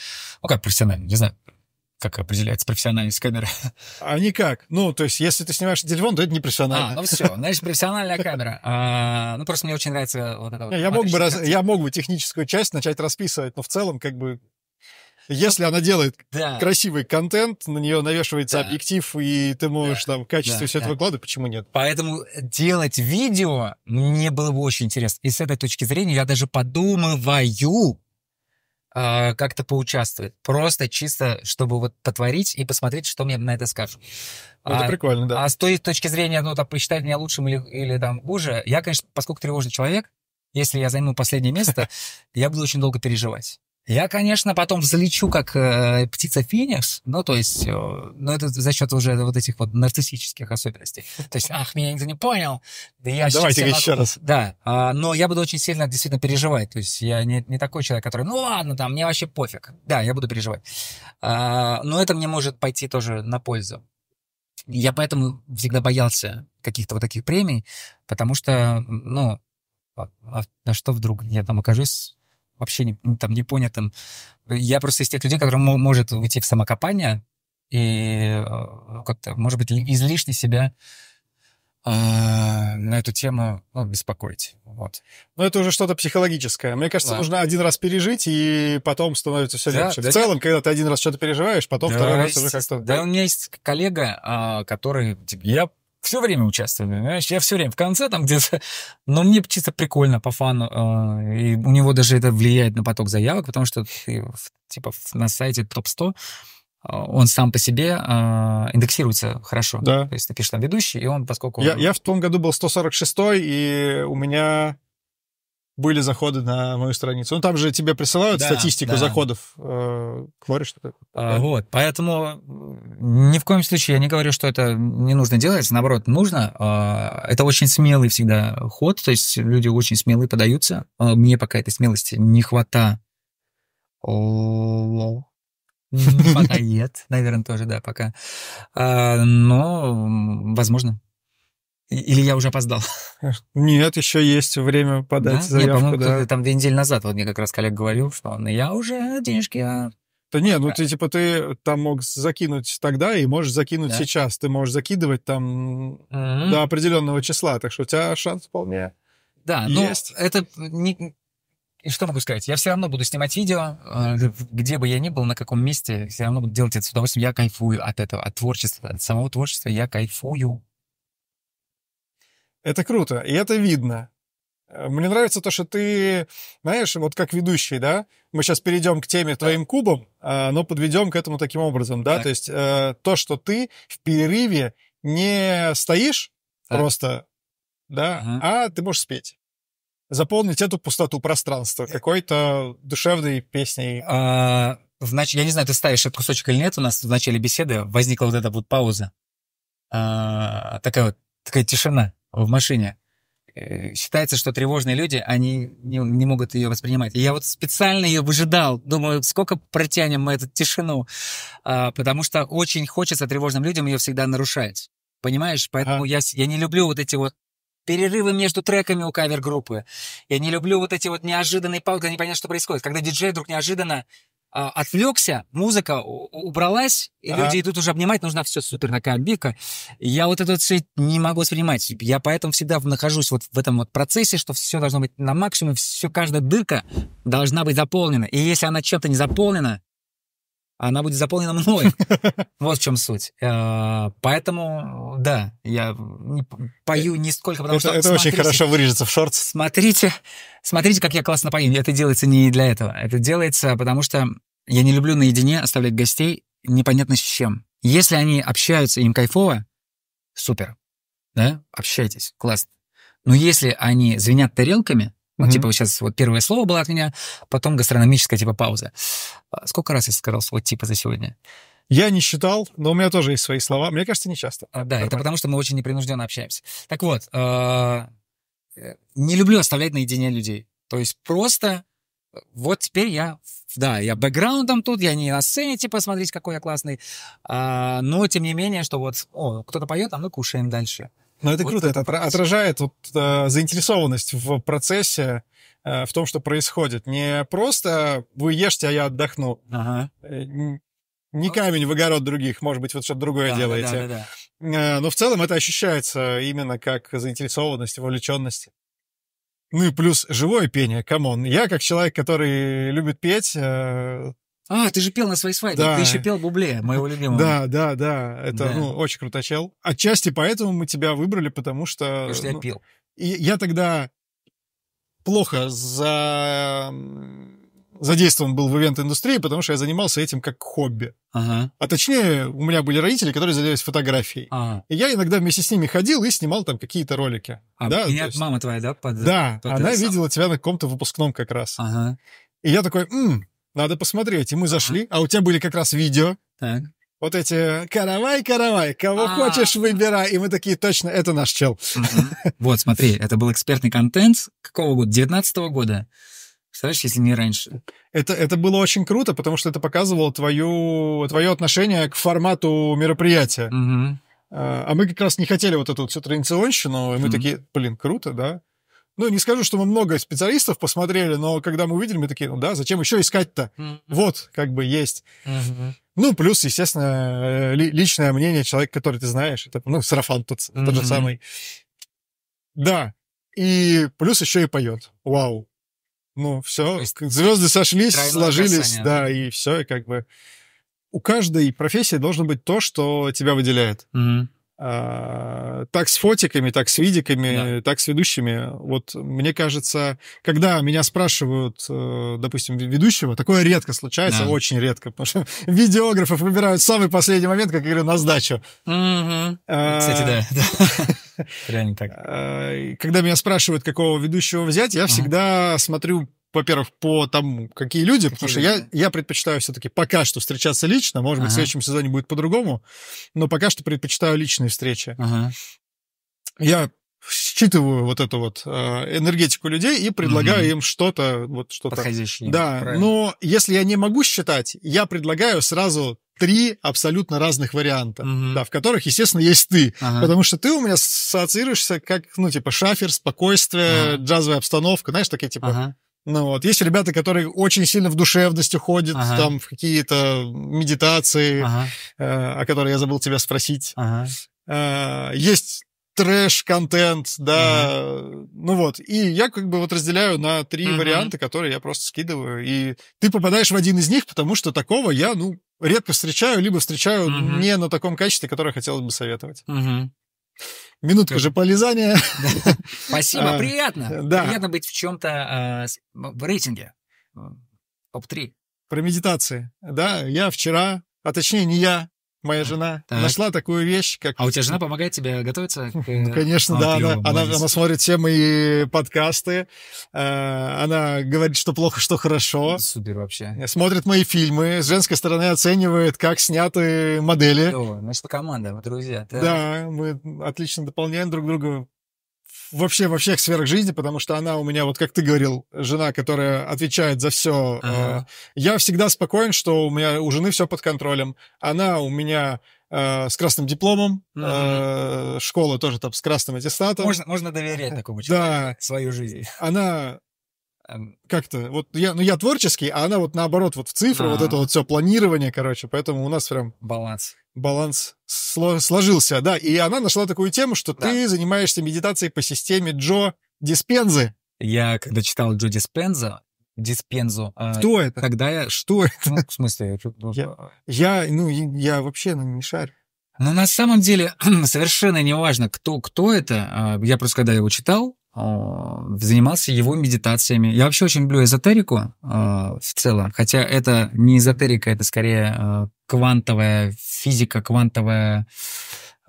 Ну как профессиональная, не знаю как определяется профессиональность камеры? А никак. Ну, то есть, если ты снимаешь телефон, то это не профессионально. А, ну все, значит, профессиональная камера. А, ну, просто мне очень нравится вот это вот. Я мог, бы раз, я мог бы техническую часть начать расписывать, но в целом, как бы, если она делает да. красивый контент, на нее навешивается да. объектив, и ты можешь да. там качество да. все да. это выкладывать, почему нет? Поэтому делать видео мне было бы очень интересно. И с этой точки зрения я даже подумываю э, как-то поучаствовать. Просто чисто, чтобы вот потворить и посмотреть, что мне на это скажут. Ну, это а, прикольно, да. А с той точки зрения, ну, там, посчитать меня лучшим или, или там хуже, я, конечно, поскольку тревожный человек, если я займу последнее место, я буду очень долго переживать. Я, конечно, потом взлечу как э, птица Феникс, ну, то есть, э, ну, это за счет уже вот этих вот нарциссических особенностей. То есть, ах, меня никто не понял. Да я ну, Давайте могу... еще раз. Да, э, но я буду очень сильно действительно переживать. То есть, я не, не такой человек, который, ну, ладно, там, мне вообще пофиг. Да, я буду переживать. Э, но это мне может пойти тоже на пользу. Я поэтому всегда боялся каких-то вот таких премий, потому что, ну, а, а что вдруг я там окажусь вообще не, там, не понятым. Я просто из тех людей, которым может уйти в самокопание и э, как-то, может быть, излишне себя э, на эту тему ну, беспокоить. Вот. ну это уже что-то психологическое. Мне кажется, да. нужно один раз пережить, и потом становится все да, легче. Да, в целом, я... когда ты один раз что-то переживаешь, потом да, второй раз уже как-то... Да, у меня есть коллега, а, который... Типа, я все время участвовали. Понимаешь? Я все время в конце там где-то, но мне чисто прикольно по фану. Э, и у него даже это влияет на поток заявок, потому что типа на сайте топ-100 э, он сам по себе э, индексируется хорошо. Да. То есть ты пишешь там ведущий, и он, поскольку... Я, я в том году был 146-й, и у меня были заходы на мою страницу. Ну, там же тебе присылают да, статистику да. заходов говоришь э, что-то. А, вот, поэтому ни в коем случае я не говорю, что это не нужно делать, наоборот, нужно. А, это очень смелый всегда ход, то есть люди очень смелые подаются. А, мне пока этой смелости не хвата, Не хватает, наверное, тоже, да, пока. А, но, возможно, или я уже опоздал? Нет, еще есть время подать да? заявку. Нет, да. там две недели назад вот мне как раз коллега говорил, что он, я уже денежки... А... Да нет, ну ты типа ты там мог закинуть тогда и можешь закинуть да? сейчас. Ты можешь закидывать там угу. до определенного числа, так что у тебя шанс вполне да, ну, есть. Да, это не, и что могу сказать? Я все равно буду снимать видео, а, где бы я ни был, на каком месте, все равно буду делать это с удовольствием. Я кайфую от этого, от творчества, от самого творчества я кайфую. Это круто, и это видно. Э, мне нравится то, что ты, знаешь, вот как ведущий, да, мы сейчас перейдем к теме твоим кубом, а, но подведем к этому таким образом, да, так. то есть э, то, что ты в перерыве не стоишь так. просто, да, угу. а ты можешь спеть. Заполнить эту пустоту пространства э. какой-то душевной песней. А, значит, я не знаю, ты ставишь этот кусочек или нет, у нас в начале беседы возникла вот эта вот пауза. А, такая вот, такая тишина в машине. Э, считается, что тревожные люди, они не, не могут ее воспринимать. И я вот специально ее выжидал, думаю, сколько протянем мы эту тишину, а, потому что очень хочется тревожным людям ее всегда нарушать. Понимаешь? Поэтому а. я, я не люблю вот эти вот перерывы между треками у кавер-группы. Я не люблю вот эти вот неожиданные паузы, непонятно, что происходит. Когда диджей вдруг неожиданно а, отвлекся, музыка убралась, и ага. люди идут уже обнимать, нужна все супер такая бика. Я вот это все не могу воспринимать. Я поэтому всегда нахожусь вот в этом вот процессе, что все должно быть на максимуме, все, каждая дырка должна быть заполнена. И если она чем-то не заполнена, а она будет заполнена мной. Вот в чем суть. Э, поэтому, да, я пою не пою потому что... Это очень хорошо вырежется в шорт. Смотрите, смотрите, как я классно пою. Это делается не для этого. Это делается, потому что я не люблю наедине оставлять гостей непонятно с чем. Если они общаются, им кайфово, супер, да, общайтесь, классно. Но если они звенят тарелками, ну, угу. типа, сейчас вот первое слово было от меня, потом гастрономическая, типа, пауза. А сколько раз я сказал слово «типа» за сегодня? Я не считал, но у меня тоже есть свои слова. Мне кажется, не часто. А, да, Нормально. это потому, что мы очень непринужденно общаемся. Так вот, а, э, не люблю оставлять наедине людей. То есть просто э, вот теперь я, да, я бэкграундом тут, я не на сцене, типа, смотрите, какой я классный. Э, но тем не менее, что вот, о, кто-то поет, а мы кушаем дальше. Но ну, это вот круто, это процесс. отражает вот, э, заинтересованность в процессе, э, в том, что происходит. Не просто вы ешьте, а я отдохну. Ага. Э, не камень в огород других, может быть, вот что-то другое да, делаете. Да, да, да. Э, но в целом это ощущается именно как заинтересованность, вовлеченность. Ну и плюс живое пение, камон. Я как человек, который любит петь, э, а, ты же пел на своей свадьбе, да. ты еще пел Бубле, моего любимого. Да, да, да, это да. Ну, очень круто чел. Отчасти поэтому мы тебя выбрали, потому что... Потому что ну, я пил. И я тогда плохо за... задействован был в ивент-индустрии, потому что я занимался этим как хобби. Ага. А точнее, у меня были родители, которые занимались фотографией. Ага. И я иногда вместе с ними ходил и снимал там какие-то ролики. А да, меня есть... мама твоя, да? Под... Да, под она сам... видела тебя на каком-то выпускном как раз. Ага. И я такой, М, надо посмотреть. И мы зашли, а у тебя были как раз видео. Так. Вот эти «Каравай, каравай, кого А-а-а. хочешь, выбирай». И мы такие, точно, это наш чел. Вот, смотри, это был экспертный контент какого года? 19 года. Представляешь, если не раньше. Это, это было очень круто, потому что это показывало твою, твое отношение к формату мероприятия. Угу. А мы как раз не хотели вот эту вот всю традиционщину, и мы угу. такие, блин, круто, да? ну, не скажу, что мы много специалистов посмотрели, но когда мы увидели, мы такие, ну да, зачем еще искать-то? Mm-hmm. Вот, как бы есть. Mm-hmm. Ну, плюс, естественно, э, личное мнение человека, который ты знаешь, это, ну, сарафан тот, mm-hmm. тот же самый. Да, и плюс еще и поет. Вау. Ну, все, звезды сошлись, сложились, касание, да, да, и все, и как бы... У каждой профессии должно быть то, что тебя выделяет. Mm-hmm. А, так с фотиками, так с видиками, да. так с ведущими. Вот мне кажется, когда меня спрашивают, э, допустим, ведущего, такое редко случается, да. очень редко, потому что видеографов выбирают в самый последний момент, как я говорю, на сдачу. А, Кстати, да. Реально так. А, когда меня спрашивают, какого ведущего взять, я всегда смотрю во-первых, по тому, какие люди, какие потому люди? что я, я предпочитаю все-таки пока что встречаться лично, может ага. быть, в следующем сезоне будет по-другому, но пока что предпочитаю личные встречи. Ага. Я считываю вот эту вот э, энергетику людей и предлагаю угу. им что-то вот что-то подходящее. Да, правильно. но если я не могу считать, я предлагаю сразу три абсолютно разных варианта, угу. да, в которых, естественно, есть ты, ага. потому что ты у меня ассоциируешься как ну типа шафер, спокойствие, ага. джазовая обстановка, знаешь такие типа ага ну вот, есть ребята, которые очень сильно в душевность уходят, ага. там, в какие-то медитации, ага. э, о которых я забыл тебя спросить. Ага. Э, есть трэш-контент, да, uh ну вот. И я как бы вот разделяю на три uh варианта, которые я просто скидываю. И ты попадаешь в один из них, потому что такого я, ну, редко встречаю, либо встречаю uh не на таком качестве, которое хотелось бы советовать. uh Минутка же полезания. Спасибо, а, приятно. Приятно быть в чем-то а, в рейтинге. Топ-3. Про медитации. Да, я вчера, а точнее не я, моя жена так. нашла такую вещь, как... А у тебя жена помогает тебе готовиться? Ну, конечно, а, да. Она, она, она смотрит все мои подкасты. Э, она говорит, что плохо, что хорошо. Супер вообще. Э, смотрит мои фильмы. С женской стороны оценивает, как сняты модели. О, значит, команда, друзья. Да. да, мы отлично дополняем друг друга вообще во всех сферах жизни, потому что она у меня, вот как ты говорил, жена, которая отвечает за все. Э, ага. я всегда спокоен, что у меня у жены все под контролем. Она у меня э, с красным дипломом, ага. Э, школа тоже там с красным аттестатом. Можно, можно доверять такому человеку да. свою жизнь. Она как-то вот я, ну я творческий, а она вот наоборот вот в цифры, а вот это вот все планирование, короче, поэтому у нас прям баланс баланс сложился, да, и она нашла такую тему, что да. ты занимаешься медитацией по системе Джо Диспензы. Я когда читал Джо Диспенза, Диспензу. А, кто а, это? Когда я... Что ну, это? Ну, в смысле? Я, я, ну, я вообще ну, не шарю. Но ну, на самом деле совершенно не важно, кто, кто это. А, я просто когда его читал, а, занимался его медитациями. Я вообще очень люблю эзотерику в целом, хотя это не эзотерика, это скорее квантовая физика, квантовая,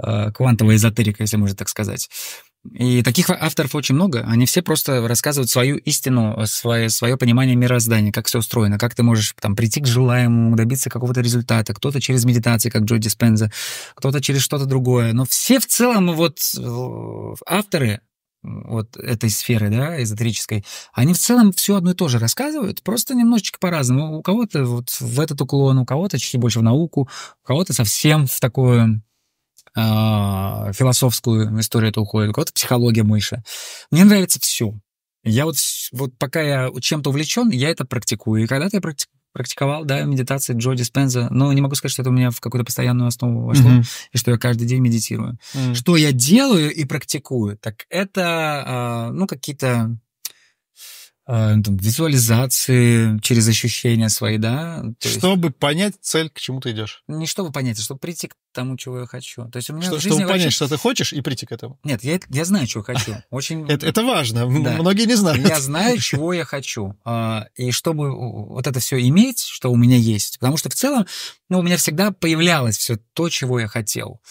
э, квантовая эзотерика, если можно так сказать. И таких авторов очень много. Они все просто рассказывают свою истину, свое, свое понимание мироздания, как все устроено, как ты можешь там, прийти к желаемому, добиться какого-то результата. Кто-то через медитации, как Джо Диспенза, кто-то через что-то другое. Но все в целом вот э, авторы вот этой сферы, да, эзотерической, они в целом все одно и то же рассказывают, просто немножечко по-разному. У кого-то вот в этот уклон, у кого-то чуть больше в науку, у кого-то совсем в такую э, философскую историю это уходит, у кого-то психология мыши. Мне нравится все. Я вот, вот пока я чем-то увлечен, я это практикую. И когда-то я практи практиковал, да, медитации Джо Диспенза, но не могу сказать, что это у меня в какую-то постоянную основу вошло, mm-hmm. и что я каждый день медитирую. Mm-hmm. Что я делаю и практикую, так это, а, ну, какие-то Э, там, визуализации через ощущения свои, да. То чтобы есть... понять цель, к чему ты идешь. Не чтобы понять, а чтобы прийти к тому, чего я хочу. То есть у меня что, в жизни чтобы вообще... понять, что ты хочешь, и прийти к этому. Нет, я, я знаю, чего хочу. Очень... это, это важно, да. многие не знают. Я знаю, чего я хочу. А, и чтобы вот это все иметь, что у меня есть. Потому что в целом ну, у меня всегда появлялось все то, чего я хотел.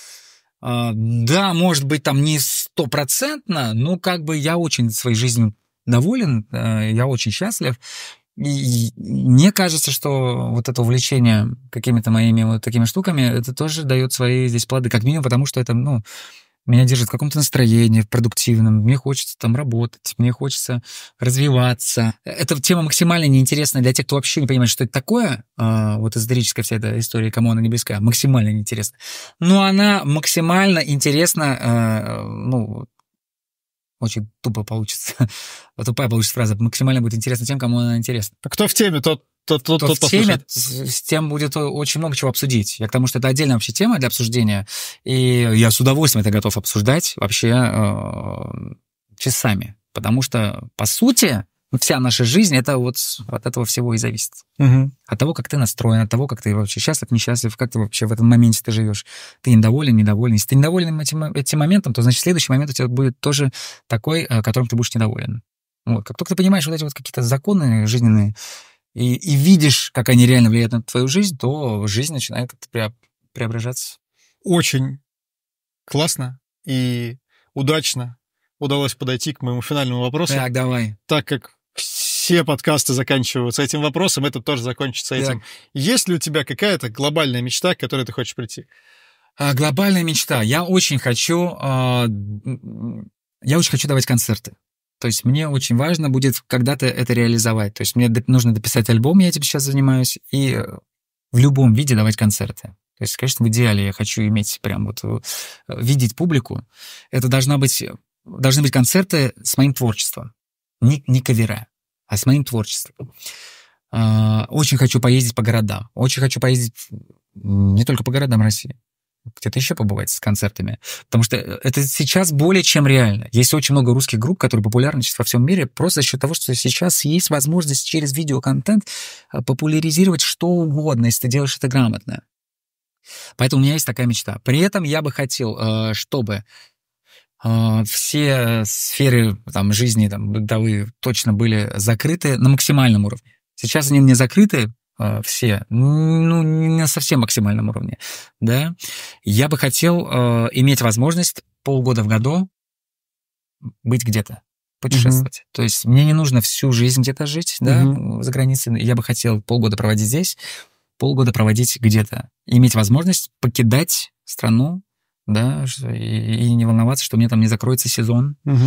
А, да, может быть, там не стопроцентно, но как бы я очень своей жизнью доволен, э, я очень счастлив. И мне кажется, что вот это увлечение какими-то моими вот такими штуками, это тоже дает свои здесь плоды, как минимум, потому что это, ну, меня держит в каком-то настроении, в продуктивном. Мне хочется там работать, мне хочется развиваться. Эта тема максимально неинтересна для тех, кто вообще не понимает, что это такое. А, вот эзотерическая вся эта история, кому она не близка, максимально неинтересна. Но она максимально интересна, э, ну, очень тупо получится. Тупая получится фраза. Максимально будет интересно тем, кому она интересна. Кто в теме, тот тот, тот, тот, в теме, с тем будет очень много чего обсудить. Я к тому, что это отдельная вообще тема для обсуждения, и я с удовольствием это готов обсуждать вообще э, часами. Потому что, по сути, вся наша жизнь, это вот от этого всего и зависит. Угу. От того, как ты настроен, от того, как ты вообще счастлив, несчастлив, как ты вообще в этом моменте ты живешь. Ты недоволен, недоволен. Если ты недоволен этим, этим моментом, то значит следующий момент у тебя будет тоже такой, э, которым ты будешь недоволен. Вот. Как только ты понимаешь вот эти вот какие-то законы жизненные и, и видишь, как они реально влияют на твою жизнь, то жизнь начинает как-то преображаться. Очень классно и удачно удалось подойти к моему финальному вопросу. Так, давай. Так как все подкасты заканчиваются этим вопросом, этот тоже закончится этим. Да. Есть ли у тебя какая-то глобальная мечта, к которой ты хочешь прийти? А, глобальная мечта. Я очень хочу... А, я очень хочу давать концерты. То есть мне очень важно будет когда-то это реализовать. То есть мне нужно дописать альбом, я этим сейчас занимаюсь, и э, в любом виде давать концерты. То есть, конечно, в идеале я хочу иметь прям вот э, видеть публику. Это должна быть, э, должны быть концерты с моим творчеством, не, не кавера а с моим творчеством. А, очень хочу поездить по городам. Очень хочу поездить не только по городам России где-то еще побывать с концертами. Потому что э, это сейчас более чем реально. Есть очень много русских групп, которые популярны сейчас во всем мире, просто за счет того, что сейчас есть возможность через видеоконтент э, популяризировать что угодно, если ты делаешь это грамотно. Поэтому у меня есть такая мечта. При этом я бы хотел, э, чтобы Э, все сферы там, жизни там, бытовые точно были закрыты на максимальном уровне. Сейчас они не закрыты э, все, ну, ну, не на совсем максимальном уровне. Да? Я бы хотел э, иметь возможность полгода в году быть где-то, путешествовать. mm То есть мне не нужно всю жизнь где-то жить, да, mm за границей. Я бы хотел полгода проводить здесь, полгода проводить где-то. Иметь возможность покидать страну, да, и, и не волноваться, что мне там не закроется сезон. Угу.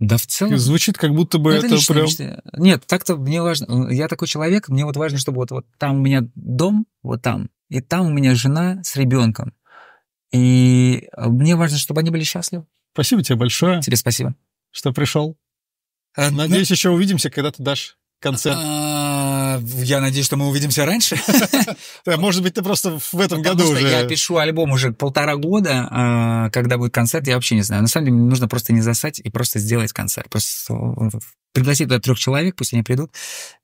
Да в целом. Звучит как будто бы ну, это, это прям... Мечты. Нет, так-то мне важно... Я такой человек, мне вот важно, чтобы вот, вот там у меня дом, вот там, и там у меня жена с ребенком. И а, мне важно, чтобы они были счастливы. Спасибо тебе большое. Тебе спасибо. Что пришел. Надеюсь, еще увидимся, когда ты дашь концерт. А, я надеюсь, что мы увидимся раньше. Может быть, ты просто в этом году уже... Я пишу альбом уже полтора года, а, когда будет концерт, я вообще не знаю. На самом деле, нужно просто не засать и просто сделать концерт. Просто пригласить туда трех человек, пусть они придут,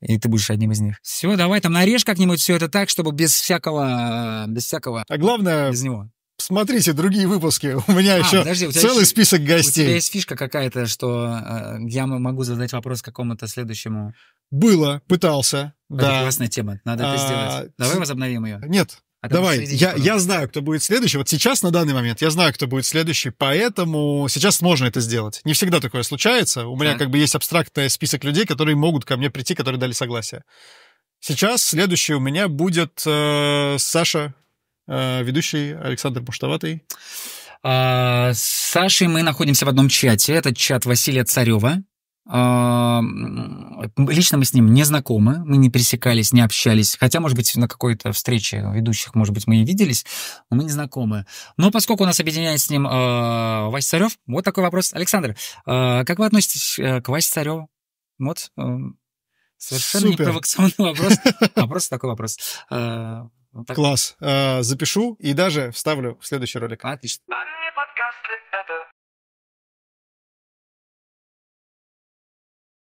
и ты будешь одним из них. Все, давай там нарежь как-нибудь все это так, чтобы без всякого, без всякого. А главное, без него. Смотрите другие выпуски. У меня а, еще подожди, у целый есть, список гостей. У тебя есть фишка какая-то, что э, я могу задать вопрос какому-то следующему. Было, пытался. Это да. классная тема. Надо а, это сделать. Давай с... возобновим ее. Нет. А Давай, я, я знаю, кто будет следующий. Вот сейчас, на данный момент, я знаю, кто будет следующий, поэтому сейчас можно это сделать. Не всегда такое случается. У меня так. как бы есть абстрактный список людей, которые могут ко мне прийти, которые дали согласие. Сейчас следующий у меня будет э, Саша Э, ведущий Александр Пуштоватый. А, с Сашей мы находимся в одном чате. Это чат Василия Царева. А, лично мы с ним не знакомы, мы не пересекались, не общались. Хотя, может быть, на какой-то встрече ведущих, может быть, мы и виделись, но мы не знакомы. Но поскольку у нас объединяет с ним э, а, Вася Царев, вот такой вопрос. Александр, э, как вы относитесь э, к Васе Цареву? Вот э, совершенно Супер. не провокационный вопрос, а просто такой вопрос. Вот ну так. Класс. Э, запишу и даже вставлю в следующий ролик. Отлично.